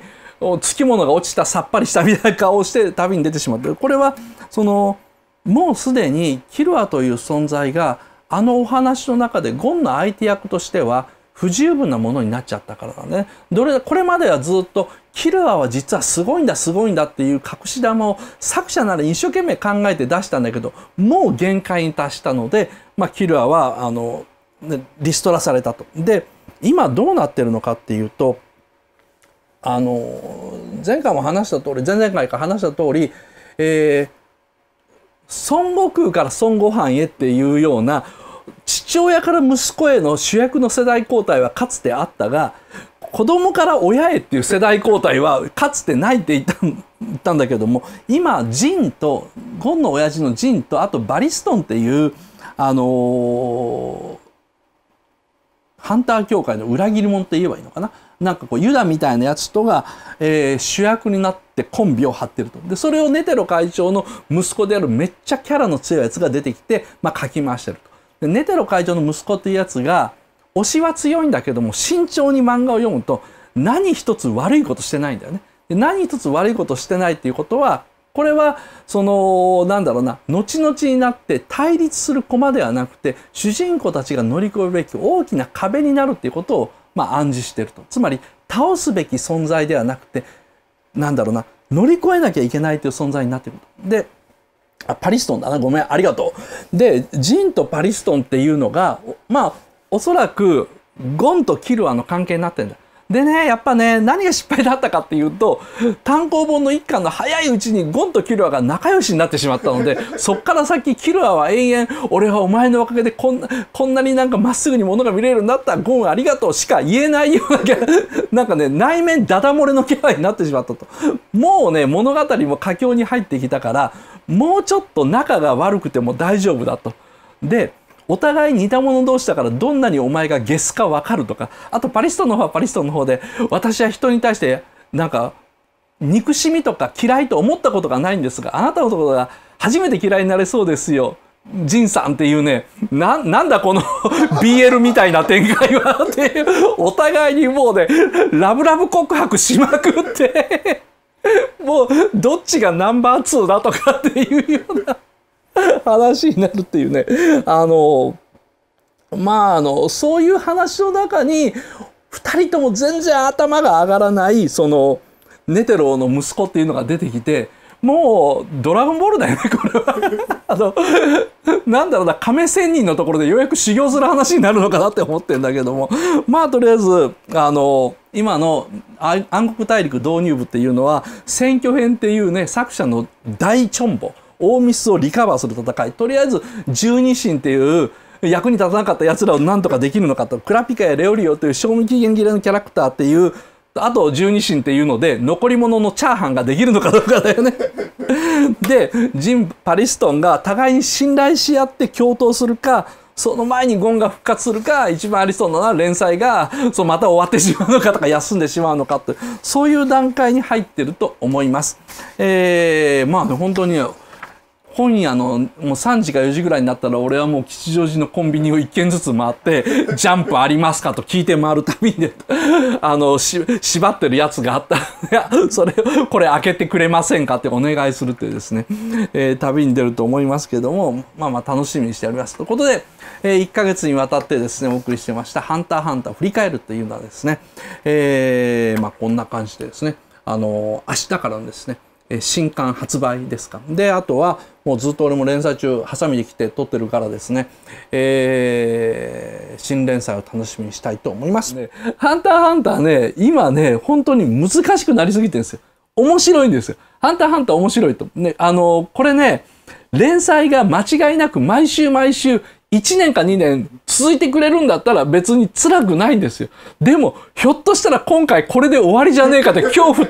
つきものが落ちたさっぱりしたみたいな顔をして旅に出てしまってこれはそのもうすでにキルアという存在があのお話の中でゴンの相手役としては不十分なものになっちゃったからだね。どれ、これまではずっと、キルアは実はすごいんだ、すごいんだっていう隠し玉を作者なら一生懸命考えて出したんだけど、もう限界に達したので、まあ、キルアは、あの、ね、リストラされたと。で、今どうなってるのかっていうと、あの、前回も話した通り、前々回か話した通り、えー、孫悟空から孫悟飯へっていうような、父親から息子への主役の世代交代はかつてあったが子供から親へっていう世代交代はかつてないって言った言ったんだけども今ジンとゴンの親父のジンとあとバリストンっていうあのー、ハンター協会の裏切り者って言えばいいのかななんかこうユダみたいなやつとが、えー、主役になってコンビを張ってるとでそれをネテロ会長の息子であるめっちゃキャラの強いやつが出てきて、まあ、かき回してるネテロ会長の息子っていうやつが推しは強いんだけども慎重に漫画を読むと何一つ悪いことしてないんだよね。で何一つ悪いことしてないっていうことはこれはそのなんだろうな後々になって対立する駒ではなくて主人公たちが乗り越えるべき大きな壁になるっていうことをまあ暗示してると。つまり倒すべき存在ではなくてなんだろうな乗り越えなきゃいけないという存在になってくると。であ、パリストンだな。ごめん。ありがとう。で、ジンとパリストンっていうのが、まあ、おそらく、ゴンとキルアの関係になってんだ。でね、やっぱね、何が失敗だったかっていうと、単行本の一巻の早いうちにゴンとキルアが仲良しになってしまったので、そっから先キルアは永遠、俺はお前のおかげでこんな、こんなになんかまっすぐに物が見れるようになった、ゴンありがとうしか言えないような なんかね、内面ダダ漏れの気配になってしまったと。もうね、物語も佳境に入ってきたから、もうちょっと仲が悪くても大丈夫だと。でお互い似た者同士だからどんなにお前がゲスか分かるとかあとパリストンの方はパリストンの方で私は人に対してなんか憎しみとか嫌いと思ったことがないんですがあなたのところが初めて嫌いになれそうですよ。ジンさんっていうね、な、なんだこの BL みたいな展開はっていう、お互いにもうね、ラブラブ告白しまくってもうどっちがナンバー2だとかっていうような話になるっていうねあのまああのそういう話の中に2人とも全然頭が上がらないそのネテロの息子っていうのが出てきてもう「ドラゴンボール」だよねこれはあのなんだろうな亀仙人のところでようやく修行する話になるのかなって思ってんだけども まあとりあえずあの今の暗黒大陸導入部っていうのは選挙編っていうね作者の大チョンボ大ミスをリカバーする戦いとりあえず十二神っていう役に立たなかったやつらをなんとかできるのかとクラピカやレオリオという賞味期限切れのキャラクターっていうあと12神っていうので残り物のチャーハンができるのかどうかだよね でジン・パリストンが互いに信頼し合って共闘するかその前にゴンが復活するか一番ありそうな連載がそうまた終わってしまうのかとか休んでしまうのかてそういう段階に入ってると思います。えー、まあね本当に今夜のもう3時か4時ぐらいになったら俺はもう吉祥寺のコンビニを1軒ずつ回って「ジャンプありますか?」と聞いて回るたびにあのし縛ってるやつがあったら それこれ開けてくれませんかってお願いするってですね、えー、旅に出ると思いますけどもまあまあ楽しみにしておりますということで、えー、1ヶ月にわたってですねお送りしてました「ハンターハンター振り返る」というのはですね、えー、まあ、こんな感じでですねあの明日からですね新刊発売ですかであとはもうずっと俺も連載中ハサミで来て撮ってるからですね、えー、新連載を楽しみにしたいと思います。ね、ハンターハンターね、今ね、本当に難しくなりすぎてるんですよ。面白いんですよ。ハンターハンター面白いと。ね、あの、これね、連載が間違いなく毎週毎週1年か2年続いてくれるんだったら別に辛くないんですよ。でも、ひょっとしたら今回これで終わりじゃねえかって恐怖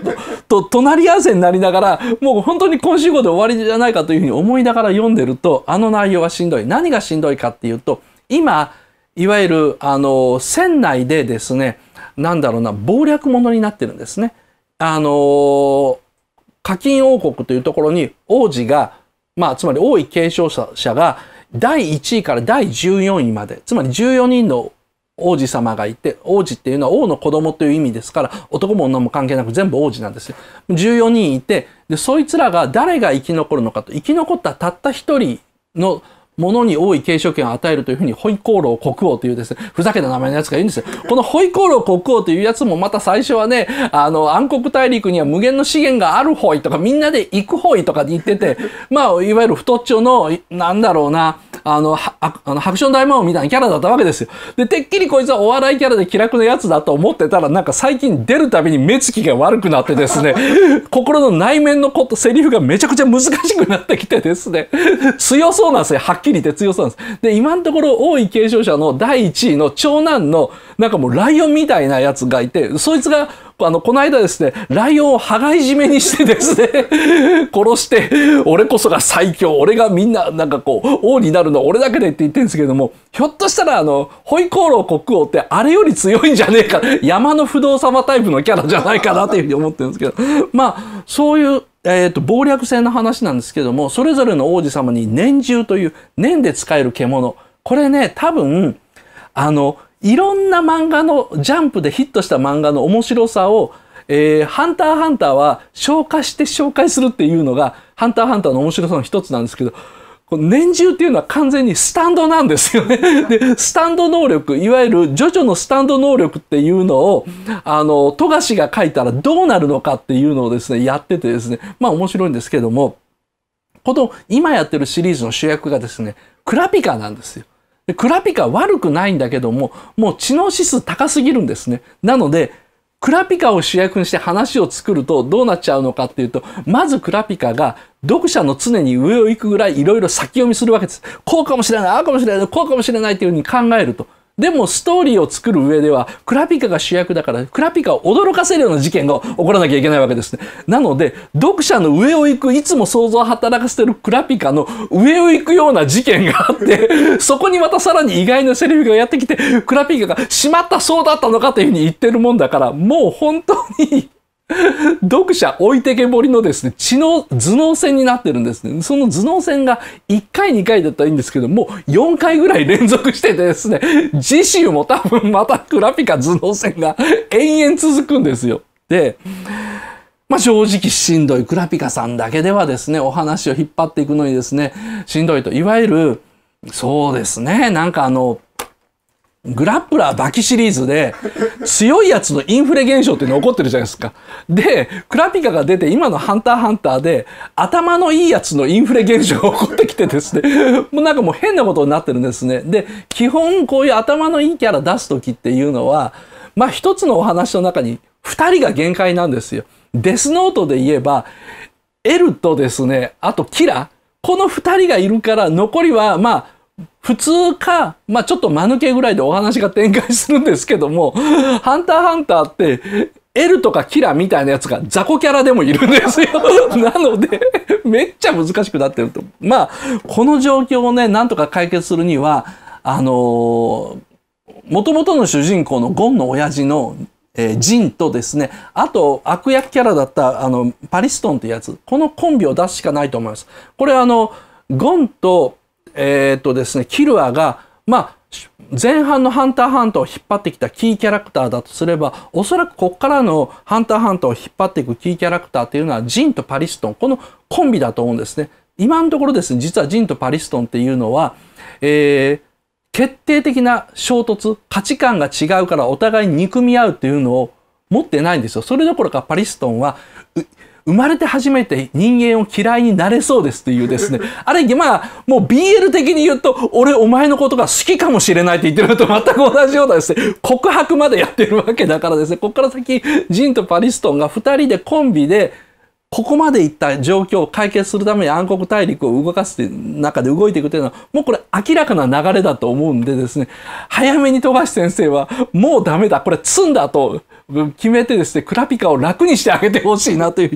と隣り合わせになりながら、もう本当に今週号で終わりじゃないかというふうに思いながら読んでると、あの内容はしんどい。何がしんどいかっていうと、今、いわゆる、あの、船内でですね、なんだろうな、謀略者になってるんですね。あの、課金王国というところに王子が、まあ、つまり王位継承者が、第1位から第14位まで、つまり14人の王子様がいて、王子っていうのは王の子供という意味ですから、男も女も関係なく全部王子なんですよ。14人いて、で、そいつらが誰が生き残るのかと、生き残ったたった一人のものに多い継承権を与えるというふうに、ホイコーロー国王というですね、ふざけた名前のやつがいいんですよ。このホイコーロー国王というやつもまた最初はね、あの、暗黒大陸には無限の資源があるホイとか、みんなで行くホイとかで言ってて、まあ、いわゆる太っちょの、なんだろうな、あの、ああのハクション大魔王みたいなキャラだったわけですよ。で、てっきりこいつはお笑いキャラで気楽なやつだと思ってたら、なんか最近出るたびに目つきが悪くなってですね、心の内面のこと、セリフがめちゃくちゃ難しくなってきてですね、強そうなんですよ、はっきりきり言って強そうなんです。で、今のところ王位継承者の第1位の長男のなんかもうライオンみたいなやつがいて、そいつがあの、この間ですね、ライオンを羽交い締めにしてですね、殺して、俺こそが最強、俺がみんな、なんかこう、王になるの俺だけでって言ってるんですけども、ひょっとしたらあの、ホイコーロー国王ってあれより強いんじゃねえか、山の不動様タイプのキャラじゃないかなというふうに思ってるんですけど、まあ、そういうえー、と、謀略戦の話なんですけども、それぞれの王子様に年中という年で使える獣。これね、多分、あの、いろんな漫画の、ジャンプでヒットした漫画の面白さを、えー、ハンターハンターは消化して紹介するっていうのが、ハンターハンターの面白さの一つなんですけど、この年中っていうのは完全にスタンドなんですよね。で、スタンド能力、いわゆるジョジョのスタンド能力っていうのを、あの、富樫が書いたらどうなるのかっていうのをですね、やっててですね、まあ面白いんですけども、この今やってるシリーズの主役がですね、クラピカなんですよ。クラピカ悪くないんだけども、もう知能指数高すぎるんですね。なので、クラピカを主役にして話を作るとどうなっちゃうのかっていうと、まずクラピカが読者の常に上を行くぐらいいろいろ先読みするわけです。こうかもしれない、ああかもしれない、こうかもしれないっていうふうに考えると。でもストーリーを作る上ではクラピカが主役だからクラピカを驚かせるような事件が起こらなきゃいけないわけですね。なので読者の上を行くいつも想像を働かせてるクラピカの上を行くような事件があって そこにまたさらに意外なセリフがやってきてクラピカが「しまったそうだったのか」というふうに言ってるもんだからもう本当に 読者置いてけぼりのですね、知能、頭脳戦になってるんですね。その頭脳戦が1回2回だったらいいんですけど、もう4回ぐらい連続しててですね、次週も多分またクラピカ頭脳戦が延々続くんですよ。で、まあ、正直しんどい。クラピカさんだけではですね、お話を引っ張っていくのにですね、しんどいと。いわゆる、そうですね、なんかあの、グラップラーバキシリーズで強いやつのインフレ現象って残ってるじゃないですか。で、クラピカが出て今のハンターハンターで頭のいいやつのインフレ現象が起こってきてですね、もうなんかもう変なことになってるんですね。で、基本こういう頭のいいキャラ出す時っていうのは、まあ一つのお話の中に2人が限界なんですよ。デスノートで言えば、エルとですね、あとキラ、この2人がいるから残りはまあ普通か、まあちょっと間抜けぐらいでお話が展開するんですけども、ハンターハンターって、エルとかキラみたいなやつが雑魚キャラでもいるんですよ。なので、めっちゃ難しくなってると。まあ、この状況をね、なんとか解決するには、あのー、元々の主人公のゴンの親父のえー、ジンとですね、あと悪役キャラだったあのパリストンってやつ、このコンビを出すしかないと思います。これあの、ゴンとえー、っとですね、キルアが、まあ、前半のハンターハントを引っ張ってきたキーキャラクターだとすれば、おそらくこっからのハンターハントを引っ張っていくキーキャラクターっていうのは、ジンとパリストン、このコンビだと思うんですね。今のところですね、実はジンとパリストンっていうのは、えー、決定的な衝突、価値観が違うからお互い憎み合うっていうのを持ってないんですよ。それどころかパリストンは生まれて初めて人間を嫌いになれそうですというですね、ある意味まあ、もう BL 的に言うと、俺お前のことが好きかもしれないって言ってるのと全く同じようなですね、告白までやってるわけだからですね、ここから先、ジンとパリストンが2人でコンビで、ここまでいった状況を解決するために暗黒大陸を動かす中で動いていくというのは、もうこれ明らかな流れだと思うんでですね、早めに富し先生は、もうダメだ、これ詰んだと決めてですね、クラピカを楽にしてあげてほしいなというふうに